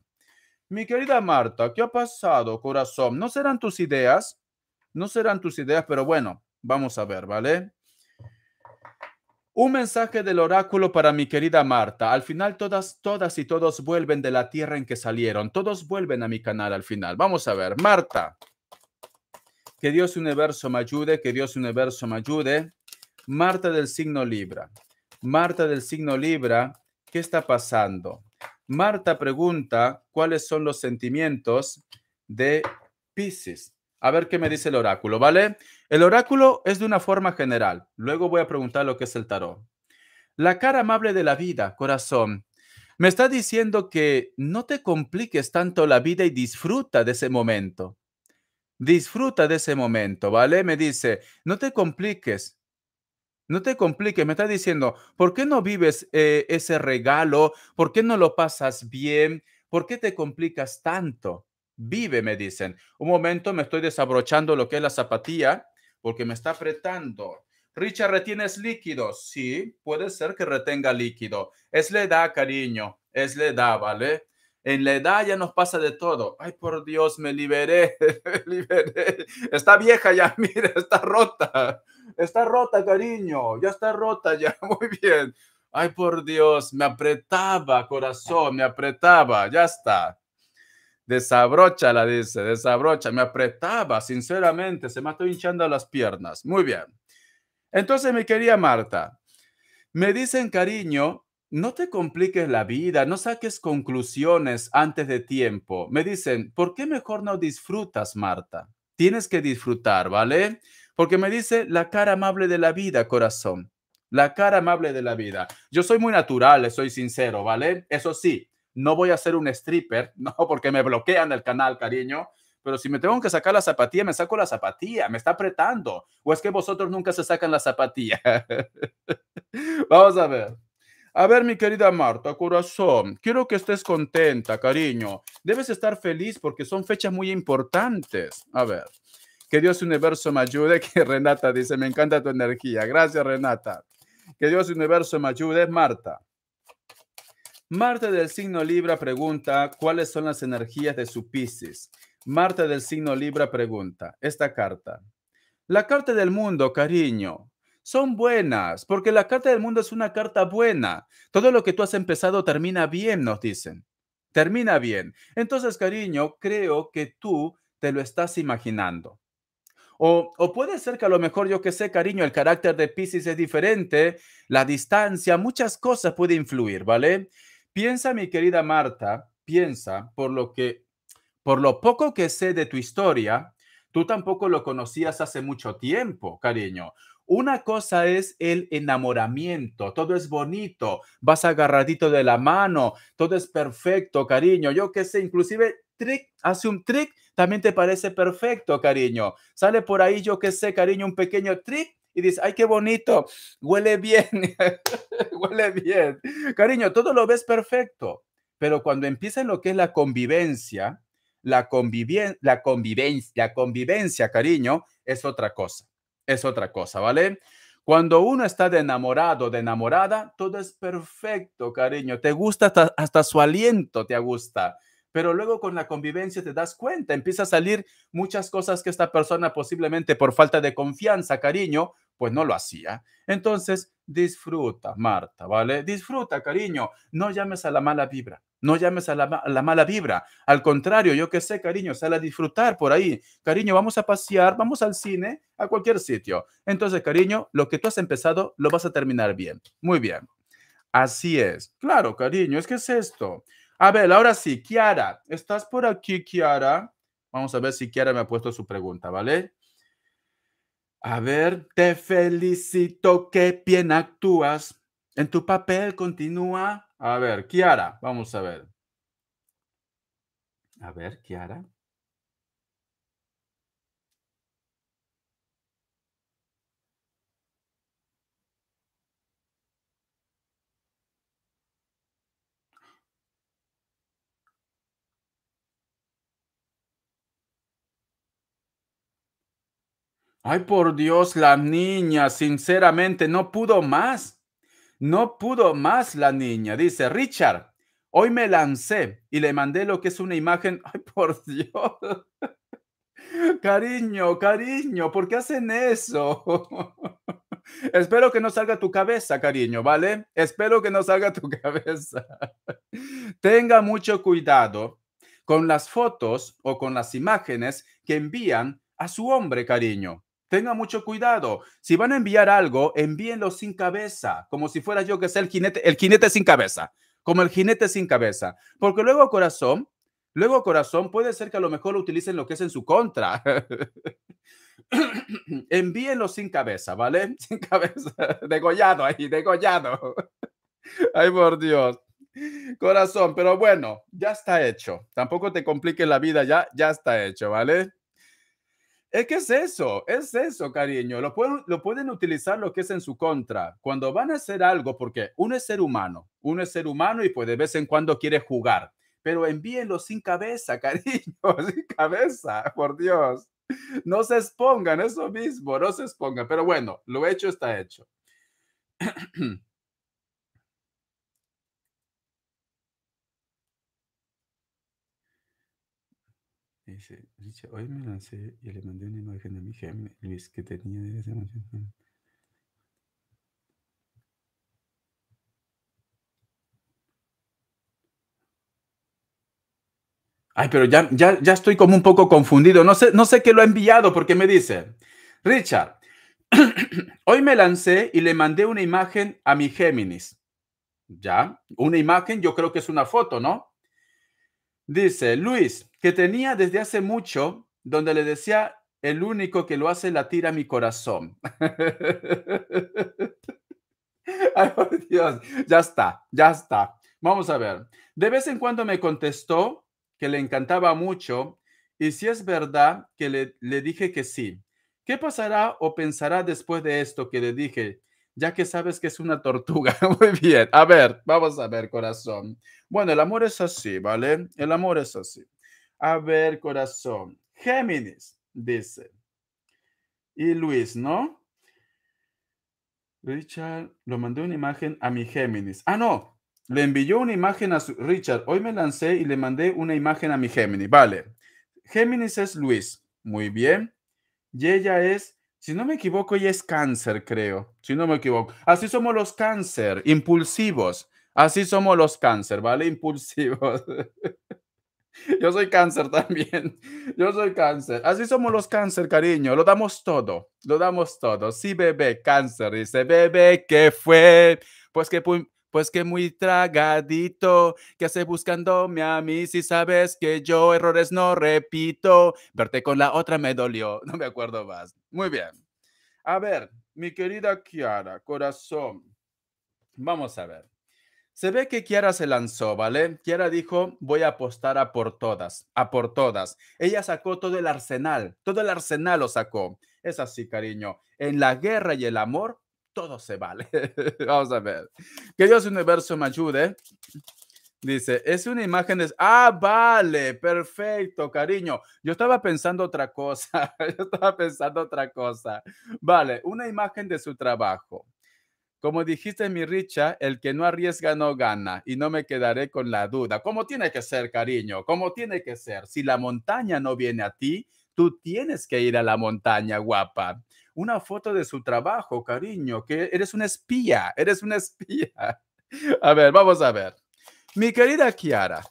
Speaker 1: Mi querida Marta, ¿qué ha pasado, corazón? ¿No serán tus ideas? No serán tus ideas, pero bueno, vamos a ver, ¿vale? Un mensaje del oráculo para mi querida Marta. Al final todas, todas y todos vuelven de la tierra en que salieron. Todos vuelven a mi canal al final. Vamos a ver, Marta. Que Dios universo me ayude, que Dios universo me ayude. Marta del signo Libra. Marta del signo Libra, ¿qué está pasando? Marta pregunta cuáles son los sentimientos de Pisces. A ver qué me dice el oráculo, ¿vale? El oráculo es de una forma general. Luego voy a preguntar lo que es el tarot. La cara amable de la vida, corazón. Me está diciendo que no te compliques tanto la vida y disfruta de ese momento. Disfruta de ese momento, ¿vale? Me dice, no te compliques, no te compliques, me está diciendo, ¿por qué no vives eh, ese regalo? ¿Por qué no lo pasas bien? ¿Por qué te complicas tanto? Vive, me dicen. Un momento, me estoy desabrochando lo que es la zapatilla porque me está apretando. Richard, ¿retienes líquido? Sí, puede ser que retenga líquido. Es le da cariño, es le da, ¿vale? En la edad ya nos pasa de todo. Ay, por Dios, me liberé, liberé. Está vieja ya, mira, está rota. Está rota, cariño. Ya está rota ya. Muy bien. Ay, por Dios, me apretaba, corazón, me apretaba. Ya está. Desabrocha, la dice, desabrocha. Me apretaba, sinceramente, se me está hinchando las piernas. Muy bien. Entonces, mi querida Marta, me dicen, cariño, no te compliques la vida, no saques conclusiones antes de tiempo. Me dicen, ¿por qué mejor no disfrutas, Marta? Tienes que disfrutar, ¿vale? Porque me dice la cara amable de la vida, corazón. La cara amable de la vida. Yo soy muy natural, soy sincero, ¿vale? Eso sí, no voy a ser un stripper, no, porque me bloquean el canal, cariño. Pero si me tengo que sacar la zapatilla, me saco la zapatilla, me está apretando. O es que vosotros nunca se sacan la zapatilla. Vamos a ver. A ver, mi querida Marta, corazón, quiero que estés contenta, cariño. Debes estar feliz porque son fechas muy importantes. A ver, que Dios Universo me ayude, que Renata dice, me encanta tu energía. Gracias, Renata. Que Dios Universo me ayude, Marta. Marta del signo Libra pregunta, ¿cuáles son las energías de su Pisces? Marta del signo Libra pregunta, esta carta. La carta del mundo, cariño, son buenas, porque la carta del mundo es una carta buena. Todo lo que tú has empezado termina bien, nos dicen. Termina bien. Entonces, cariño, creo que tú te lo estás imaginando. O, puede ser que a lo mejor, yo que sé, cariño, el carácter de Pisces es diferente, la distancia, muchas cosas puede influir, ¿vale? Piensa, mi querida Marta, piensa por lo que, por lo poco que sé de tu historia, tú tampoco lo conocías hace mucho tiempo, cariño. Una cosa es el enamoramiento, todo es bonito, vas agarradito de la mano, todo es perfecto, cariño, yo qué sé, inclusive trick, hace un trick, también te parece perfecto, cariño. Sale por ahí, yo qué sé, cariño, un pequeño trick y dices, ay, qué bonito, huele bien, huele bien. Cariño, todo lo ves perfecto, pero cuando empieza lo que es la convivencia, la, la convivencia, la convivencia, cariño, es otra cosa es otra cosa, ¿vale? Cuando uno está de enamorado, de enamorada, todo es perfecto, cariño. Te gusta hasta, hasta su aliento, te gusta. Pero luego con la convivencia te das cuenta, empieza a salir muchas cosas que esta persona posiblemente por falta de confianza, cariño, pues no lo hacía. Entonces, disfruta, Marta, ¿vale? Disfruta, cariño. No llames a la mala vibra. No llames a la, mala vibra. Al contrario, yo que sé, cariño, sal a disfrutar por ahí. Cariño, vamos a pasear, vamos al cine, a cualquier sitio. Entonces, cariño, lo que tú has empezado lo vas a terminar bien. Muy bien. Así es. Claro, cariño, es que es esto. A ver, ahora sí, Kiara, ¿estás por aquí, Kiara? Vamos a ver si Kiara me ha puesto su pregunta, ¿vale? A ver, te felicito, qué bien actúas. En tu papel continúa a ver, Kiara, vamos a ver. A ver, Kiara. Ay, por Dios, la niña, sinceramente, no pudo más. No pudo más la niña, dice Richard. Hoy me lancé y le mandé lo que es una imagen. Ay, por Dios. Cariño, cariño, ¿por qué hacen eso? Espero que no salga tu cabeza, cariño, ¿vale? Espero que no salga tu cabeza. Tenga mucho cuidado con las fotos o con las imágenes que envían a su hombre, cariño. Tenga mucho cuidado. Si van a enviar algo, envíenlo sin cabeza, como si fuera yo que sea el jinete, el jinete sin cabeza, como el jinete sin cabeza. Porque luego corazón, luego corazón puede ser que a lo mejor lo utilicen lo que es en su contra. envíenlo sin cabeza, ¿vale? Sin cabeza, degollado ahí, degollado. Ay, por Dios. Corazón, pero bueno, ya está hecho. Tampoco te compliques la vida, ya, ya está hecho, ¿vale? Es es eso, es eso, cariño. Lo pueden, lo pueden utilizar lo que es en su contra. Cuando van a hacer algo, porque uno es ser humano, uno es ser humano y pues de vez en cuando quiere jugar, pero envíenlo sin cabeza, cariño, sin cabeza, por Dios. No se expongan, eso mismo, no se expongan. Pero bueno, lo hecho está hecho. Dice, hoy me lancé y le mandé una imagen a mi Géminis que tenía Ay, pero ya, ya, ya estoy como un poco confundido. No sé, no sé qué lo ha enviado porque me dice, Richard, hoy me lancé y le mandé una imagen a mi Géminis. Ya, una imagen, yo creo que es una foto, ¿no? Dice Luis, que tenía desde hace mucho, donde le decía, el único que lo hace latir a mi corazón. Ay, Dios, ya está, ya está. Vamos a ver. De vez en cuando me contestó que le encantaba mucho y si es verdad que le, le dije que sí. ¿Qué pasará o pensará después de esto que le dije? ya que sabes que es una tortuga. Muy bien. A ver, vamos a ver, corazón. Bueno, el amor es así, ¿vale? El amor es así. A ver, corazón. Géminis, dice. Y Luis, ¿no? Richard, lo mandé una imagen a mi Géminis. Ah, no. Le envió una imagen a su... Richard, hoy me lancé y le mandé una imagen a mi Géminis. Vale. Géminis es Luis. Muy bien. Y ella es si no me equivoco, ella es cáncer, creo. Si no me equivoco. Así somos los cáncer, impulsivos. Así somos los cáncer, ¿vale? Impulsivos. Yo soy cáncer también. Yo soy cáncer. Así somos los cáncer, cariño. Lo damos todo. Lo damos todo. Sí, bebé, cáncer. Dice, bebé, ¿qué fue? Pues que pues que muy tragadito, que hace buscándome a mí si sabes que yo errores no repito. Verte con la otra me dolió, no me acuerdo más. Muy bien. A ver, mi querida Kiara, corazón. Vamos a ver. Se ve que Kiara se lanzó, ¿vale? Kiara dijo, voy a apostar a por todas, a por todas. Ella sacó todo el arsenal, todo el arsenal lo sacó. Es así, cariño. En la guerra y el amor todo se vale. Vamos a ver. Que Dios universo me ayude. Dice, es una imagen de... Ah, vale, perfecto, cariño. Yo estaba pensando otra cosa. Yo estaba pensando otra cosa. Vale, una imagen de su trabajo. Como dijiste, mi Richa, el que no arriesga no gana y no me quedaré con la duda. ¿Cómo tiene que ser, cariño? ¿Cómo tiene que ser? Si la montaña no viene a ti, tú tienes que ir a la montaña, guapa una foto de su trabajo, cariño, que eres una espía, eres una espía. A ver, vamos a ver. Mi querida Kiara,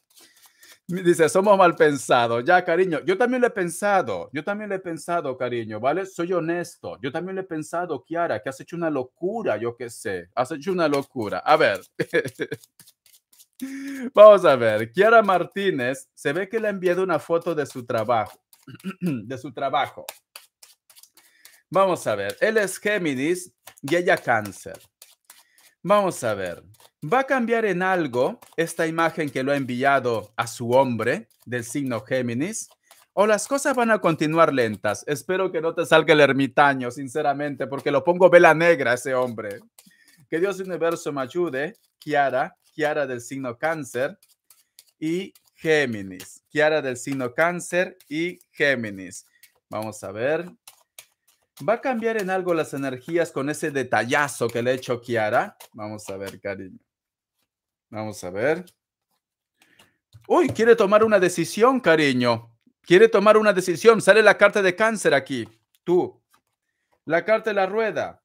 Speaker 1: Dice, somos mal pensados. Ya, cariño, yo también le he pensado. Yo también le he pensado, cariño, ¿vale? Soy honesto. Yo también le he pensado, Kiara, que has hecho una locura, yo qué sé. Has hecho una locura. A ver. Vamos a ver. Kiara Martínez se ve que le ha enviado una foto de su trabajo. de su trabajo. Vamos a ver, él es Géminis y ella cáncer. Vamos a ver, ¿va a cambiar en algo esta imagen que lo ha enviado a su hombre del signo Géminis? ¿O las cosas van a continuar lentas? Espero que no te salga el ermitaño, sinceramente, porque lo pongo vela negra a ese hombre. Que Dios Universo me ayude, Kiara, Kiara del signo cáncer y Géminis. Kiara del signo cáncer y Géminis. Vamos a ver, ¿Va a cambiar en algo las energías con ese detallazo que le ha hecho Kiara? Vamos a ver, cariño. Vamos a ver. Uy, quiere tomar una decisión, cariño. Quiere tomar una decisión. Sale la carta de cáncer aquí. Tú. La carta de la rueda.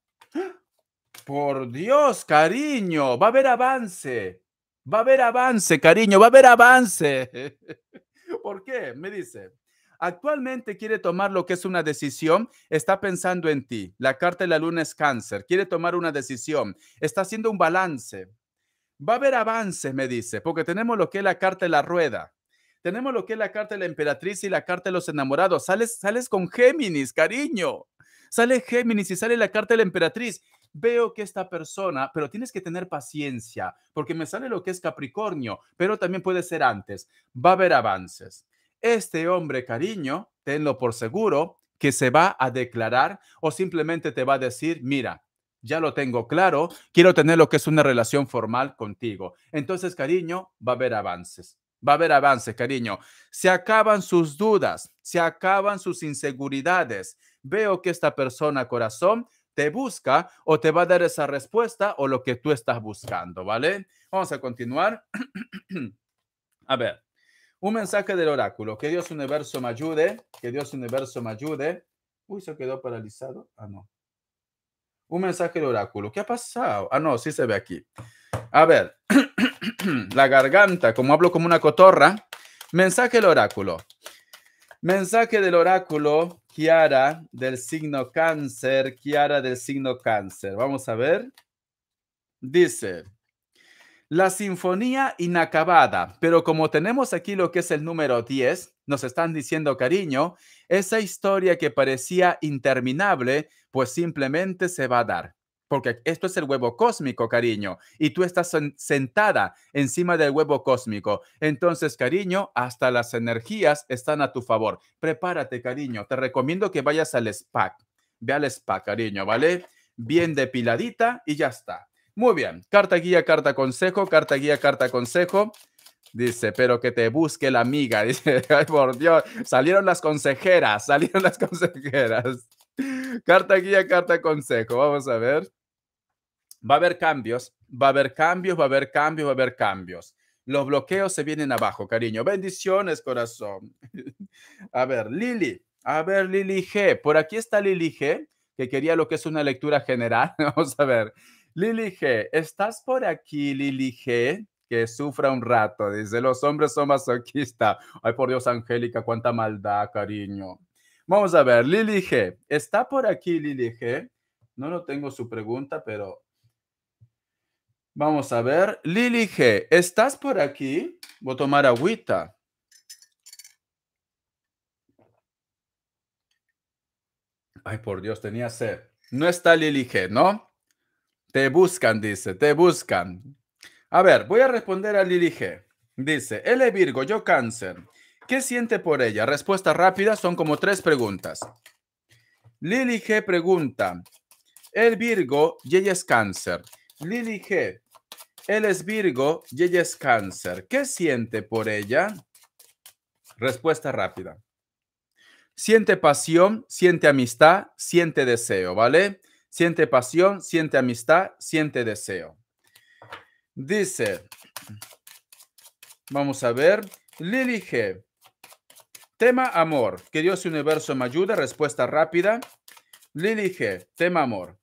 Speaker 1: Por Dios, cariño. Va a haber avance. Va a haber avance, cariño. Va a haber avance. ¿Por qué? Me dice actualmente quiere tomar lo que es una decisión, está pensando en ti. La carta de la luna es cáncer, quiere tomar una decisión, está haciendo un balance. Va a haber avances, me dice, porque tenemos lo que es la carta de la rueda. Tenemos lo que es la carta de la emperatriz y la carta de los enamorados. Sales, sales con Géminis, cariño. Sale Géminis y sale la carta de la emperatriz. Veo que esta persona, pero tienes que tener paciencia, porque me sale lo que es Capricornio, pero también puede ser antes. Va a haber avances este hombre, cariño, tenlo por seguro, que se va a declarar o simplemente te va a decir, mira, ya lo tengo claro, quiero tener lo que es una relación formal contigo. Entonces, cariño, va a haber avances. Va a haber avances, cariño. Se acaban sus dudas, se acaban sus inseguridades. Veo que esta persona, corazón, te busca o te va a dar esa respuesta o lo que tú estás buscando, ¿vale? Vamos a continuar. a ver. Un mensaje del oráculo. Que Dios universo me ayude. Que Dios universo me ayude. Uy, se quedó paralizado. Ah, no. Un mensaje del oráculo. ¿Qué ha pasado? Ah, no, sí se ve aquí. A ver. la garganta, como hablo como una cotorra. Mensaje del oráculo. Mensaje del oráculo, Kiara, del signo cáncer, Kiara del signo cáncer. Vamos a ver. Dice, la sinfonía inacabada, pero como tenemos aquí lo que es el número 10, nos están diciendo cariño, esa historia que parecía interminable, pues simplemente se va a dar. Porque esto es el huevo cósmico, cariño, y tú estás sentada encima del huevo cósmico. Entonces, cariño, hasta las energías están a tu favor. Prepárate, cariño. Te recomiendo que vayas al SPAC. Ve al SPAC, cariño, ¿vale? Bien depiladita y ya está. Muy bien, carta guía, carta consejo, carta guía, carta consejo. Dice, pero que te busque la amiga. Dice, ay, por Dios, salieron las consejeras, salieron las consejeras. Carta guía, carta consejo. Vamos a ver. Va a haber cambios, va a haber cambios, va a haber cambios, va a haber cambios. Los bloqueos se vienen abajo, cariño. Bendiciones, corazón. A ver, Lili. A ver, Lili G. Por aquí está Lili G, que quería lo que es una lectura general. Vamos a ver. Lili G, ¿estás por aquí, Lili G? Que sufra un rato, dice, los hombres son masoquistas. Ay, por Dios, Angélica, cuánta maldad, cariño. Vamos a ver, Lili G, ¿está por aquí Lili G? No lo tengo su pregunta, pero vamos a ver. Lili G, ¿estás por aquí? Voy a tomar agüita. Ay, por Dios, tenía sed. No está Lili G, ¿no? Te buscan, dice, te buscan. A ver, voy a responder a Lili G. Dice, él es Virgo, yo cáncer. ¿Qué siente por ella? Respuesta rápida, son como tres preguntas. Lili G pregunta, él Virgo y ella es cáncer. Lili G, él es Virgo y ella es cáncer. ¿Qué siente por ella? Respuesta rápida. Siente pasión, siente amistad, siente deseo, ¿vale? siente pasión, siente amistad, siente deseo. Dice, vamos a ver, Lili G. Tema amor, que Dios y universo me ayude, respuesta rápida. Lili G, tema amor.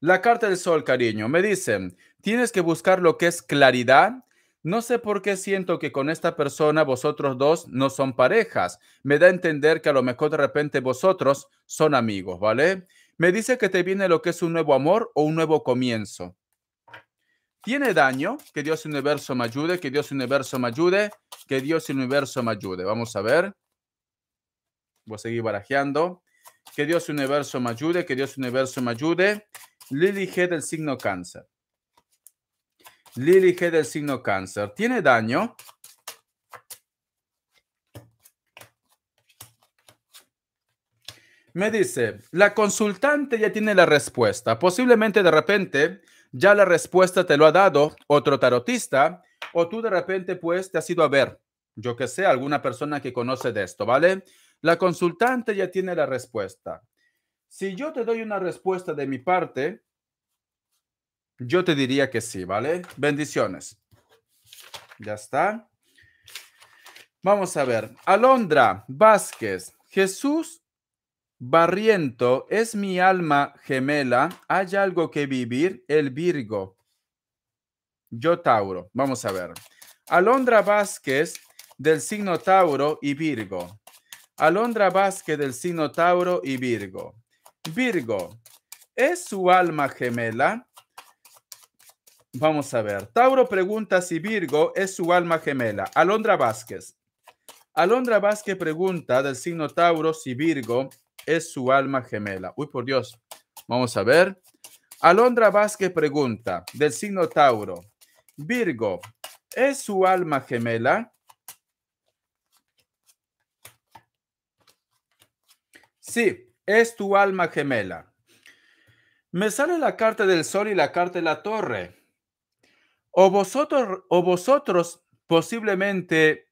Speaker 1: La carta del sol, cariño, me dicen, tienes que buscar lo que es claridad, no sé por qué siento que con esta persona vosotros dos no son parejas. Me da a entender que a lo mejor de repente vosotros son amigos, ¿vale? Me dice que te viene lo que es un nuevo amor o un nuevo comienzo. Tiene daño, que Dios universo me ayude, que Dios universo me ayude, que Dios universo me ayude. Vamos a ver. Voy a seguir barajeando. Que Dios universo me ayude, que Dios universo me ayude. Lily G del signo cáncer. Lily G del signo cáncer. Tiene daño, Me dice, la consultante ya tiene la respuesta. Posiblemente de repente ya la respuesta te lo ha dado otro tarotista o tú de repente pues te has ido a ver, yo que sé, alguna persona que conoce de esto, ¿vale? La consultante ya tiene la respuesta. Si yo te doy una respuesta de mi parte, yo te diría que sí, ¿vale? Bendiciones. Ya está. Vamos a ver. Alondra Vázquez, Jesús Barriento, ¿es mi alma gemela? ¿Hay algo que vivir? El Virgo. Yo Tauro. Vamos a ver. Alondra Vázquez del signo Tauro y Virgo. Alondra Vázquez del signo Tauro y Virgo. Virgo, ¿es su alma gemela? Vamos a ver. Tauro pregunta si Virgo es su alma gemela. Alondra Vázquez. Alondra Vázquez pregunta del signo Tauro si Virgo es su alma gemela. Uy, por Dios. Vamos a ver. Alondra Vázquez pregunta, del signo Tauro. Virgo, ¿es su alma gemela? Sí, es tu alma gemela. Me sale la carta del sol y la carta de la torre. O vosotros, o vosotros posiblemente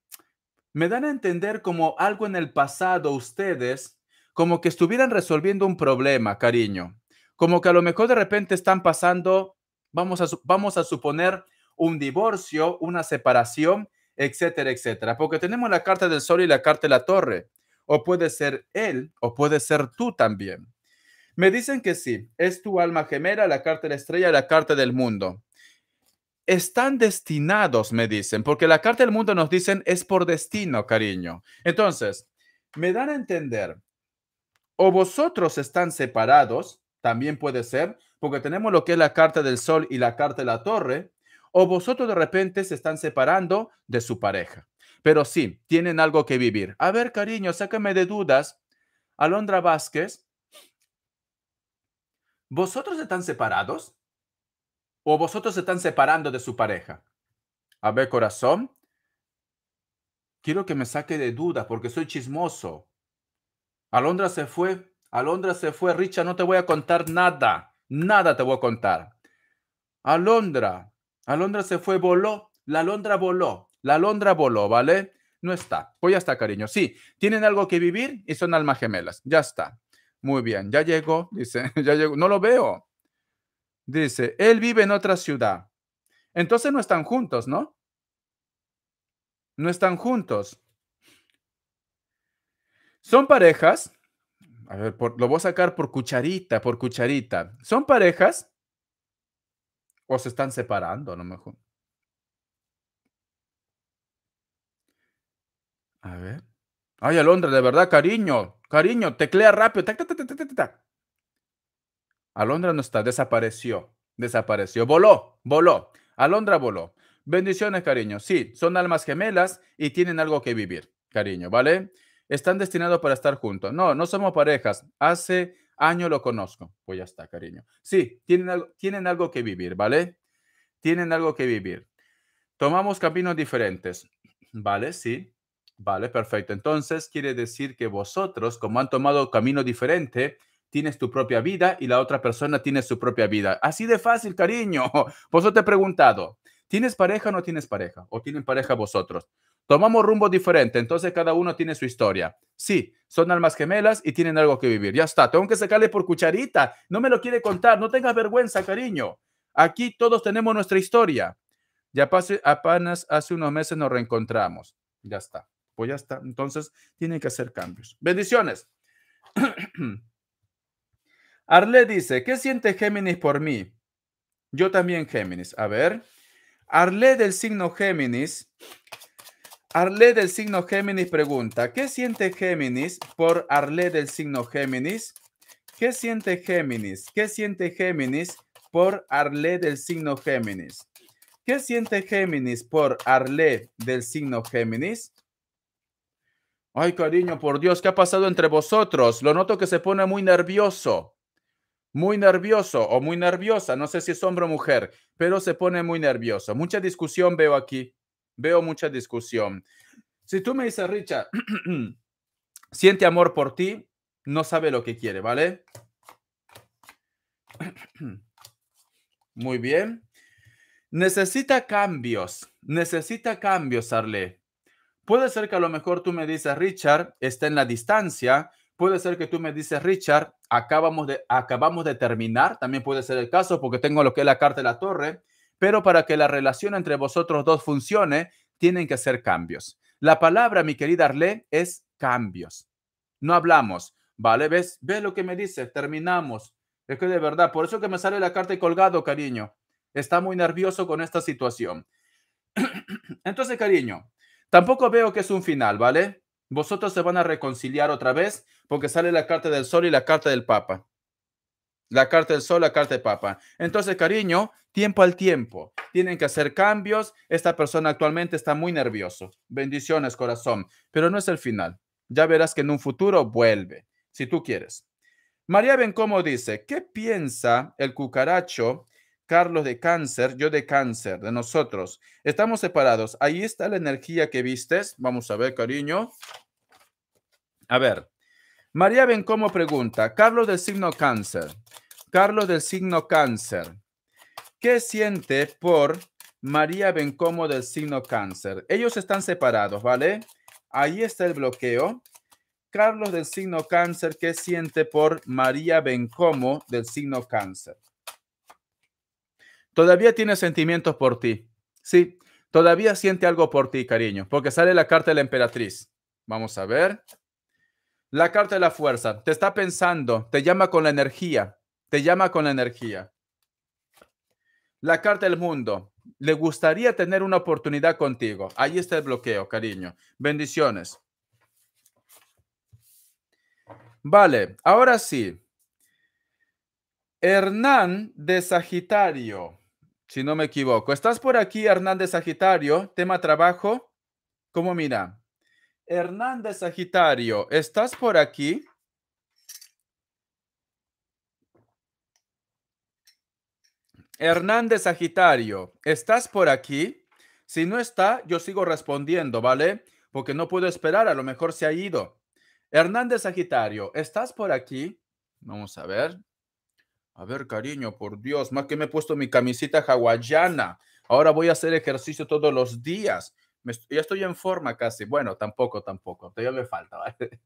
Speaker 1: me dan a entender como algo en el pasado ustedes como que estuvieran resolviendo un problema, cariño. Como que a lo mejor de repente están pasando, vamos a, vamos a suponer, un divorcio, una separación, etcétera, etcétera. Porque tenemos la carta del sol y la carta de la torre. O puede ser él, o puede ser tú también. Me dicen que sí, es tu alma gemela, la carta de la estrella, la carta del mundo. Están destinados, me dicen, porque la carta del mundo nos dicen es por destino, cariño. Entonces, me dan a entender o vosotros están separados, también puede ser, porque tenemos lo que es la carta del sol y la carta de la torre, o vosotros de repente se están separando de su pareja. Pero sí, tienen algo que vivir. A ver, cariño, sácame de dudas. Alondra Vázquez, ¿vosotros están separados? ¿O vosotros se están separando de su pareja? A ver, corazón, quiero que me saque de dudas porque soy chismoso. Alondra se fue, Alondra se fue, Richa, no te voy a contar nada, nada te voy a contar. Alondra, Alondra se fue, voló, la Alondra voló, la Alondra voló, ¿vale? No está, pues ya está, cariño. Sí, tienen algo que vivir y son almas gemelas, ya está. Muy bien, ya llegó, dice, ya llegó, no lo veo. Dice, él vive en otra ciudad. Entonces no están juntos, ¿no? No están juntos. Son parejas, a ver, lo voy a sacar por cucharita, por cucharita. ¿Son parejas o se están separando a lo mejor? A ver. Ay, Alondra, de verdad, cariño, cariño, teclea rápido. Alondra no está, desapareció, desapareció, voló, voló. Alondra voló. Bendiciones, cariño. Sí, son almas gemelas y tienen algo que vivir, cariño, ¿vale? están destinados para estar juntos. No, no somos parejas. Hace años lo conozco. Pues ya está, cariño. Sí, tienen algo, tienen algo que vivir, ¿vale? Tienen algo que vivir. Tomamos caminos diferentes. ¿Vale? Sí. Vale, perfecto. Entonces quiere decir que vosotros, como han tomado camino diferente, tienes tu propia vida y la otra persona tiene su propia vida. Así de fácil, cariño. Por te he preguntado, ¿tienes pareja o no tienes pareja? ¿O tienen pareja vosotros? Tomamos rumbo diferente. entonces cada uno tiene su historia. Sí, son almas gemelas y tienen algo que vivir. Ya está, tengo que sacarle por cucharita. No me lo quiere contar, no tengas vergüenza, cariño. Aquí todos tenemos nuestra historia. Ya pase, apenas hace unos meses nos reencontramos. Ya está, pues ya está. Entonces tienen que hacer cambios. Bendiciones. Arle dice, ¿qué siente Géminis por mí? Yo también Géminis. A ver, Arle del signo Géminis Arlé del signo Géminis pregunta, ¿qué siente Géminis por Arlé del signo Géminis? ¿Qué siente Géminis? ¿Qué siente Géminis por Arlé del signo Géminis? ¿Qué siente Géminis por Arlé del signo Géminis? Ay, cariño, por Dios, ¿qué ha pasado entre vosotros? Lo noto que se pone muy nervioso, muy nervioso o muy nerviosa, no sé si es hombre o mujer, pero se pone muy nervioso. Mucha discusión veo aquí veo mucha discusión. Si tú me dices, Richard, siente amor por ti, no sabe lo que quiere, ¿vale? Muy bien. Necesita cambios, necesita cambios, Arle. Puede ser que a lo mejor tú me dices, Richard, está en la distancia. Puede ser que tú me dices, Richard, acabamos de, acabamos de terminar. También puede ser el caso porque tengo lo que es la carta de la torre. Pero para que la relación entre vosotros dos funcione, tienen que hacer cambios. La palabra, mi querida Arlé, es cambios. No hablamos, ¿vale? ¿Ves? ¿Ves lo que me dice? Terminamos. Es que de verdad, por eso que me sale la carta y colgado, cariño. Está muy nervioso con esta situación. Entonces, cariño, tampoco veo que es un final, ¿vale? Vosotros se van a reconciliar otra vez porque sale la carta del sol y la carta del papa la carta del sol, la carta de papa. Entonces, cariño, tiempo al tiempo. Tienen que hacer cambios. Esta persona actualmente está muy nervioso. Bendiciones, corazón. Pero no es el final. Ya verás que en un futuro vuelve, si tú quieres. María Bencomo dice, ¿qué piensa el cucaracho Carlos de cáncer, yo de cáncer, de nosotros? Estamos separados. Ahí está la energía que vistes. Vamos a ver, cariño. A ver. María Bencomo pregunta, Carlos del signo cáncer, Carlos del signo cáncer. ¿Qué siente por María Bencomo del signo cáncer? Ellos están separados, ¿vale? Ahí está el bloqueo. Carlos del signo cáncer, ¿qué siente por María Bencomo del signo cáncer? Todavía tiene sentimientos por ti. Sí, todavía siente algo por ti, cariño, porque sale la carta de la emperatriz. Vamos a ver. La carta de la fuerza. Te está pensando, te llama con la energía, te llama con la energía. La carta del mundo. Le gustaría tener una oportunidad contigo. Ahí está el bloqueo, cariño. Bendiciones. Vale, ahora sí. Hernán de Sagitario, si no me equivoco. ¿Estás por aquí, Hernán de Sagitario? Tema trabajo. ¿Cómo mira? Hernán de Sagitario, ¿estás por aquí? Hernández Sagitario, ¿estás por aquí? Si no está, yo sigo respondiendo, ¿vale? Porque no puedo esperar, a lo mejor se ha ido. Hernández Sagitario, ¿estás por aquí? Vamos a ver. A ver, cariño, por Dios, más que me he puesto mi camisita hawaiana. Ahora voy a hacer ejercicio todos los días. ya estoy en forma casi. Bueno, tampoco, tampoco. Todavía me falta, ¿vale?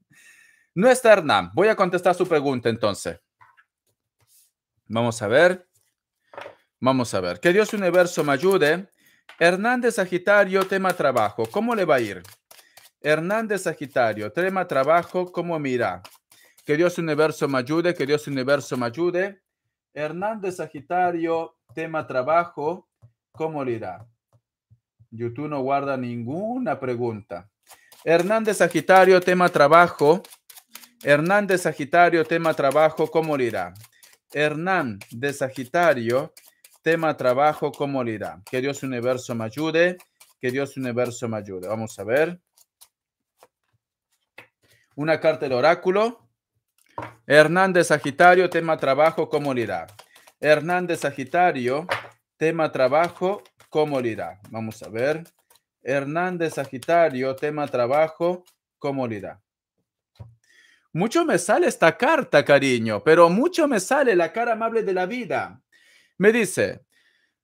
Speaker 1: No está Hernán. Voy a contestar su pregunta entonces. Vamos a ver. Vamos a ver. Que Dios Universo me ayude. Hernández Sagitario, tema trabajo. ¿Cómo le va a ir? Hernández Sagitario, tema trabajo, ¿cómo mira? Que Dios Universo me ayude, que Dios Universo me ayude. Hernández Sagitario, tema trabajo, ¿cómo le irá? YouTube no guarda ninguna pregunta. Hernández Sagitario, tema trabajo. Hernández Sagitario, tema trabajo, ¿cómo le irá? Hernán de Sagitario, Tema trabajo, ¿cómo le irá? Que Dios universo me ayude, que Dios universo me ayude. Vamos a ver. Una carta del oráculo. Hernández Sagitario, tema trabajo, ¿cómo le Hernández Sagitario, tema trabajo, ¿cómo le Vamos a ver. Hernández Sagitario, tema trabajo, ¿cómo le Mucho me sale esta carta, cariño, pero mucho me sale la cara amable de la vida. Me dice,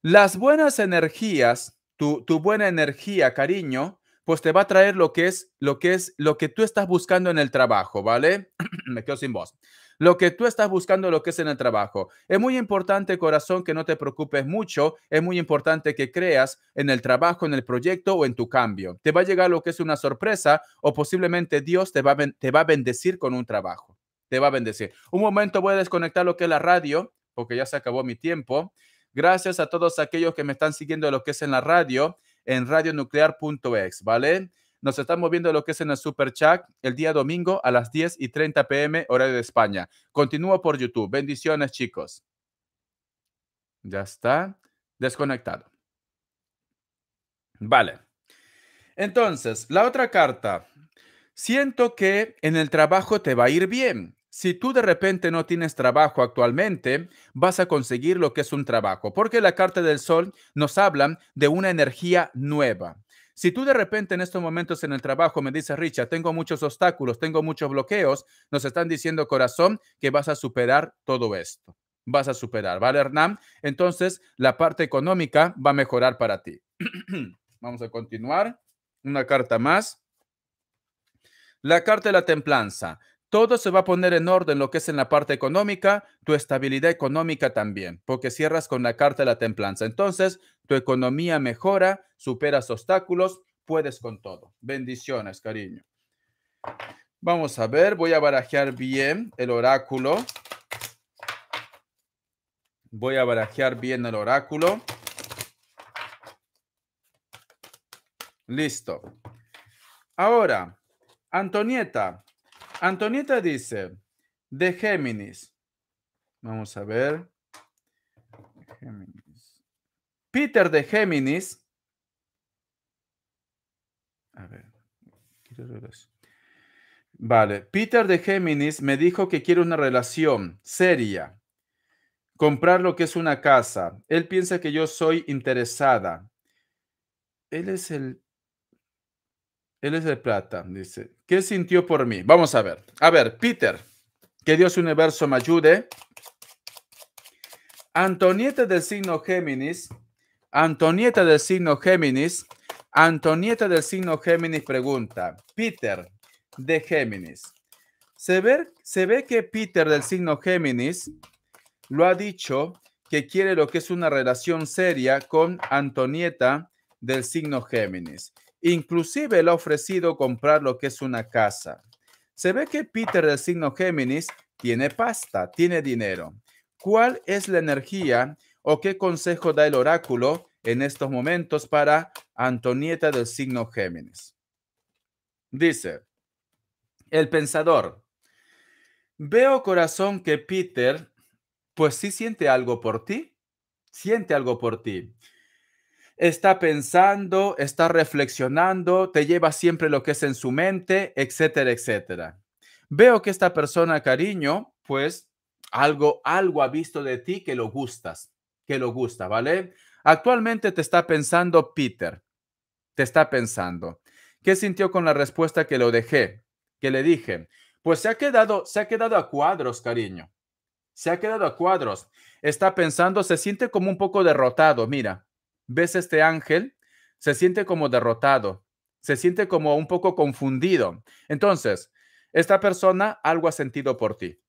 Speaker 1: las buenas energías, tu, buena energía, cariño, pues te va a traer lo que es lo que es lo que tú estás buscando en el trabajo, ¿vale? Me quedo sin voz. Lo que tú estás buscando, lo que es en el trabajo. Es muy importante, corazón, que no te preocupes mucho. Es muy importante que creas en el trabajo, en el proyecto o en tu cambio. Te va a llegar lo que es una sorpresa o posiblemente Dios te va te va a bendecir con un trabajo. Te va a bendecir. Un momento voy a desconectar lo que es la radio porque ya se acabó mi tiempo. Gracias a todos aquellos que me están siguiendo lo que es en la radio, en radionuclear.ex, ¿vale? Nos estamos viendo lo que es en el Super Chat el día domingo a las 10 y 30 pm, hora de España. Continúo por YouTube. Bendiciones, chicos. Ya está. Desconectado. Vale. Entonces, la otra carta. Siento que en el trabajo te va a ir bien. Si tú de repente no tienes trabajo actualmente, vas a conseguir lo que es un trabajo, porque la carta del sol nos habla de una energía nueva. Si tú de repente en estos momentos en el trabajo me dices, Richard, tengo muchos obstáculos, tengo muchos bloqueos, nos están diciendo corazón que vas a superar todo esto. Vas a superar, ¿vale, Hernán? Entonces, la parte económica va a mejorar para ti. Vamos a continuar. Una carta más. La carta de la templanza todo se va a poner en orden lo que es en la parte económica, tu estabilidad económica también, porque cierras con la carta de la templanza. Entonces, tu economía mejora, superas obstáculos, puedes con todo. Bendiciones, cariño. Vamos a ver, voy a barajear bien el oráculo. Voy a barajear bien el oráculo. Listo. Ahora, Antonieta, Antonieta dice, de Géminis. Vamos a ver. Peter de Géminis. A ver. Vale. Peter de Géminis me dijo que quiere una relación seria. Comprar lo que es una casa. Él piensa que yo soy interesada. Él es el él es de plata, dice. ¿Qué sintió por mí? Vamos a ver. A ver, Peter, que Dios universo me ayude. Antonieta del signo Géminis, Antonieta del signo Géminis, Antonieta del signo Géminis pregunta, Peter de Géminis, se ve, se ve que Peter del signo Géminis lo ha dicho que quiere lo que es una relación seria con Antonieta del signo Géminis. Inclusive le ha ofrecido comprar lo que es una casa. Se ve que Peter del signo Géminis tiene pasta, tiene dinero. ¿Cuál es la energía o qué consejo da el oráculo en estos momentos para Antonieta del signo Géminis? Dice, el pensador, veo corazón que Peter, pues sí siente algo por ti, siente algo por ti está pensando, está reflexionando, te lleva siempre lo que es en su mente, etcétera, etcétera. Veo que esta persona, cariño, pues algo, algo ha visto de ti que lo gustas, que lo gusta, ¿vale? Actualmente te está pensando Peter, te está pensando. ¿Qué sintió con la respuesta que lo dejé, que le dije? Pues se ha quedado, se ha quedado a cuadros, cariño. Se ha quedado a cuadros. Está pensando, se siente como un poco derrotado, mira, ves este ángel, se siente como derrotado, se siente como un poco confundido. Entonces, esta persona algo ha sentido por ti.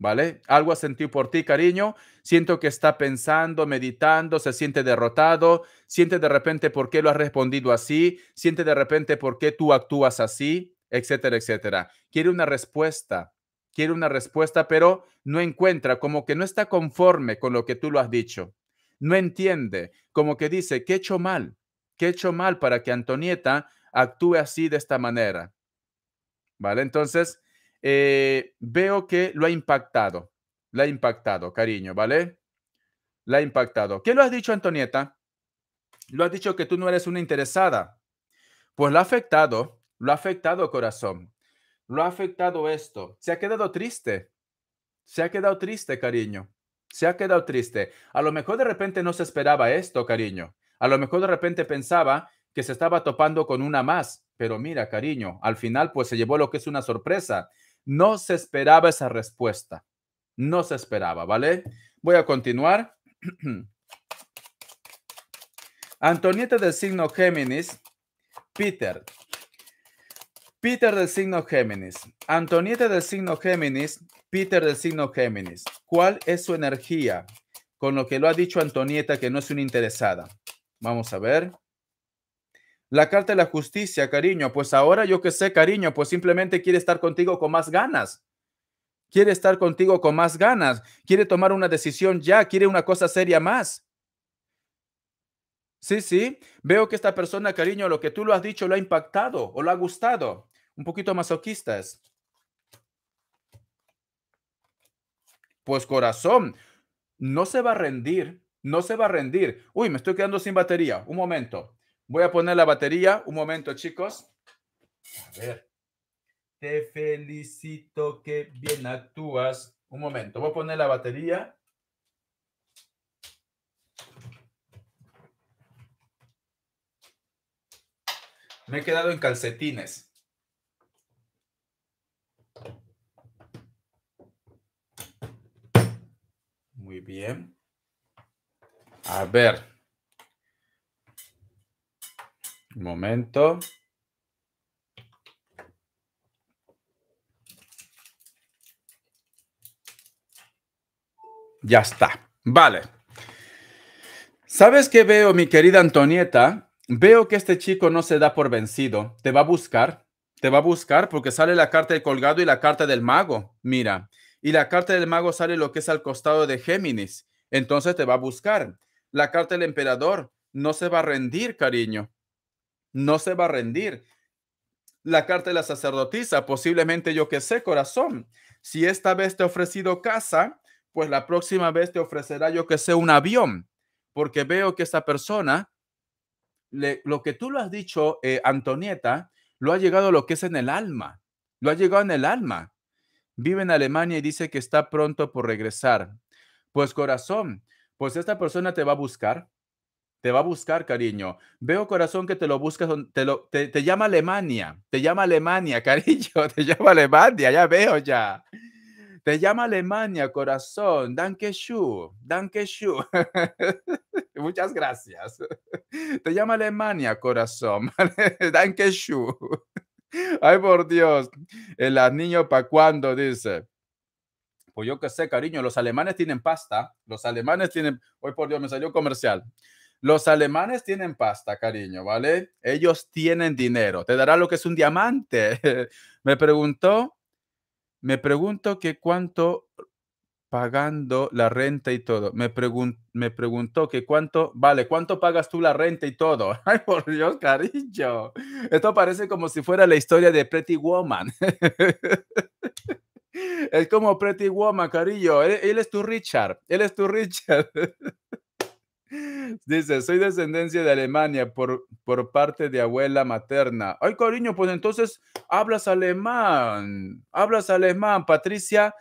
Speaker 1: ¿Vale? Algo ha sentido por ti, cariño. Siento que está pensando, meditando, se siente derrotado, siente de repente por qué lo has respondido así, siente de repente por qué tú actúas así, etcétera, etcétera. Quiere una respuesta, quiere una respuesta, pero no encuentra, como que no está conforme con lo que tú lo has dicho no entiende, como que dice, ¿qué he hecho mal? ¿Qué he hecho mal para que Antonieta actúe así de esta manera? ¿Vale? Entonces, eh, veo que lo ha impactado, la ha impactado, cariño, ¿vale? La ha impactado. ¿Qué lo has dicho, Antonieta? Lo has dicho que tú no eres una interesada. Pues lo ha afectado, lo ha afectado, corazón. Lo ha afectado esto. Se ha quedado triste. Se ha quedado triste, cariño se ha quedado triste. A lo mejor de repente no se esperaba esto, cariño. A lo mejor de repente pensaba que se estaba topando con una más, pero mira, cariño, al final pues se llevó lo que es una sorpresa. No se esperaba esa respuesta. No se esperaba, ¿vale? Voy a continuar. Antonieta del signo Géminis, Peter, Peter del signo Géminis, Antonieta del signo Géminis, Peter del signo Géminis. ¿Cuál es su energía? Con lo que lo ha dicho Antonieta, que no es una interesada. Vamos a ver. La carta de la justicia, cariño. Pues ahora yo que sé, cariño, pues simplemente quiere estar contigo con más ganas. Quiere estar contigo con más ganas. Quiere tomar una decisión ya. Quiere una cosa seria más. Sí, sí. Veo que esta persona, cariño, lo que tú lo has dicho lo ha impactado o lo ha gustado un poquito masoquistas. Pues corazón, no se va a rendir, no se va a rendir. Uy, me estoy quedando sin batería. Un momento. Voy a poner la batería. Un momento, chicos. A ver. Te felicito que bien actúas. Un momento. Voy a poner la batería. Me he quedado en calcetines. Muy bien. A ver. Un momento. Ya está. Vale. ¿Sabes qué veo, mi querida Antonieta? Veo que este chico no se da por vencido. Te va a buscar. Te va a buscar porque sale la carta del colgado y la carta del mago. Mira, y la carta del mago sale lo que es al costado de Géminis. Entonces te va a buscar. La carta del emperador no se va a rendir, cariño. No se va a rendir. La carta de la sacerdotisa, posiblemente yo que sé, corazón. Si esta vez te ha ofrecido casa, pues la próxima vez te ofrecerá yo que sé un avión, porque veo que esta persona, lo que tú lo has dicho, eh, Antonieta, lo ha llegado lo que es en el alma. Lo ha llegado en el alma vive en Alemania y dice que está pronto por regresar. Pues corazón, pues esta persona te va a buscar. Te va a buscar, cariño. Veo corazón que te lo buscas, te, lo, te, llama Alemania, te llama Alemania, cariño, te llama Alemania, ya veo ya. Te llama Alemania, corazón. Danke schön. Danke schön. Muchas gracias. Te llama Alemania, corazón. Danke schön. Ay, por Dios. El niño ¿para cuándo, dice. Pues yo qué sé, cariño, los alemanes tienen pasta. Los alemanes tienen. Hoy, por Dios, me salió comercial. Los alemanes tienen pasta, cariño, ¿vale? Ellos tienen dinero. Te dará lo que es un diamante. me preguntó, me pregunto que cuánto pagando la renta y todo. Me, me preguntó que cuánto, vale, ¿cuánto pagas tú la renta y todo? Ay, por Dios, cariño. Esto parece como si fuera la historia de Pretty Woman. es como Pretty Woman, cariño. Él, es tu Richard. Él es tu Richard. Dice, soy descendencia de Alemania por, por parte de abuela materna. Ay, cariño, pues entonces hablas alemán. Hablas alemán, Patricia.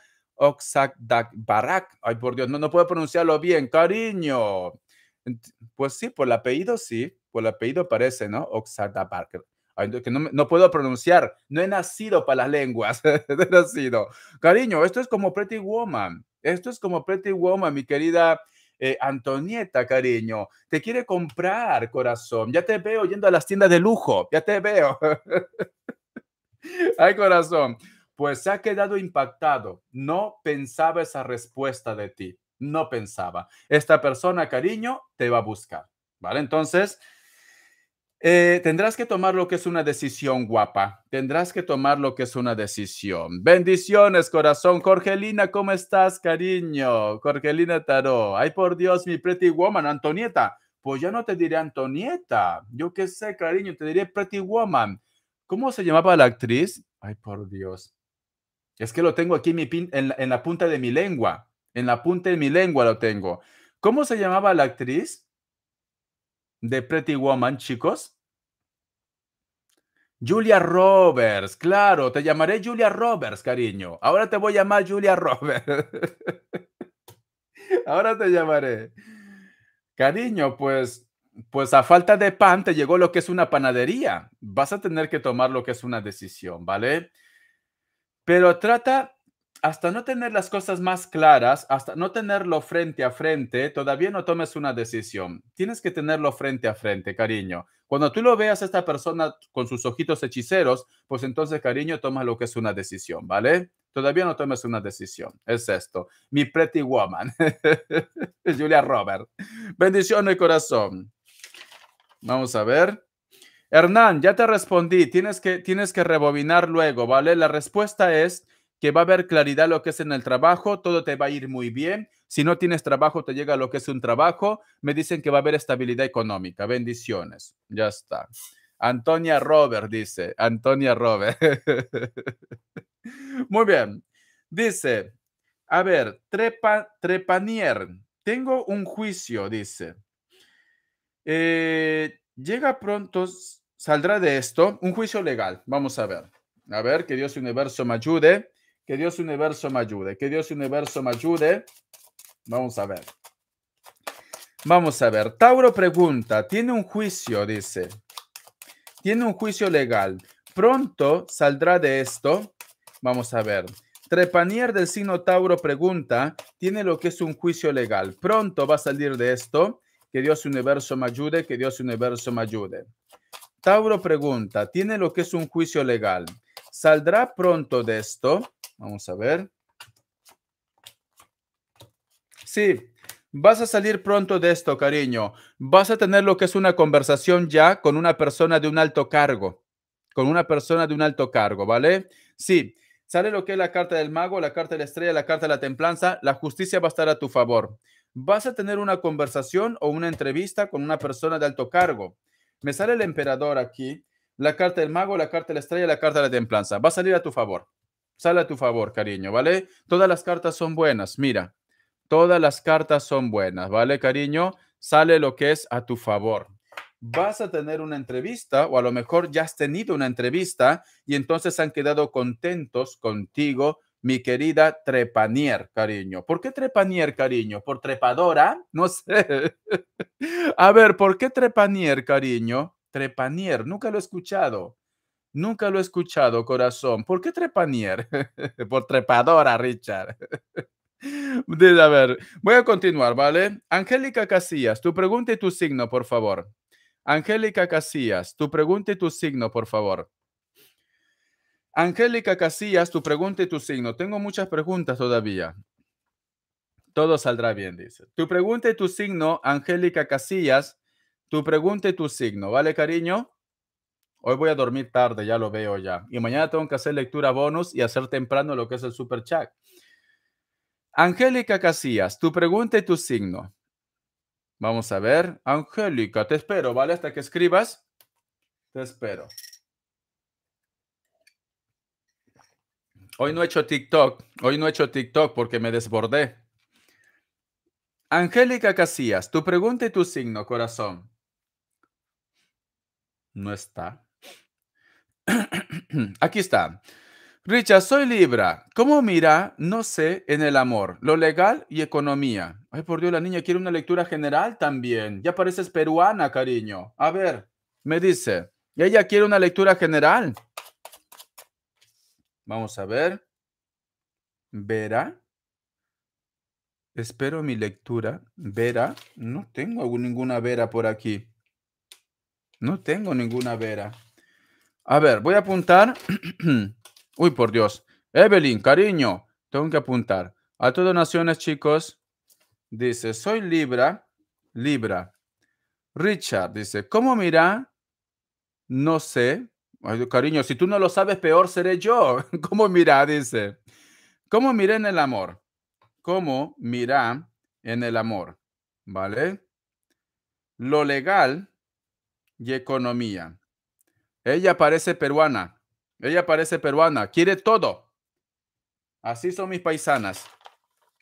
Speaker 1: Barak. Ay, por Dios, no, puedo pronunciarlo bien, cariño. Pues sí, por el apellido sí, por el apellido parece, ¿no? Oxagdakbarak. Ay, que no, puedo pronunciar, no he nacido para las lenguas, he nacido. Cariño, esto es como Pretty Woman, esto es como Pretty Woman, mi querida eh, Antonieta, cariño. Te quiere comprar, corazón, ya te veo yendo a las tiendas de lujo, ya te veo. Ay, corazón pues se ha quedado impactado. No pensaba esa respuesta de ti. No pensaba. Esta persona, cariño, te va a buscar. ¿Vale? Entonces, eh, tendrás que tomar lo que es una decisión guapa. Tendrás que tomar lo que es una decisión. Bendiciones, corazón. Jorgelina, ¿cómo estás, cariño? Jorgelina Taró. Ay, por Dios, mi pretty woman, Antonieta. Pues ya no te diré Antonieta. Yo qué sé, cariño, te diré pretty woman. ¿Cómo se llamaba la actriz? Ay, por Dios. Es que lo tengo aquí en, la punta de mi lengua. En la punta de mi lengua lo tengo. ¿Cómo se llamaba la actriz de Pretty Woman, chicos? Julia Roberts, claro, te llamaré Julia Roberts, cariño. Ahora te voy a llamar Julia Roberts. Ahora te llamaré. Cariño, pues, pues a falta de pan te llegó lo que es una panadería. Vas a tener que tomar lo que es una decisión, ¿vale? pero trata hasta no tener las cosas más claras, hasta no tenerlo frente a frente, todavía no tomes una decisión. Tienes que tenerlo frente a frente, cariño. Cuando tú lo veas a esta persona con sus ojitos hechiceros, pues entonces, cariño, toma lo que es una decisión, ¿vale? Todavía no tomes una decisión. Es esto. Mi pretty woman. Julia Robert. Bendición de corazón. Vamos a ver. Hernán, ya te respondí, tienes que, tienes que rebobinar luego, ¿vale? La respuesta es que va a haber claridad lo que es en el trabajo, todo te va a ir muy bien. Si no tienes trabajo, te llega lo que es un trabajo. Me dicen que va a haber estabilidad económica. Bendiciones. Ya está. Antonia Robert dice, Antonia Robert. muy bien. Dice, a ver, trepa, Trepanier, tengo un juicio, dice. Eh, llega pronto saldrá de esto un juicio legal. Vamos a ver. A ver, que Dios universo me ayude. Que Dios universo me ayude. Que Dios universo me ayude. Vamos a ver. Vamos a ver. Tauro pregunta, tiene un juicio, dice. Tiene un juicio legal. Pronto saldrá de esto. Vamos a ver. Trepanier del signo Tauro pregunta, tiene lo que es un juicio legal. Pronto va a salir de esto. Que Dios universo me ayude, que Dios universo me ayude. Tauro pregunta, tiene lo que es un juicio legal. ¿Saldrá pronto de esto? Vamos a ver. Sí, vas a salir pronto de esto, cariño. Vas a tener lo que es una conversación ya con una persona de un alto cargo. Con una persona de un alto cargo, ¿vale? Sí, sale lo que es la carta del mago, la carta de la estrella, la carta de la templanza. La justicia va a estar a tu favor. Vas a tener una conversación o una entrevista con una persona de alto cargo. Me sale el emperador aquí, la carta del mago, la carta de la estrella, la carta de la templanza. Va a salir a tu favor. Sale a tu favor, cariño, ¿vale? Todas las cartas son buenas, mira. Todas las cartas son buenas, ¿vale, cariño? Sale lo que es a tu favor. Vas a tener una entrevista o a lo mejor ya has tenido una entrevista y entonces han quedado contentos contigo mi querida Trepanier, cariño. ¿Por qué Trepanier, cariño? ¿Por trepadora? No sé. A ver, ¿por qué Trepanier, cariño? Trepanier, nunca lo he escuchado. Nunca lo he escuchado, corazón. ¿Por qué Trepanier? Por trepadora, Richard. A ver, voy a continuar, ¿vale? Angélica Casillas, tu pregunta y tu signo, por favor. Angélica Casillas, tu pregunta y tu signo, por favor. Angélica Casillas, tu pregunta y tu signo. Tengo muchas preguntas todavía. Todo saldrá bien, dice. Tu pregunta y tu signo, Angélica Casillas. Tu pregunta y tu signo, ¿vale, cariño? Hoy voy a dormir tarde, ya lo veo ya. Y mañana tengo que hacer lectura bonus y hacer temprano lo que es el super chat. Angélica Casillas, tu pregunta y tu signo. Vamos a ver. Angélica, te espero, ¿vale? Hasta que escribas. Te espero. Hoy no he hecho TikTok, hoy no he hecho TikTok porque me desbordé. Angélica Casillas, tu pregunta y tu signo, corazón. No está. Aquí está. Richa, soy Libra. ¿Cómo mira? No sé en el amor, lo legal y economía. Ay, por Dios, la niña quiere una lectura general también. Ya pareces peruana, cariño. A ver, me dice. Ella quiere una lectura general. Vamos a ver. Vera. Espero mi lectura. Vera. No tengo ninguna Vera por aquí. No tengo ninguna Vera. A ver, voy a apuntar. Uy, por Dios. Evelyn, cariño. Tengo que apuntar. A todas naciones, chicos. Dice, soy Libra. Libra. Richard dice, ¿cómo mira? No sé. Ay, cariño, si tú no lo sabes, peor seré yo. ¿Cómo mira? Dice. ¿Cómo mira en el amor? ¿Cómo mira en el amor? ¿Vale? Lo legal y economía. Ella parece peruana. Ella parece peruana. Quiere todo. Así son mis paisanas.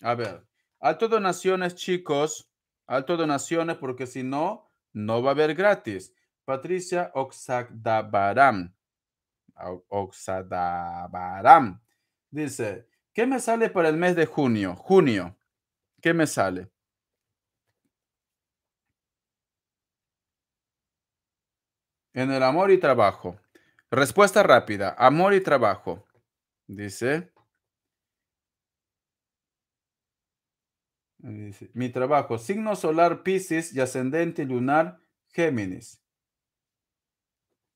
Speaker 1: A ver. Alto donaciones, chicos. Alto donaciones, porque si no, no va a haber gratis. Patricia Oxadabaram. Oxadabaram. Dice, ¿qué me sale para el mes de junio? Junio, ¿qué me sale? En el amor y trabajo. Respuesta rápida, amor y trabajo. Dice, mi trabajo, signo solar Pisces y ascendente lunar Géminis.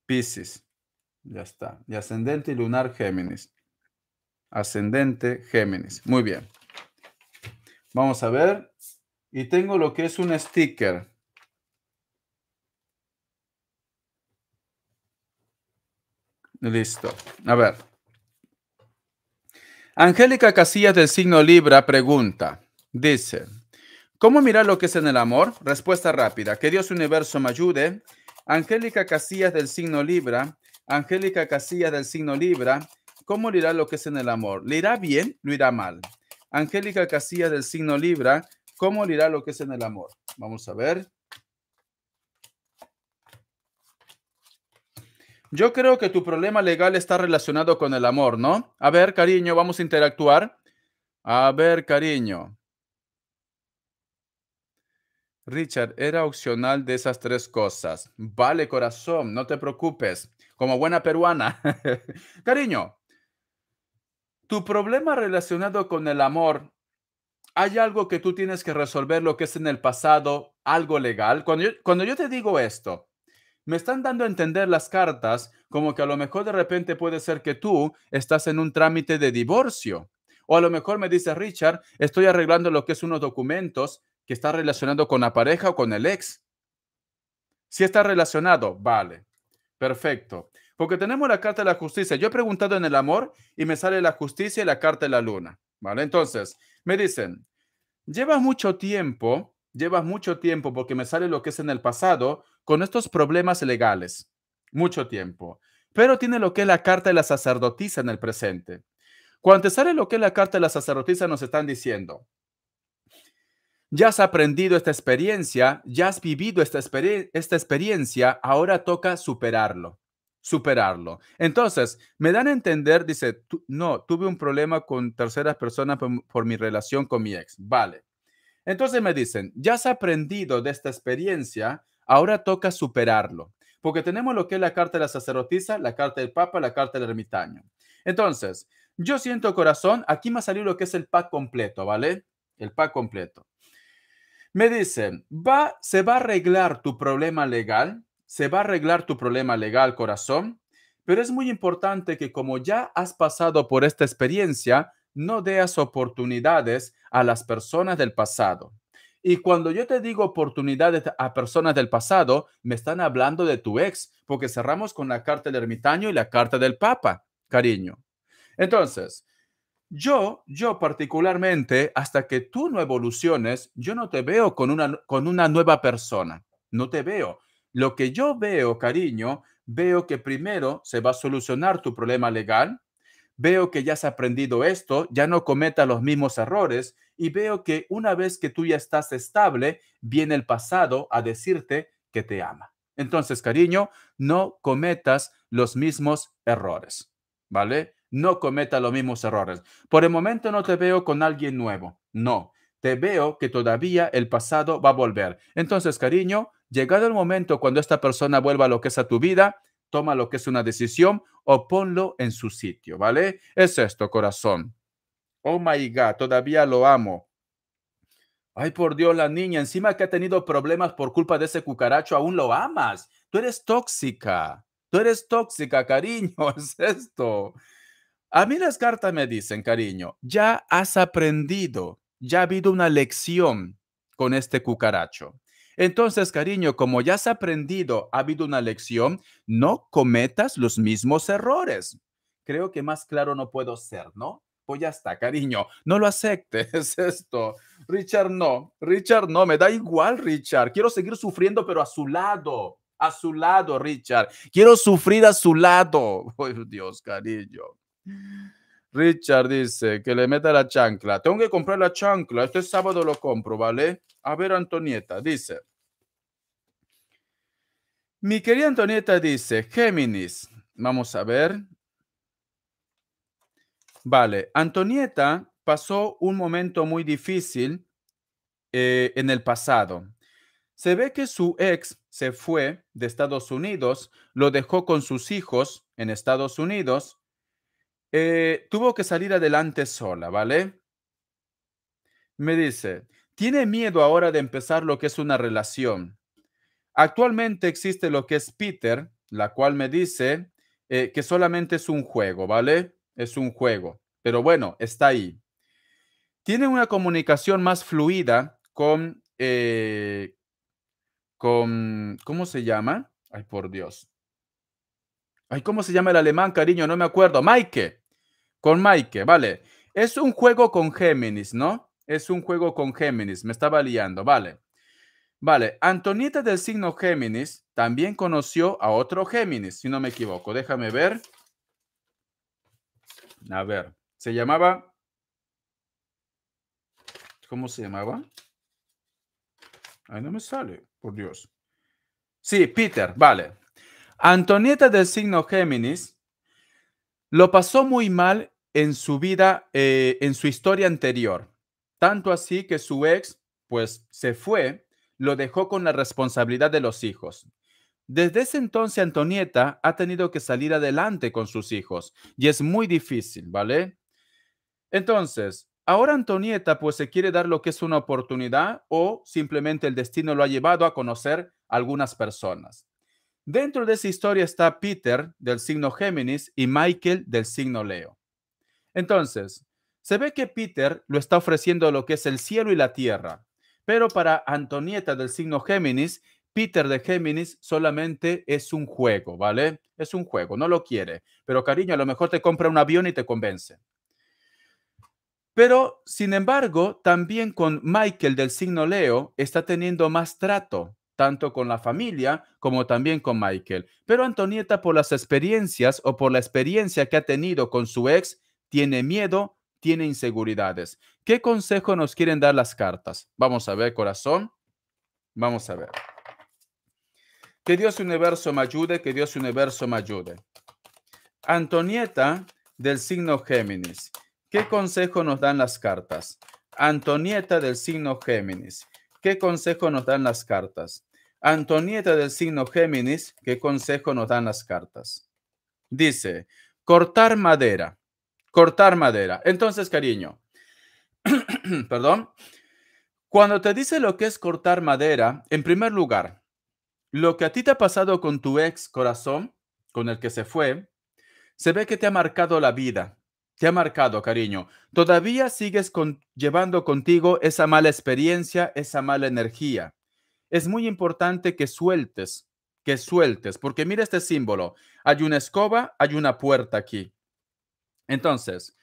Speaker 1: Pisces. Ya está. Y ascendente y lunar Géminis. Ascendente Géminis. Muy bien. Vamos a ver. Y tengo lo que es un sticker. Listo. A ver. Angélica Casillas del signo Libra pregunta. Dice, ¿cómo mirar lo que es en el amor? Respuesta rápida. Que Dios universo me ayude Angélica Casillas del signo Libra, Angélica Casillas del signo Libra, ¿cómo le irá lo que es en el amor? ¿Le irá bien? ¿Lo irá mal? Angélica Casillas del signo Libra, ¿cómo le irá lo que es en el amor? Vamos a ver. Yo creo que tu problema legal está relacionado con el amor, ¿no? A ver, cariño, vamos a interactuar. A ver, cariño. Richard, era opcional de esas tres cosas. Vale, corazón, no te preocupes. Como buena peruana. Cariño, tu problema relacionado con el amor, hay algo que tú tienes que resolver, lo que es en el pasado, algo legal. Cuando yo, cuando yo te digo esto, me están dando a entender las cartas como que a lo mejor de repente puede ser que tú estás en un trámite de divorcio. O a lo mejor me dice Richard, estoy arreglando lo que es unos documentos que está relacionado con la pareja o con el ex. Si está relacionado, vale. Perfecto. Porque tenemos la carta de la justicia. Yo he preguntado en el amor y me sale la justicia y la carta de la luna. ¿Vale? Entonces, me dicen, llevas mucho tiempo, llevas mucho tiempo porque me sale lo que es en el pasado con estos problemas legales. Mucho tiempo. Pero tiene lo que es la carta de la sacerdotisa en el presente. Cuando te sale lo que es la carta de la sacerdotisa, nos están diciendo, ya has aprendido esta experiencia, ya has vivido esta, experiencia, ahora toca superarlo, superarlo. Entonces, me dan a entender, dice, no, tuve un problema con terceras personas por, mi relación con mi ex. Vale. Entonces me dicen, ya has aprendido de esta experiencia, ahora toca superarlo. Porque tenemos lo que es la carta de la sacerdotisa, la carta del papa, la carta del ermitaño. Entonces, yo siento corazón, aquí me ha salido lo que es el pack completo, ¿vale? El pack completo. Me dice, va, se va a arreglar tu problema legal, se va a arreglar tu problema legal, corazón, pero es muy importante que como ya has pasado por esta experiencia, no deas oportunidades a las personas del pasado. Y cuando yo te digo oportunidades a personas del pasado, me están hablando de tu ex, porque cerramos con la carta del ermitaño y la carta del papa, cariño. Entonces, yo, yo particularmente, hasta que tú no evoluciones, yo no te veo con una, con una nueva persona, no te veo. Lo que yo veo, cariño, veo que primero se va a solucionar tu problema legal, veo que ya has aprendido esto, ya no cometa los mismos errores y veo que una vez que tú ya estás estable, viene el pasado a decirte que te ama. Entonces, cariño, no cometas los mismos errores, ¿vale? no cometa los mismos errores. Por el momento no te veo con alguien nuevo, no. Te veo que todavía el pasado va a volver. Entonces, cariño, llegado el momento cuando esta persona vuelva a lo que es a tu vida, toma lo que es una decisión o ponlo en su sitio, ¿vale? Es esto, corazón. Oh my God, todavía lo amo. Ay, por Dios, la niña, encima que ha tenido problemas por culpa de ese cucaracho, aún lo amas. Tú eres tóxica. Tú eres tóxica, cariño, es esto. A mí las cartas me dicen, cariño, ya has aprendido, ya ha habido una lección con este cucaracho. Entonces, cariño, como ya has aprendido, ha habido una lección, no cometas los mismos errores. Creo que más claro no puedo ser, ¿no? Pues ya está, cariño, no lo aceptes esto. Richard, no, Richard, no, me da igual, Richard. Quiero seguir sufriendo, pero a su lado, a su lado, Richard. Quiero sufrir a su lado. Oh, Dios, cariño. Richard dice que le meta la chancla. Tengo que comprar la chancla. Este sábado lo compro, ¿vale? A ver, Antonieta, dice. Mi querida Antonieta dice, Géminis. Vamos a ver. Vale, Antonieta pasó un momento muy difícil eh, en el pasado. Se ve que su ex se fue de Estados Unidos, lo dejó con sus hijos en Estados Unidos eh, tuvo que salir adelante sola, ¿vale? Me dice, tiene miedo ahora de empezar lo que es una relación. Actualmente existe lo que es Peter, la cual me dice eh, que solamente es un juego, ¿vale? Es un juego, pero bueno, está ahí. Tiene una comunicación más fluida con, eh, con, ¿cómo se llama? Ay, por Dios. Ay, ¿cómo se llama el alemán, cariño? No me acuerdo. Maike. Con Mike, vale. Es un juego con Géminis, ¿no? Es un juego con Géminis, me estaba liando, vale. Vale, Antonieta del signo Géminis también conoció a otro Géminis, si no me equivoco. Déjame ver. A ver, se llamaba... ¿Cómo se llamaba? Ahí no me sale, por Dios. Sí, Peter, vale. Antonieta del signo Géminis lo pasó muy mal en su vida, eh, en su historia anterior. Tanto así que su ex, pues, se fue, lo dejó con la responsabilidad de los hijos. Desde ese entonces, Antonieta ha tenido que salir adelante con sus hijos y es muy difícil, ¿vale? Entonces, ahora Antonieta pues se quiere dar lo que es una oportunidad o simplemente el destino lo ha llevado a conocer algunas personas. Dentro de esa historia está Peter del signo Géminis y Michael del signo Leo. Entonces, se ve que Peter lo está ofreciendo lo que es el cielo y la tierra, pero para Antonieta del signo Géminis, Peter de Géminis solamente es un juego, ¿vale? Es un juego, no lo quiere, pero cariño, a lo mejor te compra un avión y te convence. Pero, sin embargo, también con Michael del signo Leo está teniendo más trato, tanto con la familia como también con Michael. Pero Antonieta, por las experiencias o por la experiencia que ha tenido con su ex, tiene miedo, tiene inseguridades. ¿Qué consejo nos quieren dar las cartas? Vamos a ver, corazón. Vamos a ver. Que Dios universo me ayude, que Dios universo me ayude. Antonieta del signo Géminis. ¿Qué consejo nos dan las cartas? Antonieta del signo Géminis. ¿Qué consejo nos dan las cartas? Antonieta del signo Géminis, ¿qué consejo nos dan las cartas? Dice, cortar madera, cortar madera. Entonces, cariño, perdón, cuando te dice lo que es cortar madera, en primer lugar, lo que a ti te ha pasado con tu ex corazón, con el que se fue, se ve que te ha marcado la vida, te ha marcado, cariño. Todavía sigues llevando contigo esa mala experiencia, esa mala energía es muy importante que sueltes, que sueltes, porque mira este símbolo. Hay una escoba, hay una puerta aquí. Entonces,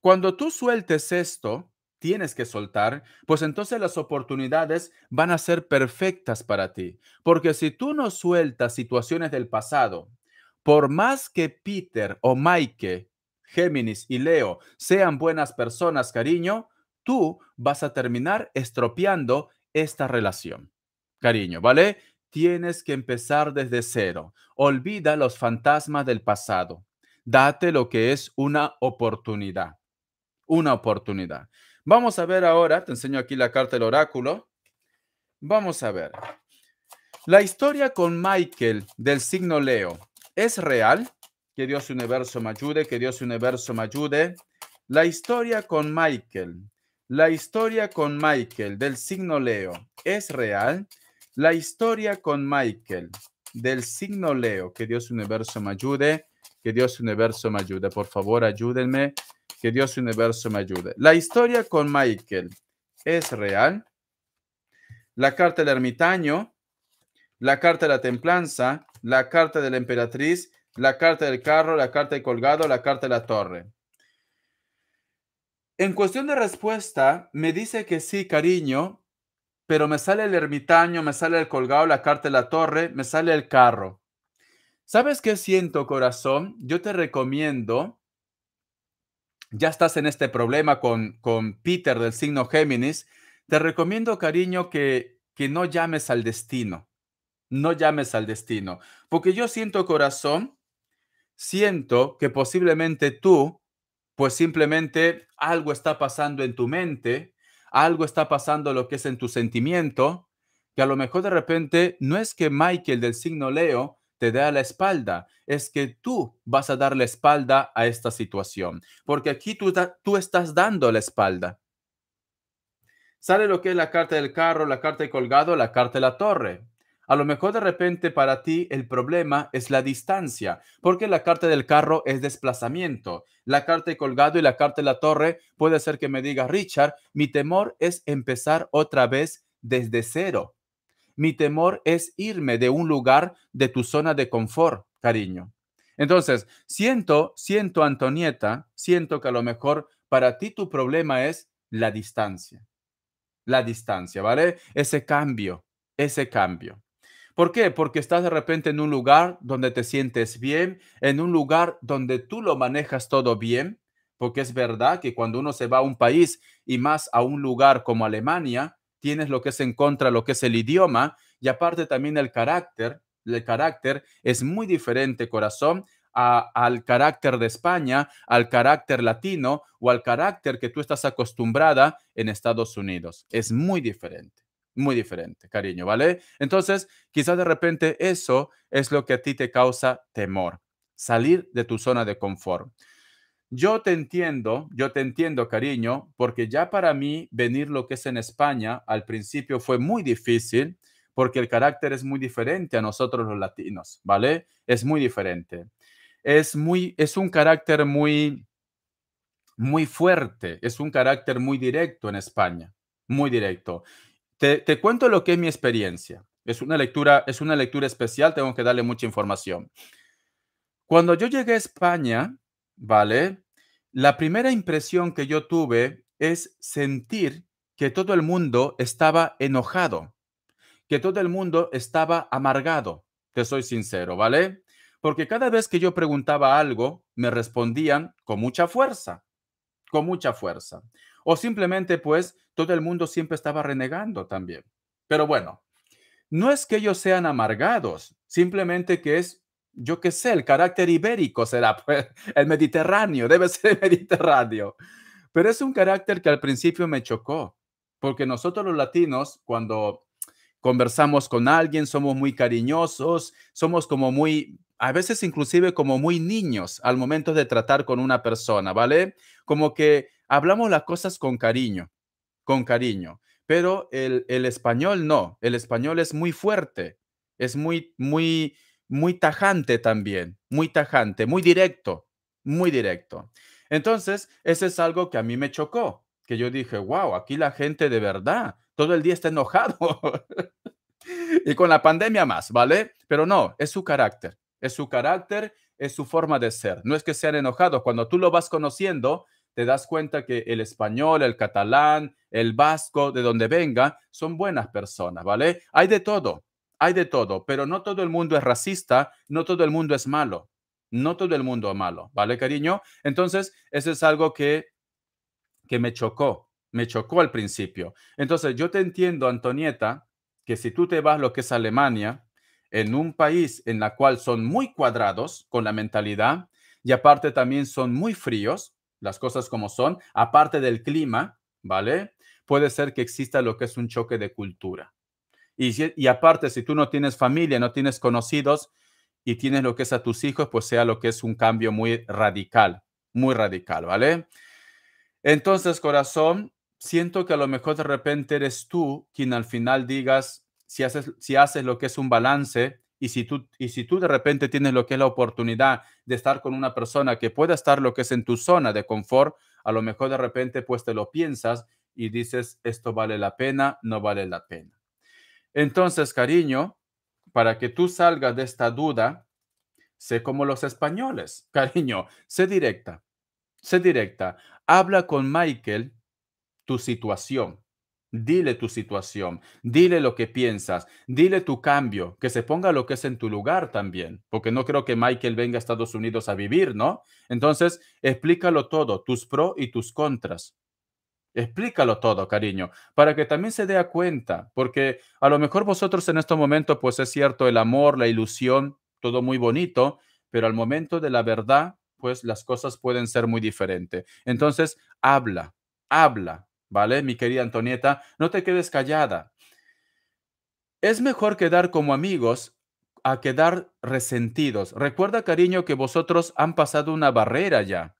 Speaker 1: cuando tú sueltes esto, tienes que soltar, pues entonces las oportunidades van a ser perfectas para ti. Porque si tú no sueltas situaciones del pasado, por más que Peter o Mike, Géminis y Leo sean buenas personas, cariño, tú vas a terminar estropeando esta relación cariño, ¿vale? Tienes que empezar desde cero. Olvida los fantasmas del pasado. Date lo que es una oportunidad. Una oportunidad. Vamos a ver ahora, te enseño aquí la carta del oráculo. Vamos a ver. La historia con Michael del signo Leo es real. Que Dios universo me ayude, que Dios universo me ayude. La historia con Michael, la historia con Michael del signo Leo es real. La historia con Michael, del signo Leo. Que Dios Universo me ayude. Que Dios Universo me ayude. Por favor, ayúdenme. Que Dios Universo me ayude. La historia con Michael es real. La carta del ermitaño, la carta de la templanza, la carta de la emperatriz, la carta del carro, la carta del colgado, la carta de la torre. En cuestión de respuesta, me dice que sí, cariño, pero me sale el ermitaño, me sale el colgado, la carta de la torre, me sale el carro. ¿Sabes qué siento, corazón? Yo te recomiendo, ya estás en este problema con, con Peter del signo Géminis, te recomiendo, cariño, que, que no llames al destino, no llames al destino, porque yo siento, corazón, siento que posiblemente tú, pues simplemente algo está pasando en tu mente, algo está pasando lo que es en tu sentimiento, que a lo mejor de repente no es que Michael del signo Leo te dé la espalda, es que tú vas a dar la espalda a esta situación, porque aquí tú, tú estás dando la espalda. Sale lo que es la carta del carro, la carta de colgado, la carta de la torre. A lo mejor de repente para ti el problema es la distancia, porque la carta del carro es desplazamiento. La carta de colgado y la carta de la torre puede ser que me diga, Richard, mi temor es empezar otra vez desde cero. Mi temor es irme de un lugar de tu zona de confort, cariño. Entonces, siento, siento, Antonieta, siento que a lo mejor para ti tu problema es la distancia. La distancia, ¿vale? Ese cambio, ese cambio. ¿Por qué? Porque estás de repente en un lugar donde te sientes bien, en un lugar donde tú lo manejas todo bien, porque es verdad que cuando uno se va a un país y más a un lugar como Alemania, tienes lo que es en contra, lo que es el idioma y aparte también el carácter. El carácter es muy diferente, corazón, al carácter de España, al carácter latino o al carácter que tú estás acostumbrada en Estados Unidos. Es muy diferente muy diferente, cariño, ¿vale? Entonces, quizás de repente eso es lo que a ti te causa temor, salir de tu zona de confort. Yo te entiendo, yo te entiendo, cariño, porque ya para mí venir lo que es en España al principio fue muy difícil porque el carácter es muy diferente a nosotros los latinos, ¿vale? Es muy diferente. Es muy es un carácter muy muy fuerte, es un carácter muy directo en España, muy directo. Te, cuento lo que es mi experiencia. Es una lectura, es una lectura especial, tengo que darle mucha información. Cuando yo llegué a España, ¿vale? La primera impresión que yo tuve es sentir que todo el mundo estaba enojado, que todo el mundo estaba amargado, te soy sincero, ¿vale? Porque cada vez que yo preguntaba algo, me respondían con mucha fuerza, con mucha fuerza. O simplemente, pues, todo el mundo siempre estaba renegando también. Pero bueno, no es que ellos sean amargados, simplemente que es, yo qué sé, el carácter ibérico será, pues, el mediterráneo, debe ser el mediterráneo. Pero es un carácter que al principio me chocó, porque nosotros los latinos, cuando conversamos con alguien, somos muy cariñosos, somos como muy, a veces inclusive como muy niños al momento de tratar con una persona, ¿vale? Como que hablamos las cosas con cariño, con cariño, pero el, español no, el español es muy fuerte, es muy, muy, muy tajante también, muy tajante, muy directo, muy directo. Entonces, eso es algo que a mí me chocó, que yo dije, wow, aquí la gente de verdad, todo el día está enojado. y con la pandemia más, ¿vale? Pero no, es su carácter, es su carácter, es su forma de ser. No es que sean enojados, cuando tú lo vas conociendo, te das cuenta que el español, el catalán, el vasco, de donde venga, son buenas personas, ¿vale? Hay de todo, hay de todo, pero no todo el mundo es racista, no todo el mundo es malo, no todo el mundo es malo, ¿vale, cariño? Entonces, eso es algo que, que me chocó, me chocó al principio. Entonces, yo te entiendo, Antonieta, que si tú te vas lo que es Alemania, en un país en la cual son muy cuadrados con la mentalidad y aparte también son muy fríos, las cosas como son, aparte del clima, ¿vale? Puede ser que exista lo que es un choque de cultura. Y, aparte, si tú no tienes familia, no tienes conocidos y tienes lo que es a tus hijos, pues sea lo que es un cambio muy radical, muy radical, ¿vale? Entonces, corazón, siento que a lo mejor de repente eres tú quien al final digas, si haces, si haces lo que es un balance, y si, tú, y si tú de repente tienes lo que es la oportunidad de estar con una persona que pueda estar lo que es en tu zona de confort, a lo mejor de repente pues te lo piensas y dices, esto vale la pena, no vale la pena. Entonces, cariño, para que tú salgas de esta duda, sé como los españoles, cariño, sé directa, sé directa. Habla con Michael tu situación. Dile tu situación, dile lo que piensas, dile tu cambio, que se ponga lo que es en tu lugar también, porque no creo que Michael venga a Estados Unidos a vivir, ¿no? Entonces, explícalo todo, tus pros y tus contras. Explícalo todo, cariño, para que también se dé cuenta, porque a lo mejor vosotros en este momento, pues es cierto, el amor, la ilusión, todo muy bonito, pero al momento de la verdad, pues las cosas pueden ser muy diferentes. Entonces, habla, habla, ¿Vale? Mi querida Antonieta, no te quedes callada. Es mejor quedar como amigos a quedar resentidos. Recuerda, cariño, que vosotros han pasado una barrera ya.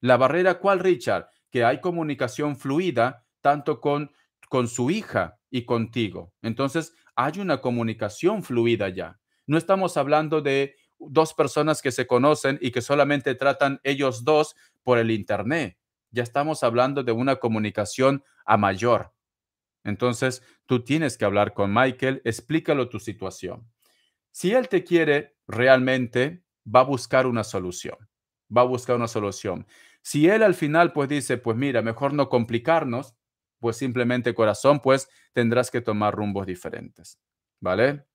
Speaker 1: ¿La barrera cuál, Richard? Que hay comunicación fluida tanto con, con su hija y contigo. Entonces, hay una comunicación fluida ya. No estamos hablando de dos personas que se conocen y que solamente tratan ellos dos por el Internet ya estamos hablando de una comunicación a mayor. Entonces, tú tienes que hablar con Michael, explícalo tu situación. Si él te quiere realmente, va a buscar una solución, va a buscar una solución. Si él al final pues dice, pues mira, mejor no complicarnos, pues simplemente corazón, pues tendrás que tomar rumbos diferentes, ¿vale?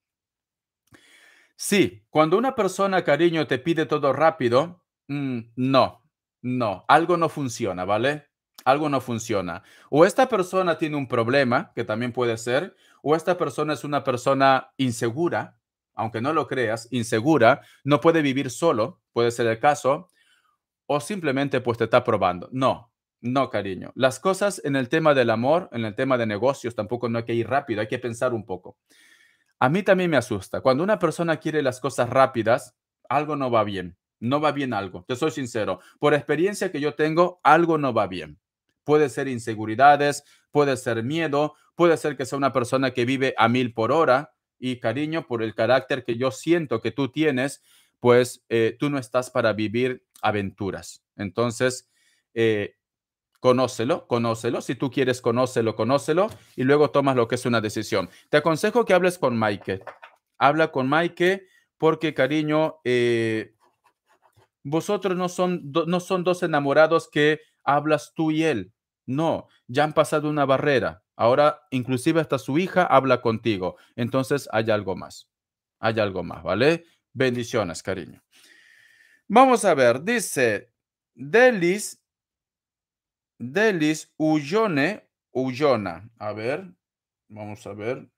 Speaker 1: Sí, cuando una persona, cariño, te pide todo rápido, mm, no, no, algo no funciona, ¿vale? Algo no funciona. O esta persona tiene un problema, que también puede ser, o esta persona es una persona insegura, aunque no lo creas, insegura, no puede vivir solo, puede ser el caso, o simplemente pues te está probando. No, no, cariño. Las cosas en el tema del amor, en el tema de negocios, tampoco no hay que ir rápido, hay que pensar un poco. A mí también me asusta. Cuando una persona quiere las cosas rápidas, algo no va bien. No va bien algo, te soy sincero. Por experiencia que yo tengo, algo no va bien. Puede ser inseguridades, puede ser miedo, puede ser que sea una persona que vive a mil por hora y cariño, por el carácter que yo siento que tú tienes, pues eh, tú no estás para vivir aventuras. Entonces, eh, conócelo, conócelo. Si tú quieres, conócelo, conócelo y luego tomas lo que es una decisión. Te aconsejo que hables con Mike. Habla con Mike porque, cariño, eh, vosotros no son, no son dos enamorados que hablas tú y él. No, ya han pasado una barrera. Ahora inclusive hasta su hija habla contigo. Entonces hay algo más. Hay algo más, ¿vale? Bendiciones, cariño. Vamos a ver, dice Delis, Delis Ullone, Ullona. A ver, vamos a ver.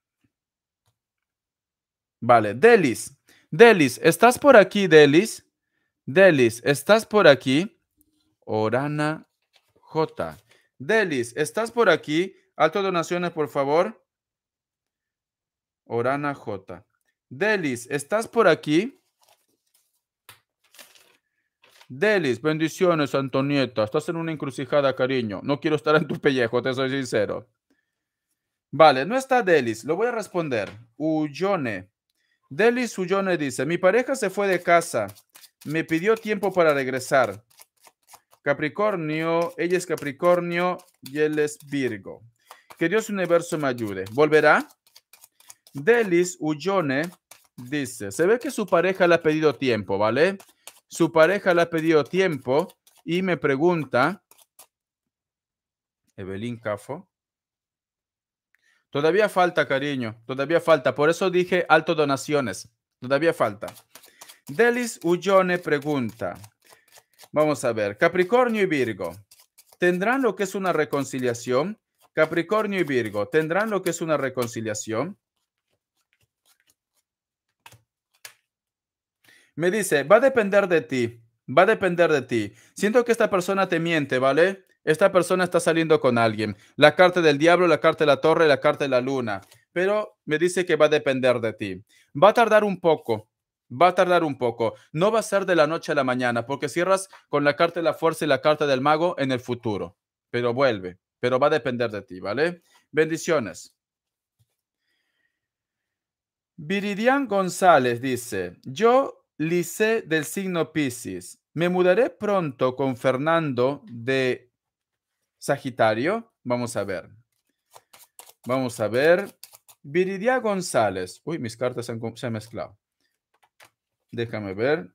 Speaker 1: Vale, Delis, Delis, ¿estás por aquí, Delis? Delis, ¿estás por aquí? Orana J. Delis, ¿estás por aquí? Alto donaciones, por favor. Orana J. Delis, ¿estás por aquí? Delis, bendiciones, Antonieta. Estás en una encrucijada, cariño. No quiero estar en tu pellejo, te soy sincero. Vale, no está Delis. Lo voy a responder. Ullone. Delis Ullone dice, mi pareja se fue de casa me pidió tiempo para regresar. Capricornio, ella es Capricornio y él es Virgo. Que Dios universo me ayude. ¿Volverá? Delis Ullone dice, se ve que su pareja le ha pedido tiempo, ¿vale? Su pareja le ha pedido tiempo y me pregunta, Evelyn Cafo, todavía falta, cariño, todavía falta. Por eso dije alto donaciones, todavía falta. Delis Ullone pregunta. Vamos a ver, Capricornio y Virgo, ¿tendrán lo que es una reconciliación? Capricornio y Virgo, ¿tendrán lo que es una reconciliación? Me dice, va a depender de ti, va a depender de ti. Siento que esta persona te miente, ¿vale? Esta persona está saliendo con alguien. La carta del diablo, la carta de la torre, la carta de la luna. Pero me dice que va a depender de ti. Va a tardar un poco, Va a tardar un poco. No va a ser de la noche a la mañana, porque cierras con la carta de la fuerza y la carta del mago en el futuro. Pero vuelve, pero va a depender de ti, ¿vale? Bendiciones. Viridian González dice, yo lice del signo Pisces. Me mudaré pronto con Fernando de Sagitario. Vamos a ver. Vamos a ver. Viridia González. Uy, mis cartas se se han mezclado. Déjame ver.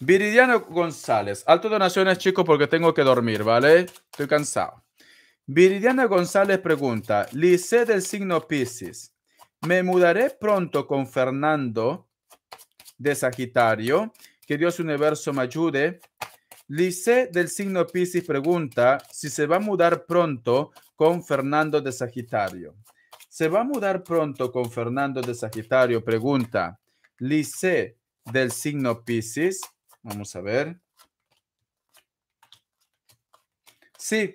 Speaker 1: Viridiano González. Alto donaciones, chicos, porque tengo que dormir, ¿vale? Estoy cansado. Viridiana González pregunta, Lice del signo Pisces, ¿me mudaré pronto con Fernando de Sagitario? Que Dios Universo me ayude. Lice del signo Pisces pregunta si se va a mudar pronto con Fernando de Sagitario. ¿Se va a mudar pronto con Fernando de Sagitario? Pregunta. Lice del signo Pisces. Vamos a ver. Sí,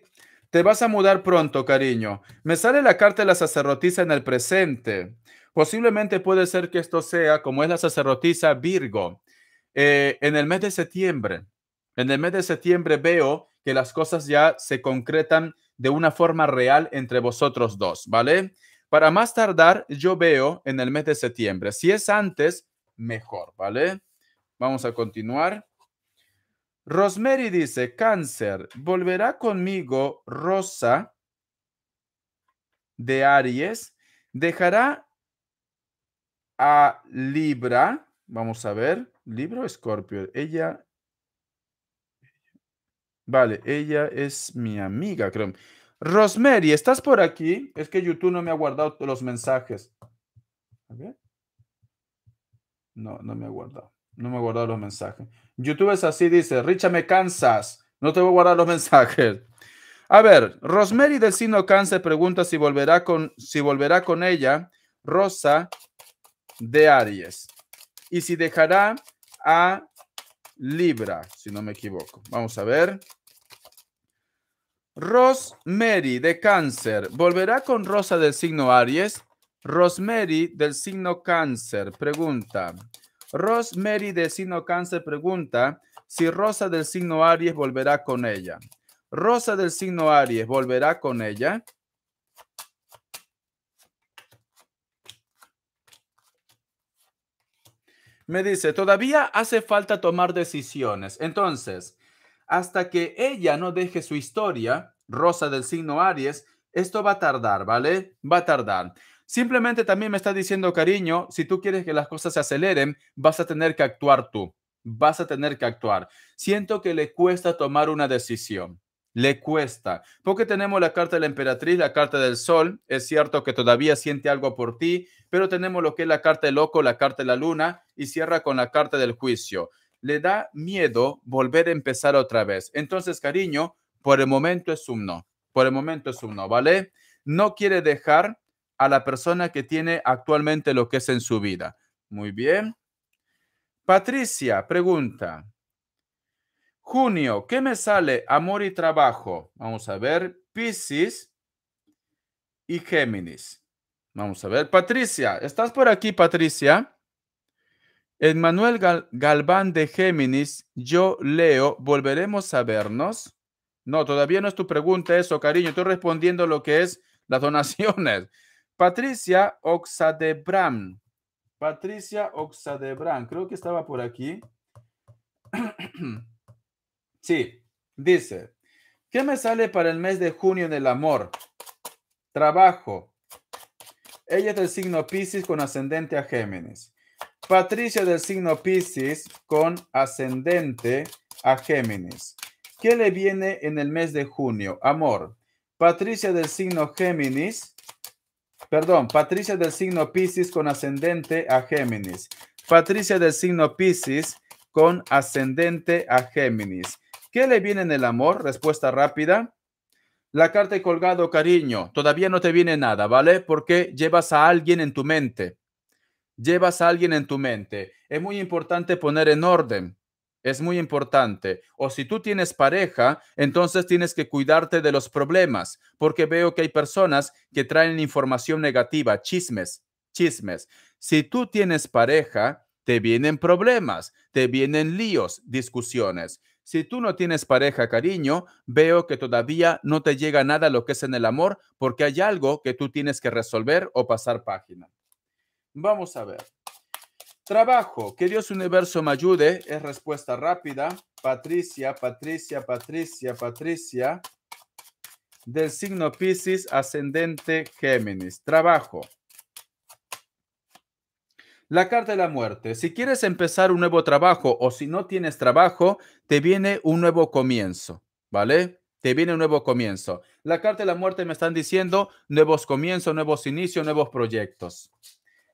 Speaker 1: te vas a mudar pronto, cariño. Me sale la carta de la sacerdotisa en el presente. Posiblemente puede ser que esto sea, como es la sacerdotisa Virgo, eh, en el mes de septiembre. En el mes de septiembre veo que las cosas ya se concretan de una forma real entre vosotros dos, ¿vale? Para más tardar, yo veo en el mes de septiembre. Si es antes, mejor, ¿vale? Vamos a continuar. Rosemary dice, cáncer, volverá conmigo Rosa de Aries, dejará a Libra, vamos a ver, Libra o Escorpio, ella, vale, ella es mi amiga, creo. Rosemary, ¿estás por aquí? Es que YouTube no me ha guardado los mensajes. No, no me ha guardado. No me ha guardado los mensajes. YouTube es así, dice, Richa, me cansas. No te voy a guardar los mensajes. A ver, Rosemary del signo cáncer pregunta si volverá con, si volverá con ella Rosa de Aries. Y si dejará a Libra, si no me equivoco. Vamos a ver. Rosemary de cáncer, ¿volverá con Rosa del signo Aries? Rosemary del signo cáncer, pregunta. Rosemary del signo cáncer pregunta si Rosa del signo Aries volverá con ella. Rosa del signo Aries volverá con ella. Me dice, todavía hace falta tomar decisiones. Entonces, hasta que ella no deje su historia, Rosa del signo Aries, esto va a tardar, ¿vale? Va a tardar. Simplemente también me está diciendo, cariño, si tú quieres que las cosas se aceleren, vas a tener que actuar tú, vas a tener que actuar. Siento que le cuesta tomar una decisión, le cuesta, porque tenemos la carta de la emperatriz, la carta del sol, es cierto que todavía siente algo por ti, pero tenemos lo que es la carta del loco, la carta de la luna y cierra con la carta del juicio le da miedo volver a empezar otra vez. Entonces, cariño, por el momento es un no. Por el momento es un no, ¿vale? No quiere dejar a la persona que tiene actualmente lo que es en su vida. Muy bien. Patricia pregunta. Junio, ¿qué me sale amor y trabajo? Vamos a ver. Piscis y Géminis. Vamos a ver. Patricia, ¿estás por aquí, Patricia? En Manuel Galván de Géminis, yo leo, volveremos a vernos. No, todavía no es tu pregunta eso, cariño. Estoy respondiendo lo que es las donaciones. Patricia Oxadebram. Patricia Oxadebram, creo que estaba por aquí. sí, dice, ¿qué me sale para el mes de junio en el amor? Trabajo. Ella es del signo Pisces con ascendente a Géminis patricia del signo Pisces con ascendente a Géminis. ¿Qué le viene en el mes de junio? Amor. Patricia del signo Géminis. Perdón, Patricia del signo Pisces con ascendente a Géminis. Patricia del signo Pisces con ascendente a Géminis. ¿Qué le viene en el amor? Respuesta rápida. La carta he colgado, cariño. Todavía no te viene nada, ¿vale? Porque llevas a alguien en tu mente llevas a alguien en tu mente. Es muy importante poner en orden. Es muy importante. O si tú tienes pareja, entonces tienes que cuidarte de los problemas, porque veo que hay personas que traen información negativa, chismes, chismes. Si tú tienes pareja, te vienen problemas, te vienen líos, discusiones. Si tú no tienes pareja, cariño, veo que todavía no te llega nada lo que es en el amor, porque hay algo que tú tienes que resolver o pasar página. Vamos a ver. Trabajo, que Dios universo me ayude, es respuesta rápida. Patricia, Patricia, Patricia, Patricia, del signo Pisces, ascendente Géminis. Trabajo. La carta de la muerte. Si quieres empezar un nuevo trabajo o si no tienes trabajo, te viene un nuevo comienzo, ¿vale? Te viene un nuevo comienzo. La carta de la muerte me están diciendo nuevos comienzos, nuevos inicios, nuevos proyectos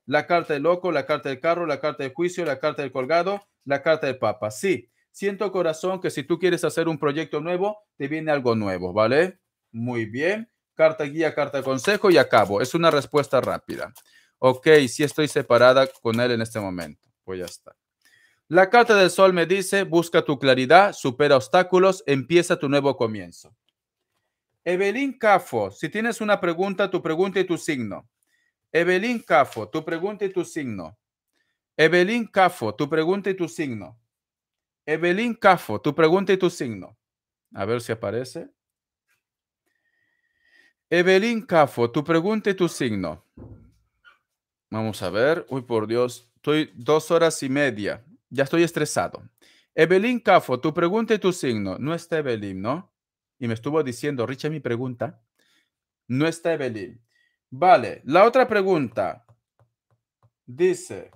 Speaker 1: la carta del loco, la carta del carro, la carta del juicio, la carta del colgado, la carta del papa. Sí, siento corazón que si tú quieres hacer un proyecto nuevo, te viene algo nuevo, ¿vale? Muy bien. Carta guía, carta consejo y acabo. Es una respuesta rápida. Ok, sí estoy separada con él en este momento. Pues ya está. La carta del sol me dice, busca tu claridad, supera obstáculos, empieza tu nuevo comienzo. Evelyn Cafo, si tienes una pregunta, tu pregunta y tu signo. Evelyn Cafo, tu pregunta y tu signo. Evelyn Cafo, tu pregunta y tu signo. Evelyn Cafo, tu pregunta y tu signo. A ver si aparece. Evelyn Cafo, tu pregunta y tu signo. Vamos a ver. Uy, por Dios, estoy dos horas y media. Ya estoy estresado. Evelyn Cafo, tu pregunta y tu signo. No está Evelyn, ¿no? Y me estuvo diciendo, Richa mi pregunta. No está Evelyn. Vale, la otra pregunta dice,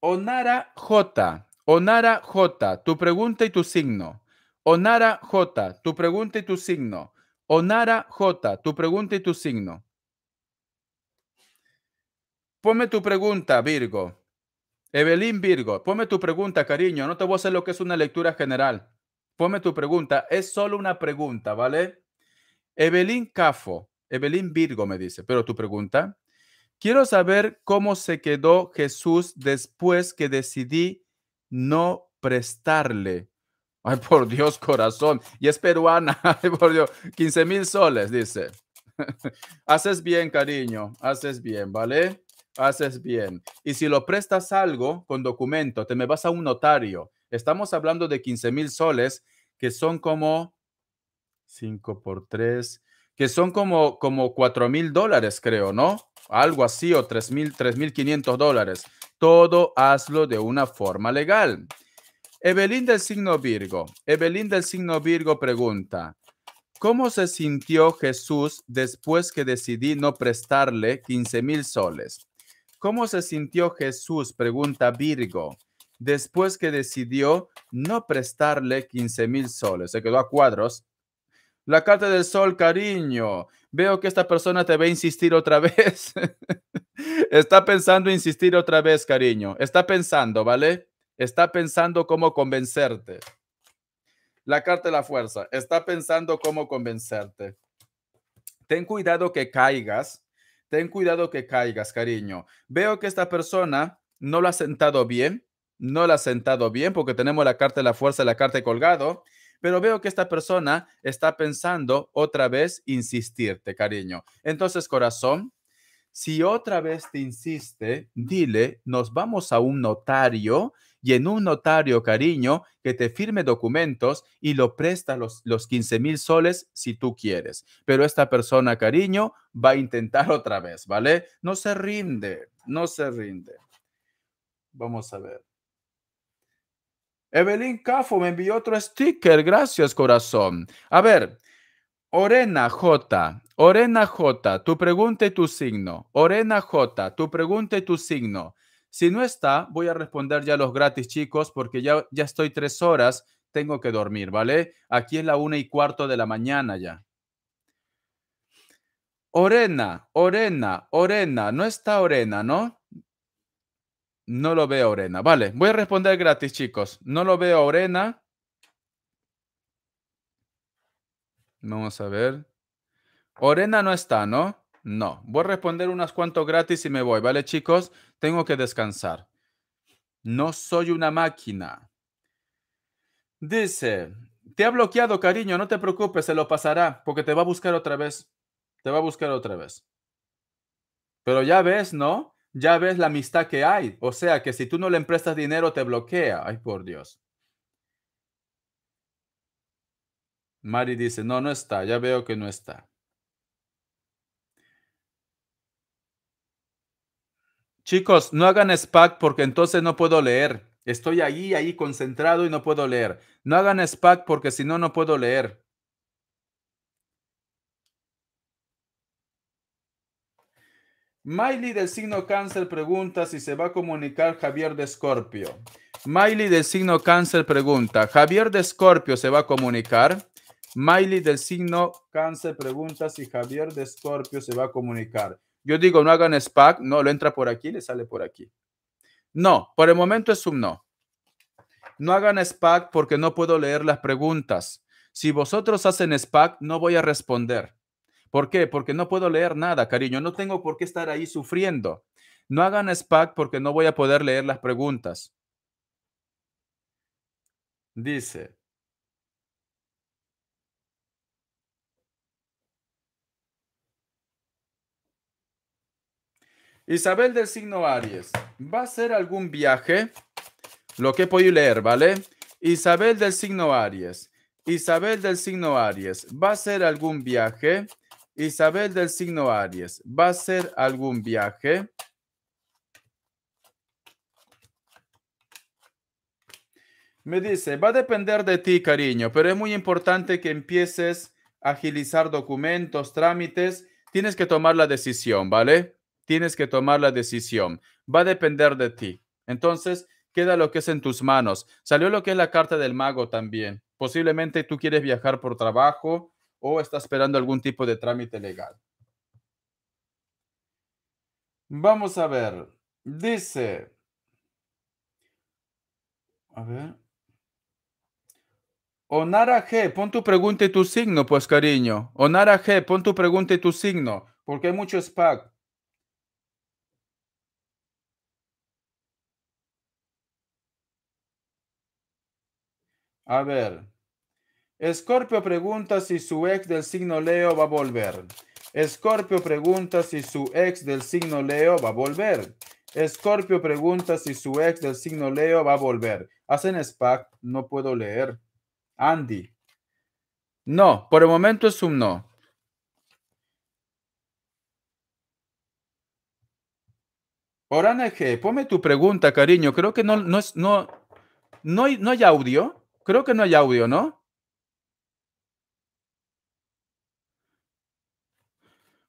Speaker 1: Onara J, Onara J, tu pregunta y tu signo. Onara J, tu pregunta y tu signo. Onara J, tu pregunta y tu signo. Ponme tu pregunta, Virgo. Evelyn Virgo, ponme tu pregunta, cariño. No te voy a hacer lo que es una lectura general. Ponme tu pregunta. Es solo una pregunta, ¿vale? Evelyn Cafo, Evelyn Virgo me dice, pero tu pregunta, quiero saber cómo se quedó Jesús después que decidí no prestarle. Ay, por Dios, corazón. Y es peruana, ay, por Dios, 15 mil soles, dice. haces bien, cariño, haces bien, ¿vale? Haces bien. Y si lo prestas algo con documento, te me vas a un notario. Estamos hablando de 15 mil soles, que son como 5 por 3, que son como, como 4 mil dólares, creo, ¿no? Algo así, o 3 mil, 3 mil 500 dólares. Todo hazlo de una forma legal. Evelyn del signo Virgo. Evelyn del signo Virgo pregunta, ¿cómo se sintió Jesús después que decidí no prestarle 15 mil soles? ¿Cómo se sintió Jesús? Pregunta Virgo. Después que decidió no prestarle 15 mil soles. Se quedó a cuadros la carta del sol, cariño. Veo que esta persona te va a insistir otra vez. Está pensando insistir otra vez, cariño. Está pensando, ¿vale? Está pensando cómo convencerte. La carta de la fuerza. Está pensando cómo convencerte. Ten cuidado que caigas. Ten cuidado que caigas, cariño. Veo que esta persona no la ha sentado bien. No la ha sentado bien porque tenemos la carta de la fuerza y la carta de colgado pero veo que esta persona está pensando otra vez insistirte, cariño. Entonces, corazón, si otra vez te insiste, dile, nos vamos a un notario y en un notario, cariño, que te firme documentos y lo presta los, los 15 mil soles si tú quieres. Pero esta persona, cariño, va a intentar otra vez, ¿vale? No se rinde, no se rinde. Vamos a ver. Evelyn Cafo me envió otro sticker. Gracias, corazón. A ver, Orena J. Orena J, tu pregunta y tu signo. Orena J, tu pregunta y tu signo. Si no está, voy a responder ya los gratis, chicos, porque ya, ya estoy tres horas. Tengo que dormir, ¿vale? Aquí es la una y cuarto de la mañana ya. Orena, Orena, Orena. No está Orena, ¿no? No lo veo, Orena. Vale, voy a responder gratis, chicos. No lo veo, Orena. Vamos a ver. Orena no está, ¿no? No. Voy a responder unas cuantos gratis y me voy, ¿vale, chicos? Tengo que descansar. No soy una máquina. Dice, te ha bloqueado, cariño, no te preocupes, se lo pasará, porque te va a buscar otra vez. Te va a buscar otra vez. Pero ya ves, ¿no? ya ves la amistad que hay. O sea que si tú no le prestas dinero, te bloquea. Ay, por Dios. Mari dice, no, no está, ya veo que no está. Chicos, no hagan SPAC porque entonces no puedo leer. Estoy ahí, ahí concentrado y no puedo leer. No hagan SPAC porque si no, no puedo leer. Miley del signo cáncer pregunta si se va a comunicar Javier de Escorpio. Miley del signo cáncer pregunta, ¿Javier de Escorpio se va a comunicar? Miley del signo cáncer pregunta si Javier de Escorpio se va a comunicar. Yo digo, no hagan SPAC, no, lo entra por aquí, le sale por aquí. No, por el momento es un no. No hagan SPAC porque no puedo leer las preguntas. Si vosotros hacen SPAC, no voy a responder. ¿Por qué? Porque no puedo leer nada, cariño. No tengo por qué estar ahí sufriendo. No hagan SPAC porque no voy a poder leer las preguntas. Dice. Isabel del signo Aries, ¿va a ser algún viaje? Lo que he podido leer, ¿vale? Isabel del signo Aries, Isabel del signo Aries, ¿va a ser algún viaje? Isabel del signo Aries, ¿va a ser algún viaje? Me dice, va a depender de ti, cariño, pero es muy importante que empieces a agilizar documentos, trámites. Tienes que tomar la decisión, ¿vale? Tienes que tomar la decisión. Va a depender de ti. Entonces, queda lo que es en tus manos. Salió lo que es la carta del mago también. Posiblemente tú quieres viajar por trabajo, o está esperando algún tipo de trámite legal. Vamos a ver. Dice. A ver. Onara G, pon tu pregunta y tu signo, pues cariño. Onara G, pon tu pregunta y tu signo, porque hay mucho SPAC. A ver. Escorpio pregunta si su ex del signo Leo va a volver. Escorpio pregunta si su ex del signo Leo va a volver. Escorpio pregunta si su ex del signo Leo va a volver. Hacen SPAC, no puedo leer. Andy. No, por el momento es un no. Orana G, ponme tu pregunta, cariño. Creo que no, no, es, no, no, no hay audio. Creo que no hay audio, ¿no?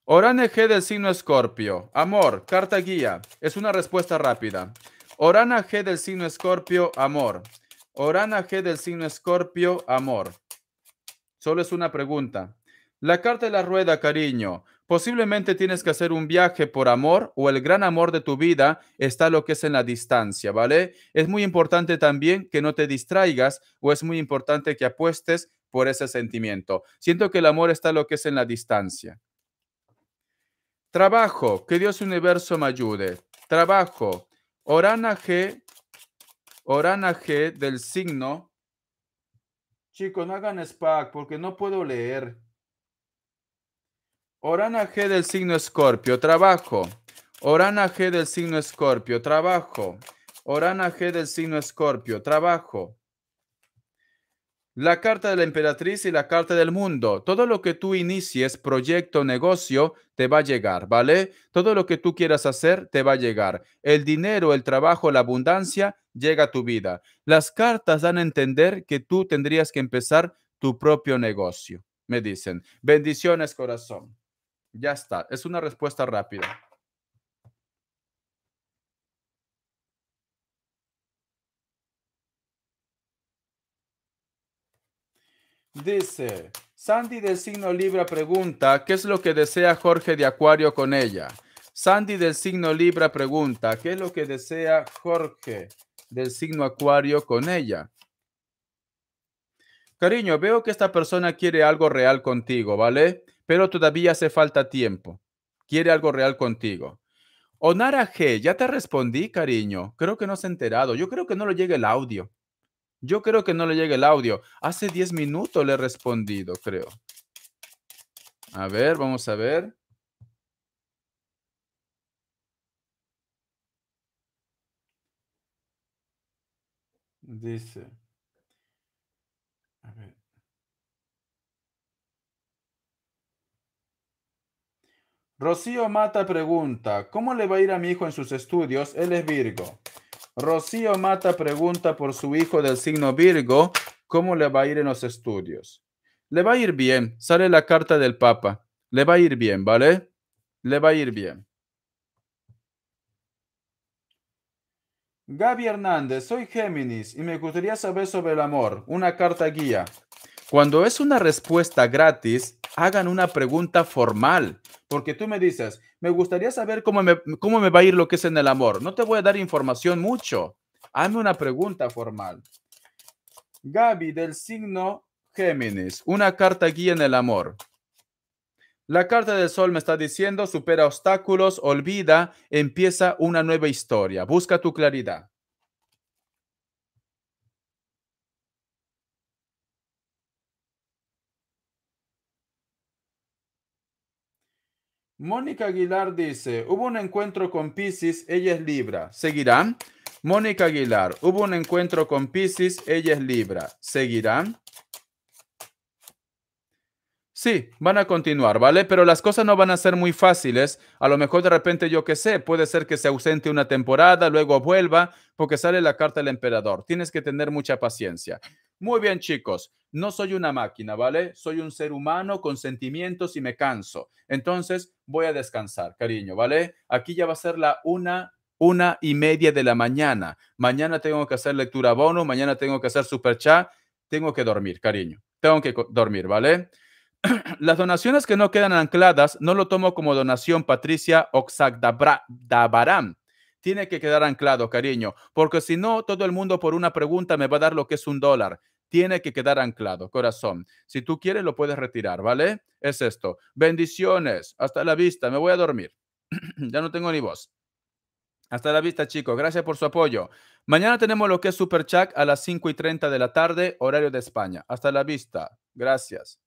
Speaker 1: Orana G del signo Escorpio. Amor, carta guía. Es una respuesta rápida. Orana G del signo Escorpio, amor. Orana G del signo Escorpio, amor. Solo es una pregunta. La carta de la rueda, cariño. Posiblemente tienes que hacer un viaje por amor o el gran amor de tu vida está lo que es en la distancia, ¿vale? Es muy importante también que no te distraigas o es muy importante que apuestes por ese sentimiento. Siento que el amor está lo que es en la distancia. Trabajo, que Dios universo me ayude. Trabajo, Orana G, G del signo. Chicos, no hagan SPAC porque no puedo leer. Orana G del signo Escorpio, trabajo. Orana G del signo Escorpio, trabajo. Orana G del signo Escorpio, trabajo. La carta de la emperatriz y la carta del mundo. Todo lo que tú inicies, proyecto, negocio, te va a llegar, ¿vale? Todo lo que tú quieras hacer, te va a llegar. El dinero, el trabajo, la abundancia, llega a tu vida. Las cartas dan a entender que tú tendrías que empezar tu propio negocio, me dicen. Bendiciones, corazón. Ya está, es una respuesta rápida. Dice, Sandy del signo Libra pregunta, ¿qué es lo que desea Jorge de Acuario con ella? Sandy del signo Libra pregunta, ¿qué es lo que desea Jorge del signo Acuario con ella? Cariño, veo que esta persona quiere algo real contigo, ¿vale? Pero todavía hace falta tiempo. Quiere algo real contigo. Onara G, ya te respondí, cariño. Creo que no se ha enterado. Yo creo que no lo llega el audio. Yo creo que no le llega el audio. Hace 10 minutos le he respondido, creo. A ver, vamos a ver. Dice. A ver. Rocío Mata pregunta, ¿cómo le va a ir a mi hijo en sus estudios? Él es Virgo. Rocío Mata pregunta por su hijo del signo Virgo, ¿cómo le va a ir en los estudios? Le va a ir bien, sale la carta del Papa. Le va a ir bien, ¿vale? Le va a ir bien. Gaby Hernández, soy Géminis y me gustaría saber sobre el amor, una carta guía. Cuando es una respuesta gratis, hagan una pregunta formal, porque tú me dices, me gustaría saber cómo me, cómo me va a ir lo que es en el amor. No te voy a dar información mucho. Hazme una pregunta formal. Gaby, del signo Géminis, una carta guía en el amor. La carta del sol me está diciendo, supera obstáculos, olvida, empieza una nueva historia, busca tu claridad. Mónica Aguilar dice, hubo un encuentro con Pisces, ella es Libra. ¿Seguirán? Mónica Aguilar, hubo un encuentro con Pisces, ella es Libra. ¿Seguirán? Sí, van a continuar, ¿vale? Pero las cosas no van a ser muy fáciles. A lo mejor de repente, yo qué sé, puede ser que se ausente una temporada, luego vuelva, porque sale la carta del emperador. Tienes que tener mucha paciencia. Muy bien, chicos, no soy una máquina, ¿vale? Soy un ser humano con sentimientos y me canso. Entonces voy a descansar, cariño, ¿vale? Aquí ya va a ser la una una y media de la mañana. Mañana tengo que hacer lectura bono, mañana tengo que hacer super chat, tengo que dormir, cariño. Tengo que dormir, ¿vale? Las donaciones que no quedan ancladas no lo tomo como donación Patricia Oxagdabaram tiene que quedar anclado, cariño, porque si no, todo el mundo por una pregunta me va a dar lo que es un dólar. Tiene que quedar anclado, corazón. Si tú quieres, lo puedes retirar, ¿vale? Es esto. Bendiciones. Hasta la vista. Me voy a dormir. ya no tengo ni voz. Hasta la vista, chicos. Gracias por su apoyo. Mañana tenemos lo que es Super Chat a las 5 y 30 de la tarde, horario de España. Hasta la vista. Gracias.